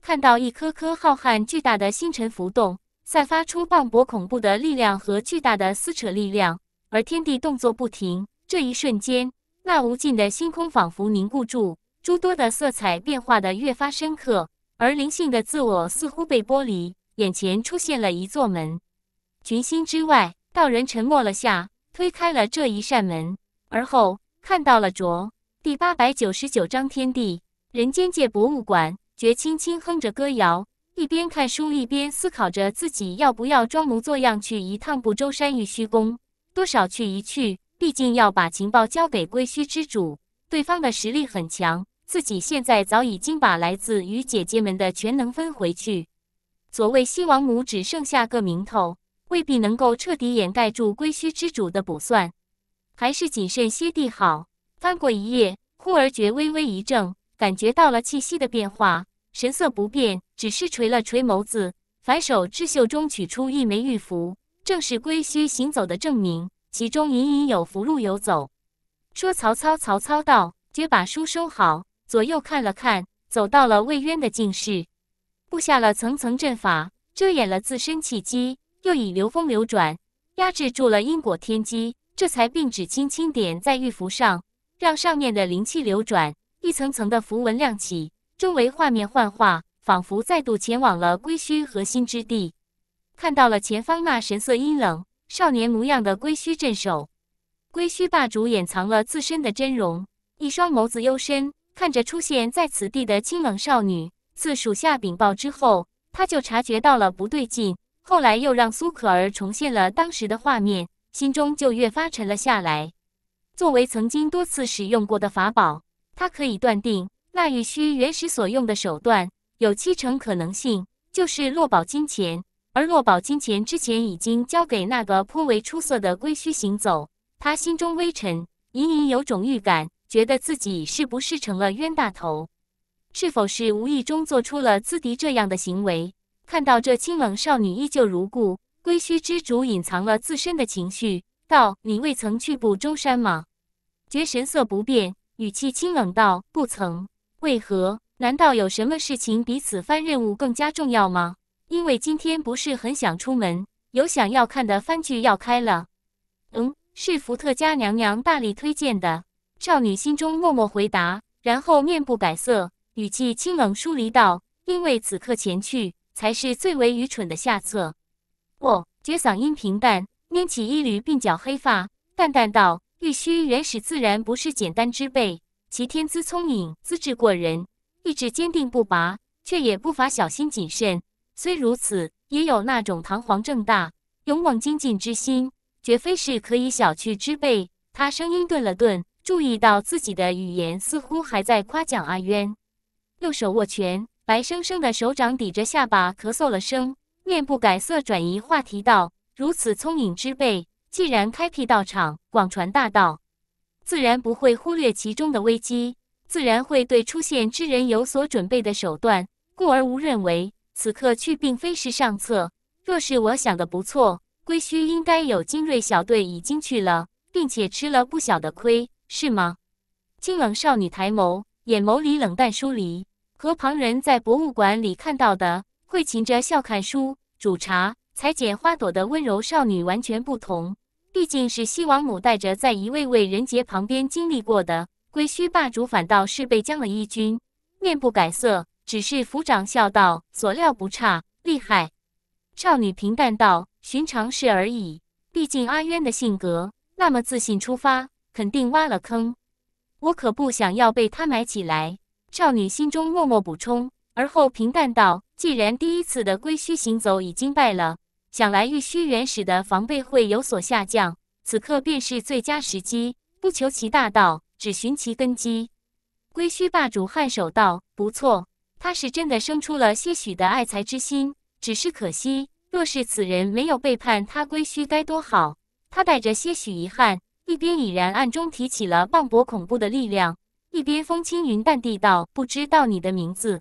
看到一颗颗浩瀚巨大的星辰浮动，散发出磅礴恐怖的力量和巨大的撕扯力量，而天地动作不停。这一瞬间，那无尽的星空仿佛凝固住，诸多的色彩变化的越发深刻，而灵性的自我似乎被剥离。眼前出现了一座门，群星之外，道人沉默了下，推开了这一扇门，而后看到了卓。第八百九十九章天地人间界博物馆。觉轻轻哼着歌谣，一边看书一边思考着自己要不要装模作样去一趟不周山玉虚宫，多少去一去，毕竟要把情报交给归墟之主。对方的实力很强，自己现在早已经把来自与姐姐们的全能分回去。所谓西王母只剩下个名头，未必能够彻底掩盖住归墟之主的卜算，还是谨慎些地好。翻过一页，忽而觉微微一怔，感觉到了气息的变化，神色不变，只是垂了垂眸子，反手织袖中取出一枚玉符，正是归墟行走的证明，其中隐隐有符路游走。说曹操，曹操道：“觉把书收好，左右看了看，走到了魏渊的近侍。”布下了层层阵法，遮掩了自身气机，又以流风流转压制住了因果天机，这才并指轻轻点在玉符上，让上面的灵气流转，一层层的符文亮起，周围画面幻化，仿佛再度前往了归墟核心之地，看到了前方那神色阴冷、少年模样的归墟镇守。归墟霸主掩藏了自身的真容，一双眸子幽深，看着出现在此地的清冷少女。自属下禀报之后，他就察觉到了不对劲。后来又让苏可儿重现了当时的画面，心中就越发沉了下来。作为曾经多次使用过的法宝，他可以断定，那玉虚原始所用的手段有七成可能性就是落宝金钱。而落宝金钱之前已经交给那个颇为出色的龟虚行走，他心中微沉，隐隐有种预感，觉得自己是不是成了冤大头？是否是无意中做出了滋敌这样的行为？看到这清冷少女依旧如故，归墟之主隐藏了自身的情绪，道：“你未曾去步中山吗？”觉神色不变，语气清冷道：“不曾。为何？难道有什么事情比此番任务更加重要吗？”因为今天不是很想出门，有想要看的番剧要开了。嗯，是伏特加娘娘大力推荐的。少女心中默默回答，然后面不改色。语气清冷疏离道：“因为此刻前去才是最为愚蠢的下策。”我觉嗓音平淡，拈起一缕鬓角黑发，淡淡道：“玉虚原始自然不是简单之辈，其天资聪颖，资质过人，意志坚定不拔，却也不乏小心谨慎。虽如此，也有那种堂皇正大、勇猛精进之心，绝非是可以小觑之辈。”他声音顿了顿，注意到自己的语言似乎还在夸奖阿渊。右手握拳，白生生的手掌抵着下巴，咳嗽了声，面不改色，转移话题道：“如此聪颖之辈，既然开辟道场，广传大道，自然不会忽略其中的危机，自然会对出现之人有所准备的手段。故而，吾认为此刻去并非是上策。若是我想的不错，归墟应该有精锐小队已经去了，并且吃了不小的亏，是吗？”清冷少女抬眸，眼眸里冷淡疏离。和旁人在博物馆里看到的会噙着笑看书、煮茶、裁剪花朵的温柔少女完全不同。毕竟是西王母带着在一位位人杰旁边经历过的归墟霸主，反倒是被将了一军，面不改色，只是抚掌笑道：“所料不差，厉害。”少女平淡道：“寻常事而已。毕竟阿渊的性格那么自信出发，肯定挖了坑，我可不想要被他埋起来。”少女心中默默补充，而后平淡道：“既然第一次的归墟行走已经败了，想来玉虚原始的防备会有所下降，此刻便是最佳时机。不求其大道，只寻其根基。”归墟霸主颔首道：“不错，他是真的生出了些许的爱才之心，只是可惜，若是此人没有背叛他归墟，该多好。”他带着些许遗憾，一边已然暗中提起了磅礴恐怖的力量。一边风轻云淡地道：“不知道你的名字。”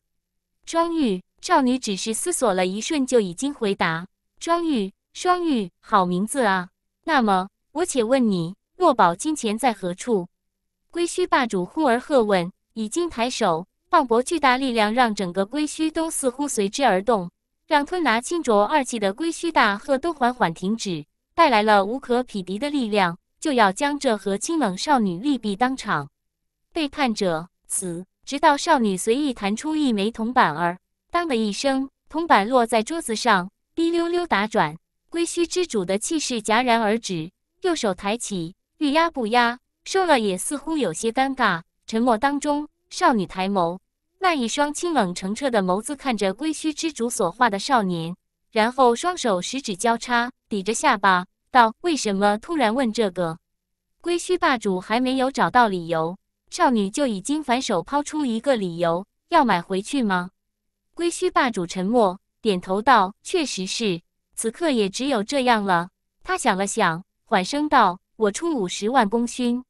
庄玉少女只是思索了一瞬，就已经回答：“庄玉，双玉，好名字啊！那么我且问你，诺宝金钱在何处？”龟墟霸主忽而喝问，已经抬手，磅礴巨大力量让整个龟墟都似乎随之而动，让吞拿金镯二气的龟墟大鹤都缓缓停止，带来了无可匹敌的力量，就要将这和清冷少女力毙当场。背叛者死，直到少女随意弹出一枚铜板儿，当的一声，铜板落在桌子上，滴溜溜打转。归墟之主的气势戛然而止，右手抬起，欲压不压，说了也似乎有些尴尬。沉默当中，少女抬眸，那一双清冷澄澈的眸子看着归墟之主所画的少年，然后双手十指交叉抵着下巴，道：“为什么突然问这个？”归墟霸主还没有找到理由。少女就已经反手抛出一个理由，要买回去吗？归墟霸主沉默，点头道：“确实是，此刻也只有这样了。”他想了想，缓声道：“我出五十万功勋，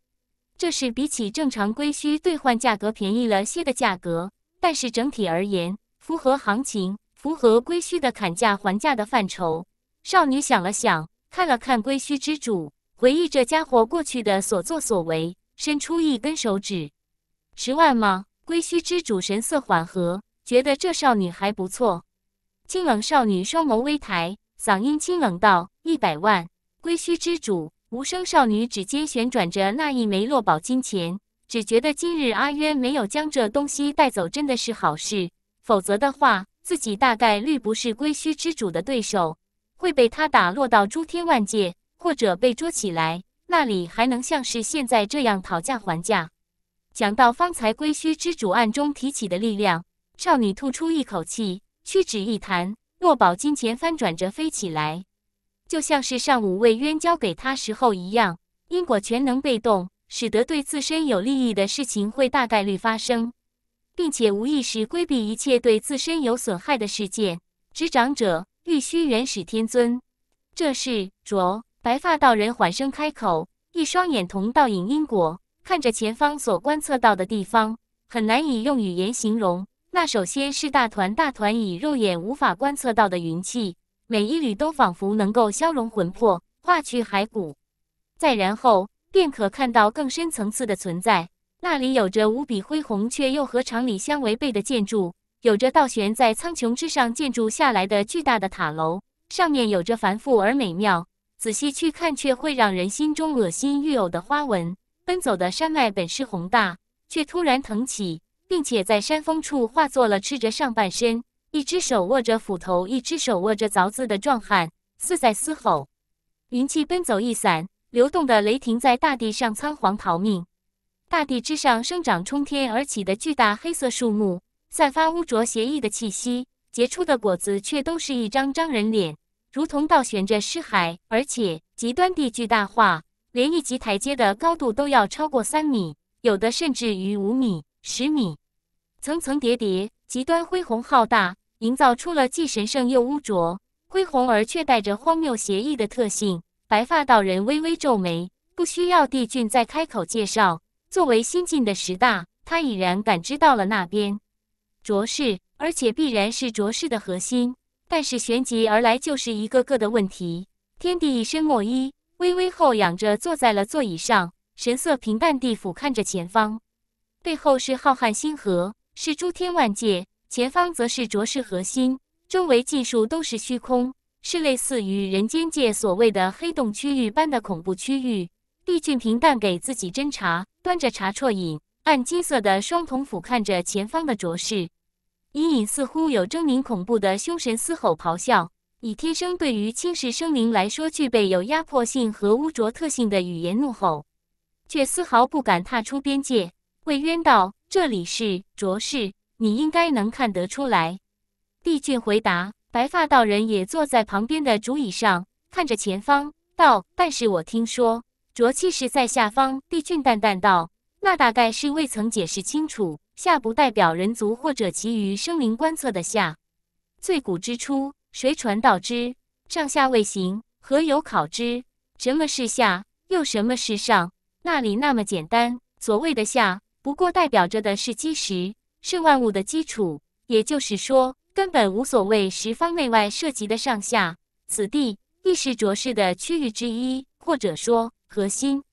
这是比起正常归墟兑换价格便宜了些的价格，但是整体而言，符合行情，符合归墟的砍价还价的范畴。”少女想了想，看了看归墟之主，回忆这家伙过去的所作所为。伸出一根手指，十万吗？归墟之主神色缓和，觉得这少女还不错。清冷少女双眸微抬，嗓音清冷道：“一百万。”归墟之主无声。少女指尖旋转着那一枚落宝金钱，只觉得今日阿渊没有将这东西带走，真的是好事。否则的话，自己大概率不是归墟之主的对手，会被他打落到诸天万界，或者被捉起来。那里还能像是现在这样讨价还价？讲到方才归墟之主暗中提起的力量，少女吐出一口气，屈指一弹，诺宝金钱翻转着飞起来，就像是上午魏渊交给他时候一样。因果全能被动，使得对自身有利益的事情会大概率发生，并且无意识规避一切对自身有损害的事件。执掌者玉虚元始天尊，这是卓。白发道人缓声开口，一双眼瞳倒影因果，看着前方所观测到的地方，很难以用语言形容。那首先是大团大团以肉眼无法观测到的云气，每一缕都仿佛能够消融魂魄，化去骸骨。再然后，便可看到更深层次的存在，那里有着无比恢宏却又和常理相违背的建筑，有着倒悬在苍穹之上建筑下来的巨大的塔楼，上面有着繁复而美妙。仔细去看，却会让人心中恶心欲呕的花纹。奔走的山脉本是宏大，却突然腾起，并且在山峰处化作了赤着上半身，一只手握着斧头，一只手握着凿子的壮汉，似在嘶吼。云气奔走一散，流动的雷霆在大地上仓皇逃命。大地之上生长冲天而起的巨大黑色树木，散发污浊邪异的气息，结出的果子却都是一张张人脸。如同倒悬着尸骸，而且极端地巨大化，连一级台阶的高度都要超过三米，有的甚至于五米、十米，层层叠叠，极端恢宏浩大，营造出了既神圣又污浊、恢宏而却带着荒谬邪异的特性。白发道人微微皱眉，不需要帝俊再开口介绍。作为新晋的十大，他已然感知到了那边卓氏，而且必然是卓氏的核心。但是旋即而来就是一个个的问题。天帝一身墨衣，微微后仰着坐在了座椅上，神色平淡地俯瞰着前方。背后是浩瀚星河，是诸天万界；前方则是浊世核心，周围尽术都是虚空，是类似于人间界所谓的黑洞区域般的恐怖区域。帝俊平淡给自己斟茶，端着茶啜饮，按金色的双瞳俯瞰着前方的浊世。隐隐似乎有狰狞恐怖的凶神嘶吼咆哮，以天生对于侵蚀生灵来说具备有压迫性和污浊特性的语言怒吼，却丝毫不敢踏出边界。魏渊道：“这里是浊世，你应该能看得出来。”帝俊回答。白发道人也坐在旁边的竹椅上，看着前方道：“但是我听说浊气是在下方。”帝俊淡淡道：“那大概是未曾解释清楚。”下不代表人族或者其余生灵观测的下。最古之初，谁传道之？上下未形，何有考之？什么是下？又什么是上？那里那么简单？所谓的下，不过代表着的是基石，是万物的基础。也就是说，根本无所谓十方内外涉及的上下。此地，亦是浊世的区域之一，或者说核心。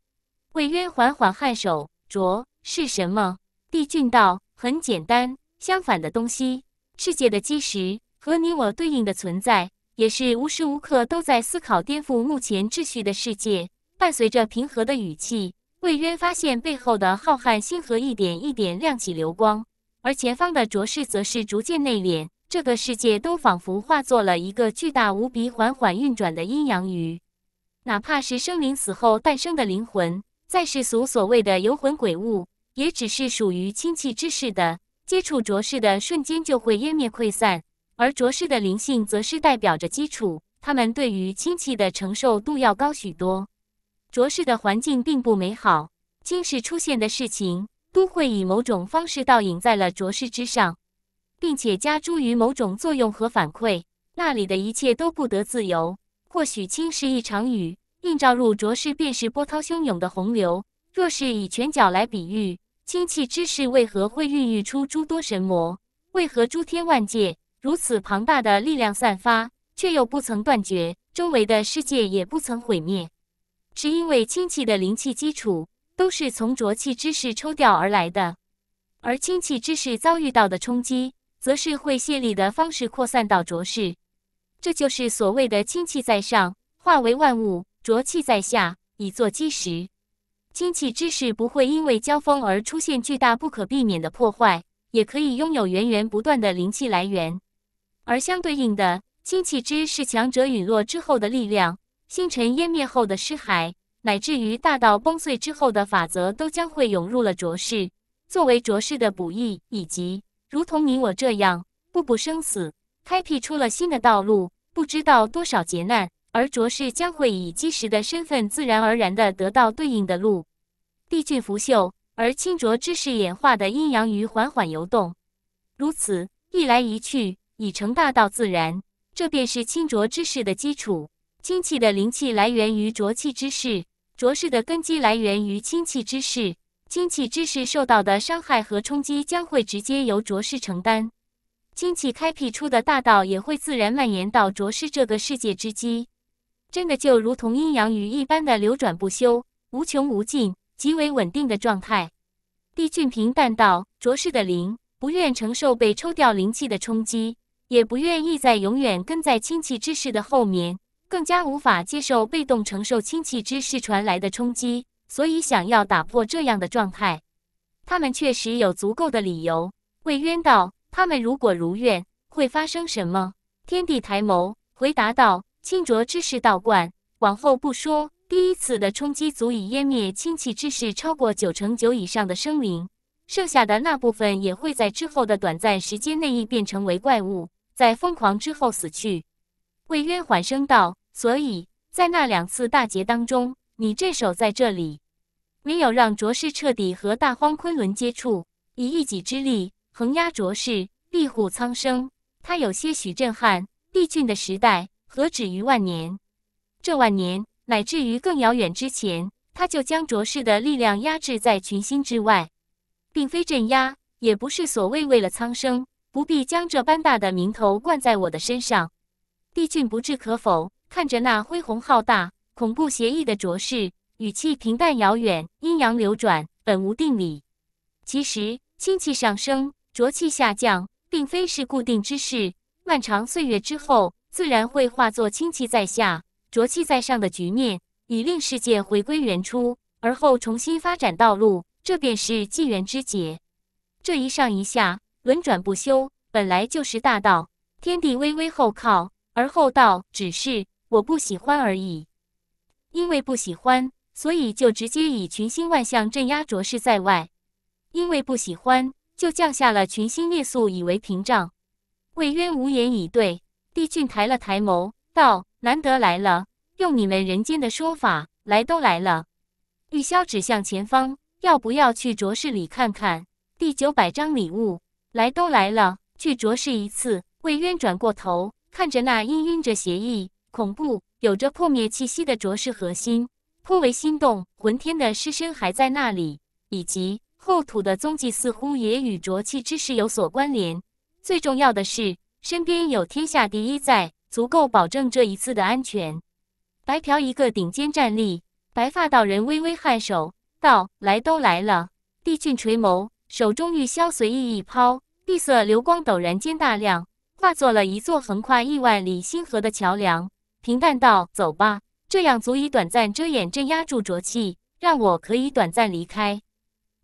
魏渊缓缓颔首，浊是什么？帝俊道：“很简单，相反的东西，世界的基石和你我对应的存在，也是无时无刻都在思考颠覆目前秩序的世界。”伴随着平和的语气，魏渊发现背后的浩瀚星河一点一点亮起流光，而前方的浊世则是逐渐内敛。这个世界都仿佛化作了一个巨大无比、缓缓运转的阴阳鱼。哪怕是生灵死后诞生的灵魂，在世俗所谓的游魂鬼物。也只是属于氢气之势的接触浊世的瞬间就会湮灭溃散，而浊世的灵性则是代表着基础，他们对于氢气的承受度要高许多。浊世的环境并不美好，今世出现的事情都会以某种方式倒影在了浊世之上，并且加诸于某种作用和反馈。那里的一切都不得自由。或许轻是一场雨，映照入浊世便是波涛汹涌的洪流。若是以拳脚来比喻，清气之士为何会孕育出诸多神魔？为何诸天万界如此庞大的力量散发，却又不曾断绝？周围的世界也不曾毁灭，是因为清气的灵气基础都是从浊气之势抽调而来的，而清气之士遭遇到的冲击，则是会泄力的方式扩散到浊势。这就是所谓的清气在上，化为万物；浊气在下，以作基石。星气之势不会因为交锋而出现巨大不可避免的破坏，也可以拥有源源不断的灵气来源。而相对应的，星气之势强者陨落之后的力量，星辰湮灭后的尸骸，乃至于大道崩碎之后的法则，都将会涌入了浊世，作为浊世的补益，以及如同你我这样步步生死，开辟出了新的道路，不知道多少劫难，而浊世将会以基石的身份，自然而然的得到对应的路。帝俊拂袖，而清浊之势演化的阴阳鱼缓缓游动。如此一来一去，已成大道自然。这便是清浊之势的基础。清气的灵气来源于浊气之势，浊势的根基来源于清气之势。清气之势受到的伤害和冲击，将会直接由浊势承担。清气开辟出的大道，也会自然蔓延到浊势这个世界之基。真的就如同阴阳鱼一般的流转不休，无穷无尽。极为稳定的状态，帝俊平淡道：“卓氏的灵不愿承受被抽掉灵气的冲击，也不愿意再永远跟在清气之士的后面，更加无法接受被动承受清气之士传来的冲击，所以想要打破这样的状态，他们确实有足够的理由。”魏渊道：“他们如果如愿，会发生什么？”天地抬眸回答道：“清浊之士道观，往后不说。”第一次的冲击足以湮灭清气之势，超过九成九以上的生灵，剩下的那部分也会在之后的短暂时间内亦变成为怪物，在疯狂之后死去。魏渊缓声道：“所以在那两次大劫当中，你镇守在这里，没有让卓氏彻底和大荒昆仑接触，以一己之力横压卓氏，庇护苍生。他有些许震撼，帝俊的时代何止于万年，这万年……”乃至于更遥远之前，他就将浊世的力量压制在群星之外，并非镇压，也不是所谓为了苍生，不必将这般大的名头冠在我的身上。帝俊不置可否，看着那恢弘浩大、恐怖邪异的浊世，语气平淡遥远，阴阳流转，本无定理。其实清气上升，浊气下降，并非是固定之事，漫长岁月之后，自然会化作清气在下。浊气在上的局面，以令世界回归原初，而后重新发展道路，这便是纪元之劫。这一上一下，轮转不休，本来就是大道。天地微微后靠，而后道，只是我不喜欢而已。因为不喜欢，所以就直接以群星万象镇压浊世在外；因为不喜欢，就降下了群星列宿以为屏障。魏渊无言以对，帝俊抬了抬眸，道。难得来了，用你们人间的说法，来都来了。玉箫指向前方，要不要去卓世里看看？第九百章礼物，来都来了，去卓世一次。魏渊转过头，看着那氤氲着邪意、恐怖、有着破灭气息的卓世核心，颇为心动。浑天的尸身还在那里，以及后土的踪迹似乎也与浊气之事有所关联。最重要的是，身边有天下第一在。足够保证这一次的安全。白嫖一个顶尖战力，白发道人微微颔首道：“来都来了。”帝俊垂眸，手中玉箫随意一抛，碧色流光陡然间大亮，化作了一座横跨亿万里星河的桥梁。平淡道：“走吧，这样足以短暂遮掩、镇压住浊气，让我可以短暂离开。”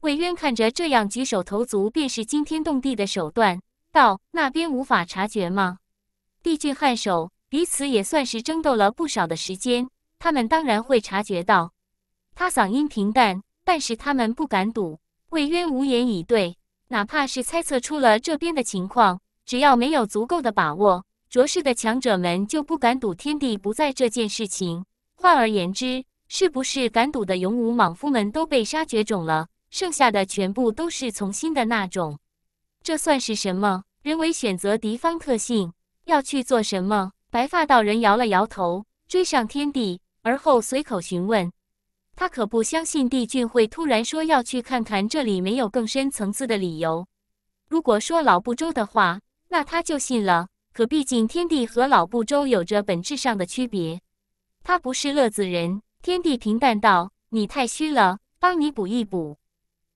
魏渊看着这样举手投足便是惊天动地的手段，道：“那边无法察觉吗？”帝俊颔首，彼此也算是争斗了不少的时间。他们当然会察觉到，他嗓音平淡，但是他们不敢赌。魏渊无言以对，哪怕是猜测出了这边的情况，只要没有足够的把握，卓氏的强者们就不敢赌天地不在这件事情。换而言之，是不是敢赌的勇武莽夫们都被杀绝种了，剩下的全部都是从心的那种。这算是什么？人为选择敌方特性？要去做什么？白发道人摇了摇头，追上天帝，而后随口询问。他可不相信帝俊会突然说要去看看这里，没有更深层次的理由。如果说老不周的话，那他就信了。可毕竟天帝和老不周有着本质上的区别，他不是乐子人。天帝平淡道：“你太虚了，帮你补一补，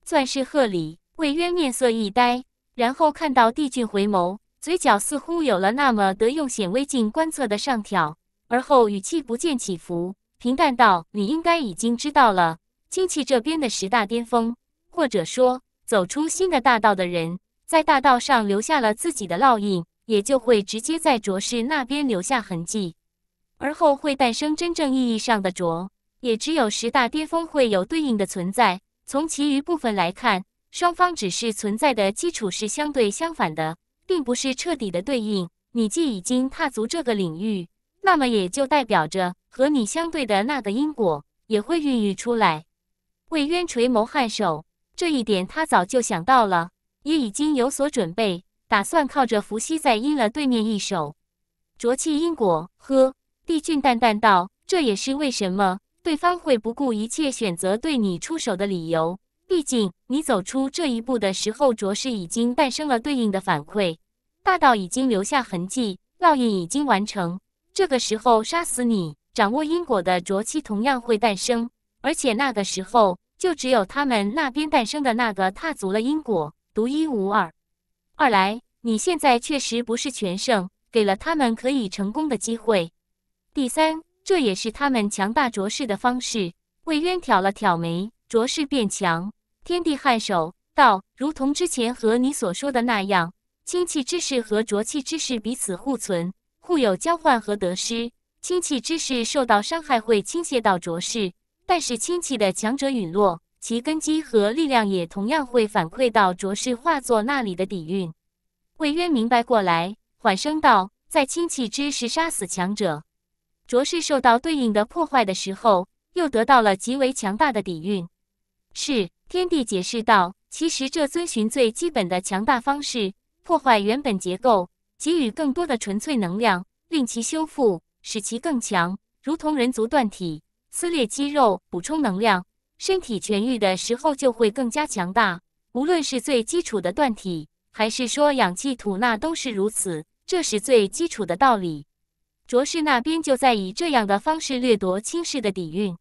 钻石贺礼。”魏渊面色一呆，然后看到帝俊回眸。嘴角似乎有了那么得用显微镜观测的上挑，而后语气不见起伏，平淡道：“你应该已经知道了，精气这边的十大巅峰，或者说走出新的大道的人，在大道上留下了自己的烙印，也就会直接在浊世那边留下痕迹，而后会诞生真正意义上的浊。也只有十大巅峰会有对应的存在。从其余部分来看，双方只是存在的基础是相对相反的。”并不是彻底的对应。你既已经踏足这个领域，那么也就代表着和你相对的那个因果也会孕育出来。为渊垂眸颔首，这一点他早就想到了，也已经有所准备，打算靠着伏羲再阴了对面一手浊气因果。呵，帝俊淡淡道：“这也是为什么对方会不顾一切选择对你出手的理由。”毕竟你走出这一步的时候，浊世已经诞生了对应的反馈，大道已经留下痕迹，烙印已经完成。这个时候杀死你，掌握因果的浊气同样会诞生，而且那个时候就只有他们那边诞生的那个踏足了因果，独一无二。二来，你现在确实不是全胜，给了他们可以成功的机会。第三，这也是他们强大浊世的方式。魏渊挑了挑眉，浊世变强。天地颔首道：“如同之前和你所说的那样，清气之势和浊气之势彼此互存，互有交换和得失。清气之势受到伤害会倾泻到浊势，但是清气的强者陨落，其根基和力量也同样会反馈到浊势化作那里的底蕴。”魏渊明白过来，缓声道：“在清气之势杀死强者，浊势受到对应的破坏的时候，又得到了极为强大的底蕴。”是。天帝解释道：“其实这遵循最基本的强大方式，破坏原本结构，给予更多的纯粹能量，令其修复，使其更强。如同人族断体撕裂肌肉，补充能量，身体痊愈的时候就会更加强大。无论是最基础的断体，还是说氧气吐纳，都是如此。这是最基础的道理。卓氏那边就在以这样的方式掠夺青氏的底蕴。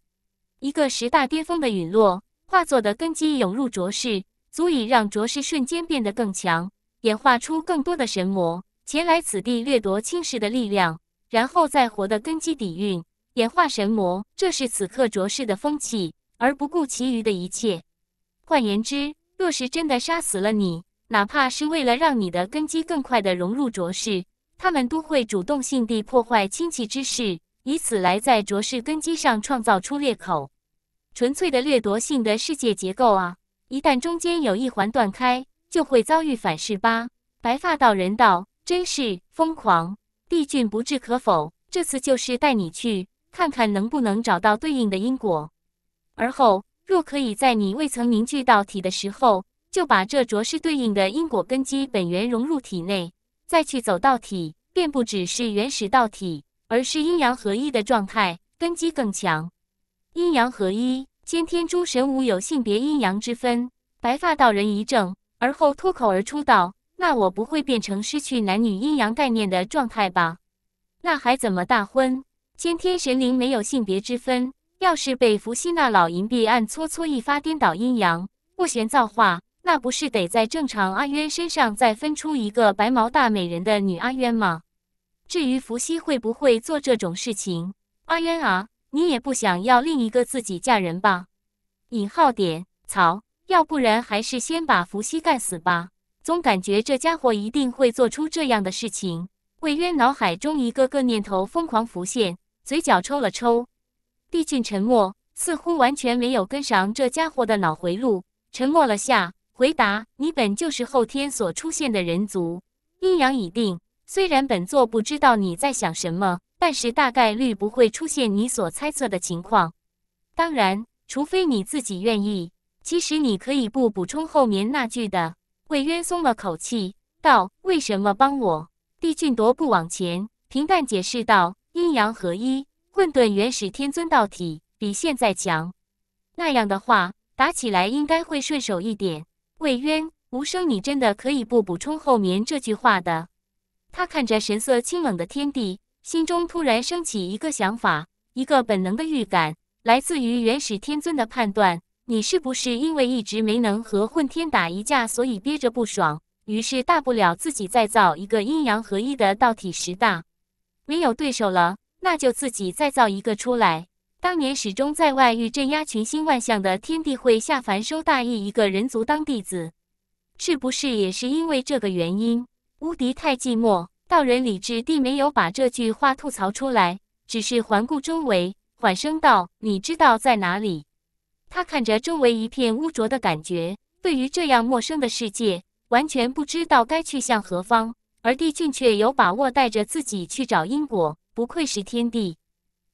一个十大巅峰的陨落。”化作的根基涌入浊世，足以让浊世瞬间变得更强，演化出更多的神魔前来此地掠夺青蚀的力量，然后再活的根基底蕴演化神魔，这是此刻浊世的风气，而不顾其余的一切。换言之，若是真的杀死了你，哪怕是为了让你的根基更快的融入浊世，他们都会主动性地破坏亲戚之势，以此来在浊世根基上创造出裂口。纯粹的掠夺性的世界结构啊！一旦中间有一环断开，就会遭遇反噬吧？白发道人道，真是疯狂。帝俊不置可否。这次就是带你去看看，能不能找到对应的因果。而后，若可以在你未曾凝聚到体的时候，就把这浊是对应的因果根基本源融入体内，再去走道体，便不只是原始道体，而是阴阳合一的状态，根基更强。阴阳合一，先天诸神无有性别阴阳之分。白发道人一怔，而后脱口而出道：“那我不会变成失去男女阴阳概念的状态吧？那还怎么大婚？先天神灵没有性别之分，要是被伏羲那老银币暗搓搓一发颠倒阴阳，不嫌造化，那不是得在正常阿渊身上再分出一个白毛大美人的女阿渊吗？至于伏羲会不会做这种事情，阿渊啊。”你也不想要另一个自己嫁人吧？引号点草，要不然还是先把伏羲干死吧。总感觉这家伙一定会做出这样的事情。魏渊脑海中一个个念头疯狂浮现，嘴角抽了抽。帝俊沉默，似乎完全没有跟上这家伙的脑回路。沉默了下，回答：“你本就是后天所出现的人族，阴阳已定。虽然本座不知道你在想什么。”但是大概率不会出现你所猜测的情况，当然，除非你自己愿意。其实你可以不补充后面那句的。魏渊松了口气，道：“为什么帮我？”帝俊踱步往前，平淡解释道：“阴阳合一，混沌原始天尊道体比现在强，那样的话打起来应该会顺手一点。”魏渊，无声，你真的可以不补充后面这句话的？他看着神色清冷的天帝。心中突然升起一个想法，一个本能的预感，来自于元始天尊的判断。你是不是因为一直没能和混天打一架，所以憋着不爽？于是大不了自己再造一个阴阳合一的道体十大，没有对手了，那就自己再造一个出来。当年始终在外欲镇压群星万象的天地会下凡收大义一个人族当弟子，是不是也是因为这个原因？无敌太寂寞。道人理智地没有把这句话吐槽出来，只是环顾周围，缓声道：“你知道在哪里？”他看着周围一片污浊的感觉，对于这样陌生的世界，完全不知道该去向何方。而帝俊却有把握带着自己去找因果，不愧是天帝，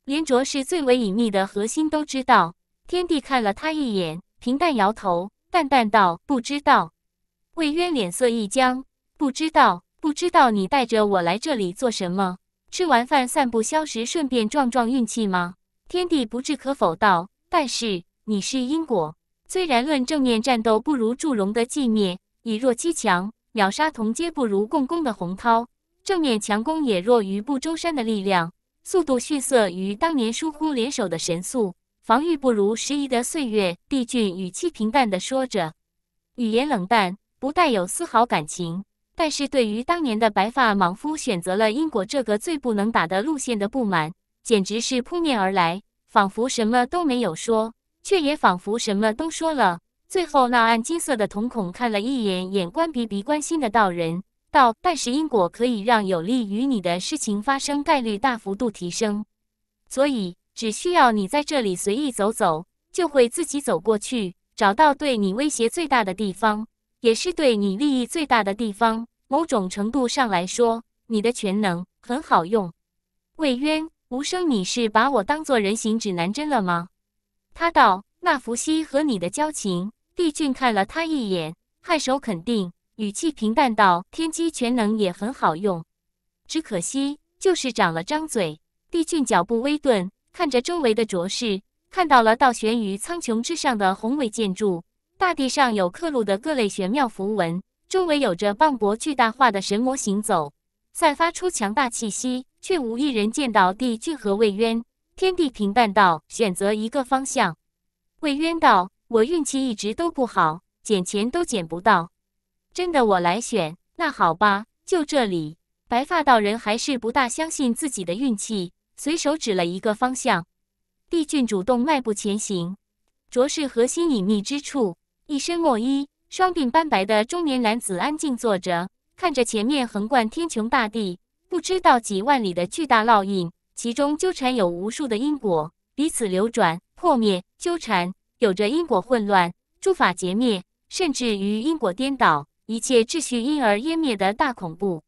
连卓氏最为隐秘的核心都知道。天帝看了他一眼，平淡摇头，淡淡道：“不知道。”魏渊脸色一僵：“不知道。”不知道你带着我来这里做什么？吃完饭散步消食，顺便撞撞运气吗？天地不置可否道：“但是你是因果，虽然论正面战斗不如祝融的寂灭，以弱欺强秒杀同阶不如共工的洪涛，正面强攻也弱于不周山的力量，速度逊色于当年疏忽联手的神速，防御不如时移的岁月。”帝俊语气平淡地说着，语言冷淡，不带有丝毫感情。但是对于当年的白发莽夫选择了因果这个最不能打的路线的不满，简直是扑面而来，仿佛什么都没有说，却也仿佛什么都说了。最后那暗金色的瞳孔看了一眼眼观鼻鼻关心的道人，道：“但是因果可以让有利于你的事情发生概率大幅度提升，所以只需要你在这里随意走走，就会自己走过去，找到对你威胁最大的地方。”也是对你利益最大的地方。某种程度上来说，你的全能很好用。魏渊，无声，你是把我当作人形指南针了吗？他道。那伏羲和你的交情，帝俊看了他一眼，颔首肯定，语气平淡道：“天机全能也很好用，只可惜就是长了张嘴。”帝俊脚步微顿，看着周围的卓氏，看到了倒悬于苍穹之上的宏伟建筑。大地上有刻录的各类玄妙符文，周围有着磅礴巨大化的神魔行走，散发出强大气息，却无一人见到帝俊和魏渊。天帝平淡道：“选择一个方向。”魏渊道：“我运气一直都不好，捡钱都捡不到，真的我来选。”那好吧，就这里。白发道人还是不大相信自己的运气，随手指了一个方向。帝俊主动迈步前行，着是核心隐秘之处。一身墨衣、双鬓斑白的中年男子安静坐着，看着前面横贯天穹大地、不知道几万里的巨大烙印，其中纠缠有无数的因果，彼此流转、破灭、纠缠，有着因果混乱、诸法劫灭，甚至于因果颠倒，一切秩序因而湮灭的大恐怖。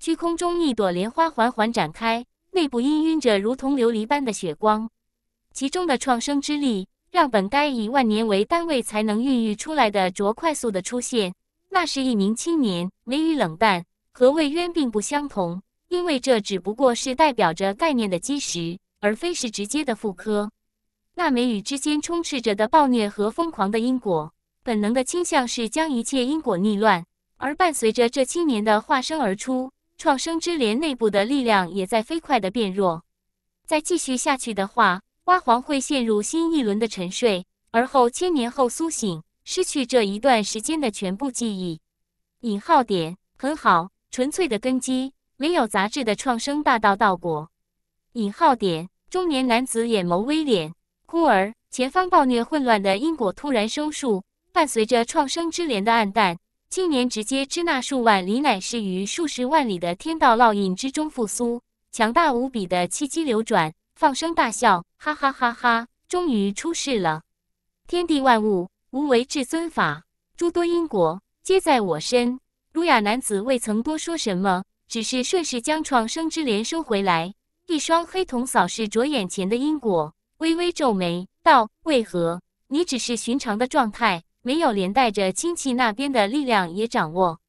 虚空中一朵莲花缓缓展开，内部氤氲着如同琉璃般的血光，其中的创生之力。让本该以万年为单位才能孕育出来的浊快速的出现。那是一名青年，眉宇冷淡，和魏渊并不相同。因为这只不过是代表着概念的基石，而非是直接的复刻。那眉宇之间充斥着的暴虐和疯狂的因果，本能的倾向是将一切因果逆乱。而伴随着这青年的化身而出，创生之莲内部的力量也在飞快的变弱。再继续下去的话。花黄会陷入新一轮的沉睡，而后千年后苏醒，失去这一段时间的全部记忆。引号点很好，纯粹的根基，没有杂质的创生大道道果。引号点中年男子眼眸微敛，忽而前方暴虐混乱的因果突然收束，伴随着创生之莲的暗淡，青年直接支那数万里乃是于数十万里的天道烙印之中复苏，强大无比的契机流转。放声大笑，哈哈哈哈！终于出世了。天地万物，无为至尊法，诸多因果皆在我身。儒雅男子未曾多说什么，只是顺势将创生之莲收回来，一双黑瞳扫视着眼前的因果，微微皱眉道：“为何？你只是寻常的状态，没有连带着亲戚那边的力量也掌握。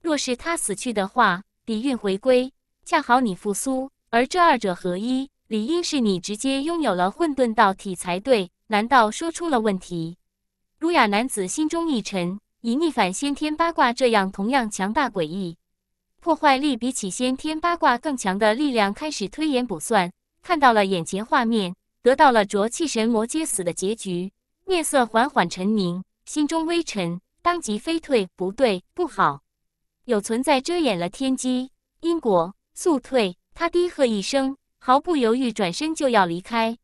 若是他死去的话，底蕴回归，恰好你复苏，而这二者合一。”理应是你直接拥有了混沌道体才对，难道说出了问题？儒雅男子心中一沉，以逆反先天八卦这样同样强大诡异、破坏力比起先天八卦更强的力量开始推演卜算，看到了眼前画面，得到了浊气神魔皆死的结局，面色缓缓沉凝，心中微沉，当即飞退。不对，不好，有存在遮掩了天机因果，速退！他低喝一声。毫不犹豫转身就要离开，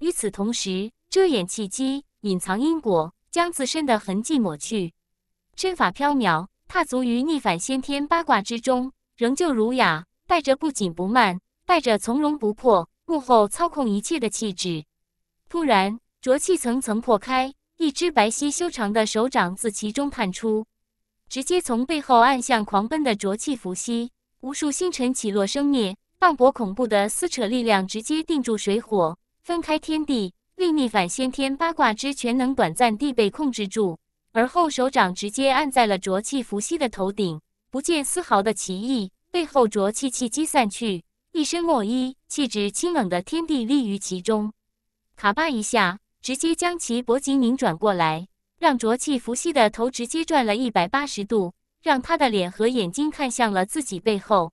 与此同时遮掩气机，隐藏因果，将自身的痕迹抹去，身法飘渺，踏足于逆反先天八卦之中，仍旧儒雅，带着不紧不慢，带着从容不迫，幕后操控一切的气质。突然浊气层层破开，一只白皙修长的手掌自其中探出，直接从背后按向狂奔的浊气伏羲，无数星辰起落生灭。磅礴恐怖的撕扯力量直接定住水火，分开天地，力逆反先天八卦之全能短暂地被控制住。而后手掌直接按在了浊气伏羲的头顶，不见丝毫的奇异，背后浊气气机散去，一身墨衣，气质清冷的天地立于其中。卡巴一下，直接将其脖颈拧转过来，让浊气伏羲的头直接转了一百八十度，让他的脸和眼睛看向了自己背后。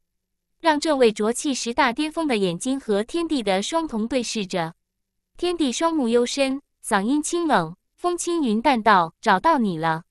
让这位浊气十大巅峰的眼睛和天地的双瞳对视着，天地双目幽深，嗓音清冷，风轻云淡道：“找到你了。”